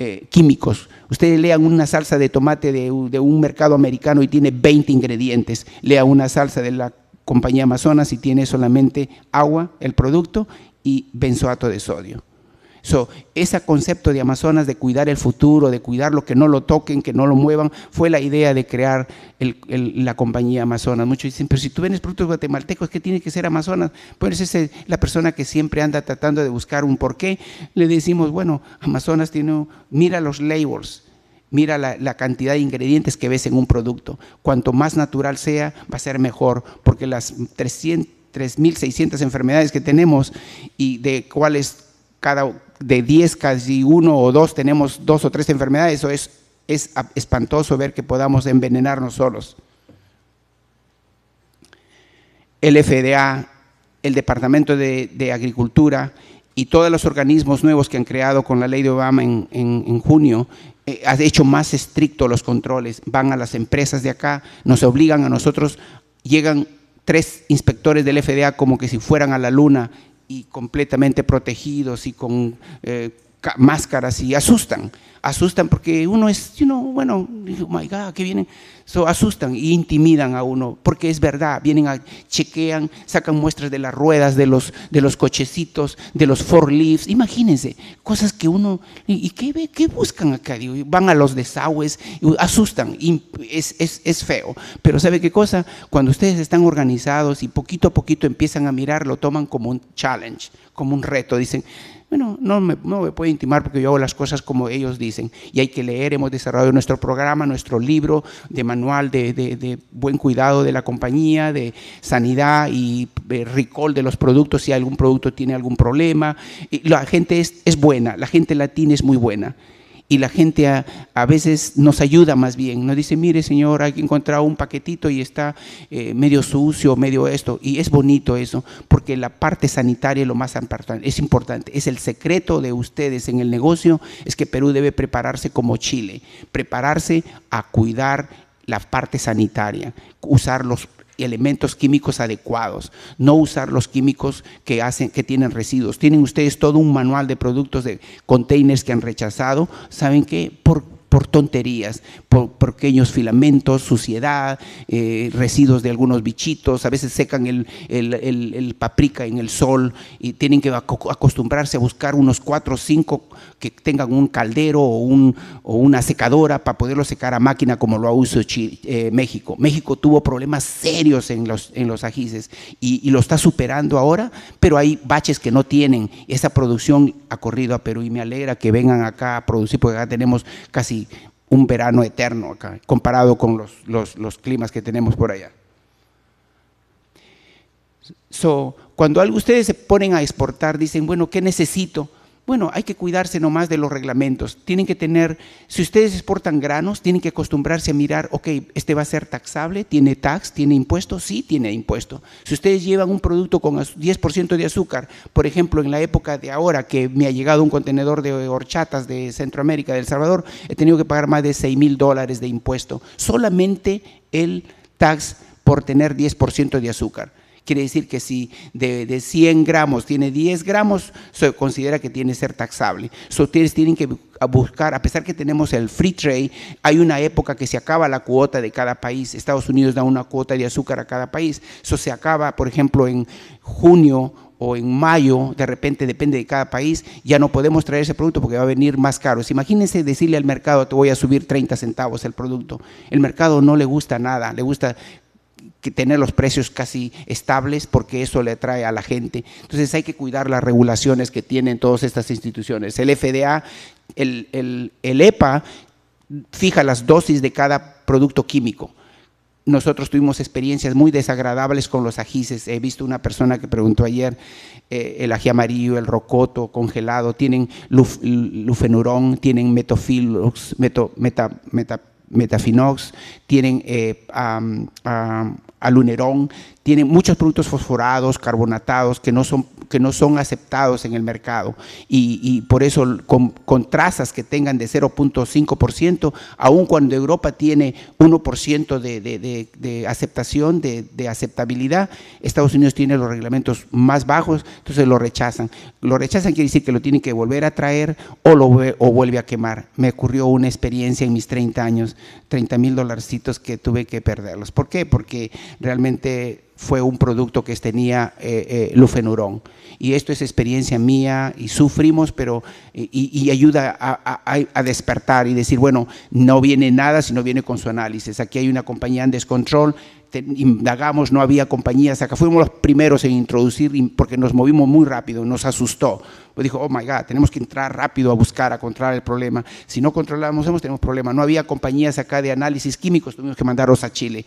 eh, químicos. Ustedes lean una salsa de tomate de, de, un mercado americano y tiene 20 ingredientes. Lea una salsa de la compañía Amazonas y tiene solamente agua, el producto, y benzoato de sodio. So, ese concepto de Amazonas de cuidar el futuro, de cuidar lo que no lo toquen, que no lo muevan, fue la idea de crear la compañía Amazonas. Muchos dicen, pero si tú vendes productos guatemaltecos, ¿qué tiene que ser Amazonas? Pues es la persona que siempre anda tratando de buscar un porqué. Le decimos, bueno, Amazonas tiene, mira los labels Mira la, cantidad de ingredientes que ves en un producto. Cuanto más natural sea, va a ser mejor, porque las 3.600 enfermedades que tenemos y de cuáles cada de 10 casi uno o dos tenemos dos o tres enfermedades, eso es, espantoso ver que podamos envenenarnos solos. El FDA, el Departamento de Agricultura, y todos los organismos nuevos que han creado con la ley de Obama en, junio, eh, han hecho más estrictos los controles, van a las empresas de acá, nos obligan a nosotros, llegan tres inspectores del FDA como que si fueran a la luna y completamente protegidos y con eh, máscaras y asustan. Asustan porque uno es, you bueno, oh my God, que vienen. So, asustan y intimidan a uno, porque es verdad, vienen a, chequean, sacan muestras de las ruedas, de los, de los cochecitos, de los four leaves imagínense, cosas que uno, ¿y, qué, qué, buscan acá? van a los desagües, asustan, es, es, feo, pero ¿sabe qué cosa? Cuando ustedes están organizados y poquito a poquito empiezan a mirar, lo toman como un challenge, como un reto, dicen, bueno, no me, no puede intimar porque yo hago las cosas como ellos dicen. Y hay que leer, hemos desarrollado nuestro programa, nuestro libro de manual de, buen cuidado de la compañía, de sanidad y eh, recall de los productos si algún producto tiene algún problema. la gente es buena, la gente latina es muy buena y la gente a, veces nos ayuda más bien, nos dice, mire señor, hay que encontrar un paquetito y está eh, medio sucio, medio esto, y es bonito eso, porque la parte sanitaria es lo más importante, es el secreto de ustedes en el negocio, es que Perú debe prepararse como Chile, prepararse a cuidar la parte sanitaria, usar los elementos químicos adecuados, no usar los químicos que, hacen, que tienen residuos. Tienen ustedes todo un manual de productos de containers que han rechazado, ¿saben qué? Por, por tonterías, por, pequeños filamentos, suciedad, eh, residuos de algunos bichitos, a veces secan el, el, paprika en el sol y tienen que acostumbrarse a buscar unos cuatro o cinco que tengan un caldero o, o una secadora para poderlo secar a máquina como lo ha usado eh, México. México tuvo problemas serios en los, en los y, lo está superando ahora, pero hay baches que no tienen. Esa producción ha corrido a Perú y me alegra que vengan acá a producir porque acá tenemos casi un verano eterno comparado con los, climas que tenemos por allá. So, cuando algo ustedes se ponen a exportar, dicen, bueno, ¿qué necesito? Bueno, hay que cuidarse nomás de los reglamentos. Tienen que tener, si ustedes exportan granos, tienen que acostumbrarse a mirar, ok, este va a ser taxable, tiene tax, tiene impuesto, sí tiene impuesto. Si ustedes llevan un producto con 10% de azúcar, por ejemplo, en la época de ahora que me ha llegado un contenedor de horchatas de Centroamérica, del Salvador, he tenido que pagar más de 6 mil dólares de impuesto. Solamente el tax por tener 10% de azúcar. Quiere decir que si de, 100 gramos tiene 10 gramos, se considera que tiene que ser taxable. So, ustedes tienen que buscar, a pesar que tenemos el free trade, hay una época que se acaba la cuota de cada país. Estados Unidos da una cuota de azúcar a cada país. Eso se acaba, por ejemplo, en junio o en mayo, de repente depende de cada país, ya no podemos traer ese producto porque va a venir más caro. Imagínense decirle al mercado, te voy a subir 30 centavos el producto. El mercado no le gusta nada, le gusta que tener los precios casi estables porque eso le atrae a la gente. Entonces hay que cuidar las regulaciones que tienen todas estas instituciones. El FDA, el, EPA e fija las dosis de cada producto químico. Nosotros tuvimos experiencias muy desagradables con los ajíes He visto una persona que preguntó ayer, eh, el ají amarillo, el rocoto congelado, tienen lufenurón, tienen metofilos, meto, meta, meta metafinox, tienen eh, tiene muchos productos fosforados, carbonatados, que no son, que no son aceptados en el mercado. Y, por eso con, trazas que tengan de 0.5%, aun cuando Europa tiene 1% de, aceptación, de, aceptabilidad, Estados Unidos tiene los reglamentos más bajos, entonces lo rechazan. Lo rechazan quiere decir que lo tienen que volver a traer o lo o vuelve a quemar. Me ocurrió una experiencia en mis 30 años, 30 mil dolarcitos que tuve que perderlos. ¿Por qué? Porque realmente fue un producto que tenía eh, eh, lufenurón. Y esto es experiencia mía y sufrimos, pero y, ayuda a, a, despertar y decir, bueno, no viene nada si no viene con su análisis. Aquí hay una compañía en descontrol, indagamos, no había compañías, acá fuimos los primeros en introducir porque nos movimos muy rápido, nos asustó. Pues dijo, oh my God, tenemos que entrar rápido a buscar, a controlar el problema. Si no controlamos, tenemos problema. No había compañías acá de análisis químicos, tuvimos que mandarlos a Chile.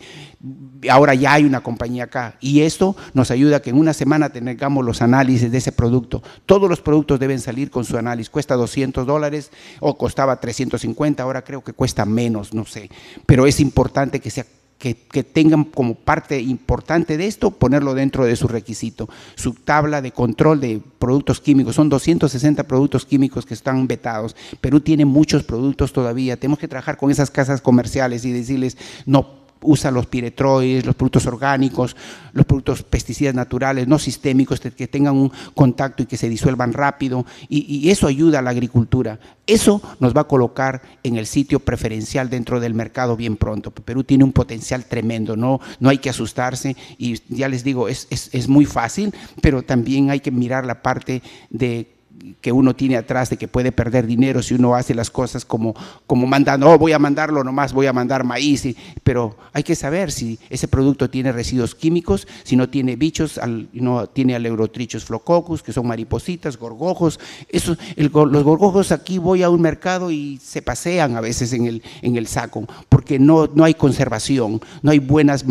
Ahora ya hay una compañía acá y esto nos ayuda a que en una semana tengamos los análisis de ese producto. Todos los productos deben salir con su análisis. Cuesta 200 dólares o costaba 350, ahora creo que cuesta menos, no sé. Pero es importante que sea que, tengan como parte importante de esto, ponerlo dentro de su requisito. Su tabla de control de productos químicos, son 260 productos químicos que están vetados. Perú tiene muchos productos todavía, tenemos que trabajar con esas casas comerciales y decirles, no usa los piretroides, los productos orgánicos, los productos pesticidas naturales, no sistémicos, este, que tengan un contacto y que se disuelvan rápido. Y, eso ayuda a la agricultura. Eso nos va a colocar en el sitio preferencial dentro del mercado bien pronto. Perú tiene un potencial tremendo, no, no hay que asustarse. Y ya les digo, es, es muy fácil, pero también hay que mirar la parte de que uno tiene atrás de que puede perder dinero si uno hace las cosas como, como mandando, oh, voy a mandarlo nomás, voy a mandar maíz, pero hay que saber si ese producto tiene residuos químicos, si no tiene bichos, al, no tiene aleurotrichos flococus que son maripositas, gorgojos. Eso, los gorgojos aquí voy a un mercado y se pasean a veces en el, en el saco, porque no, no hay conservación, no hay buenas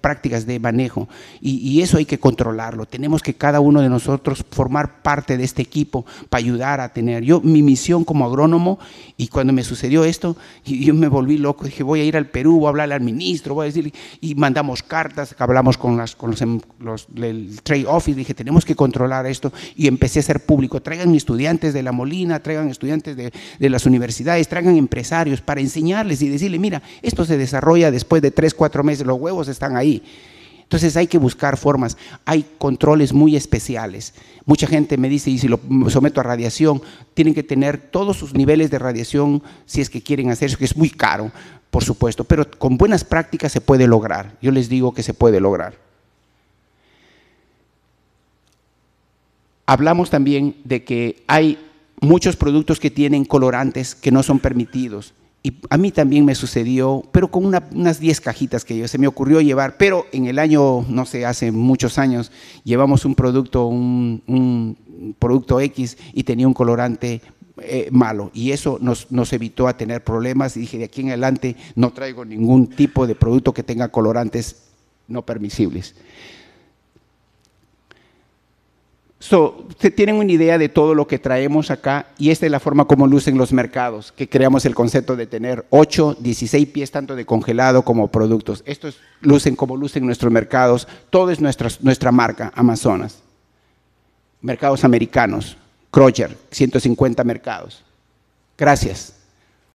prácticas de manejo, y, y eso hay que controlarlo. Tenemos que cada uno de nosotros formar parte de este equipo para ayudar a tener. Yo, mi misión como agrónomo, y cuando me sucedió esto, yo me volví loco, dije, voy a ir al Perú, voy a hablarle al ministro, voy a decirle, y mandamos cartas, hablamos con, las, con los, em, el trade office, dije, tenemos que controlar esto, y empecé a ser público, traigan estudiantes de la Molina, traigan estudiantes de, de las universidades, traigan empresarios para enseñarles y decirle, mira, esto se desarrolla después de tres, cuatro meses, los huevos están ahí. Entonces hay que buscar formas, hay controles muy especiales. Mucha gente me dice, y si lo someto a radiación, tienen que tener todos sus niveles de radiación si es que quieren hacer eso, que es muy caro, por supuesto, pero con buenas prácticas se puede lograr. Yo les digo que se puede lograr. Hablamos también de que hay muchos productos que tienen colorantes que no son permitidos y a mí también me sucedió, pero con unas 10 cajitas que yo se me ocurrió llevar, pero en el año, no sé, hace muchos años, llevamos un producto, un, producto X y tenía un colorante eh, malo y eso nos, nos, evitó a tener problemas y dije de aquí en adelante no traigo ningún tipo de producto que tenga colorantes no permisibles. So, ustedes tienen una idea de todo lo que traemos acá y esta es la forma como lucen los mercados, que creamos el concepto de tener 8, 16 pies tanto de congelado como productos. Estos lucen como lucen nuestros mercados. Todo es nuestra, marca, Amazonas. Mercados americanos, Kroger, 150 mercados. Gracias.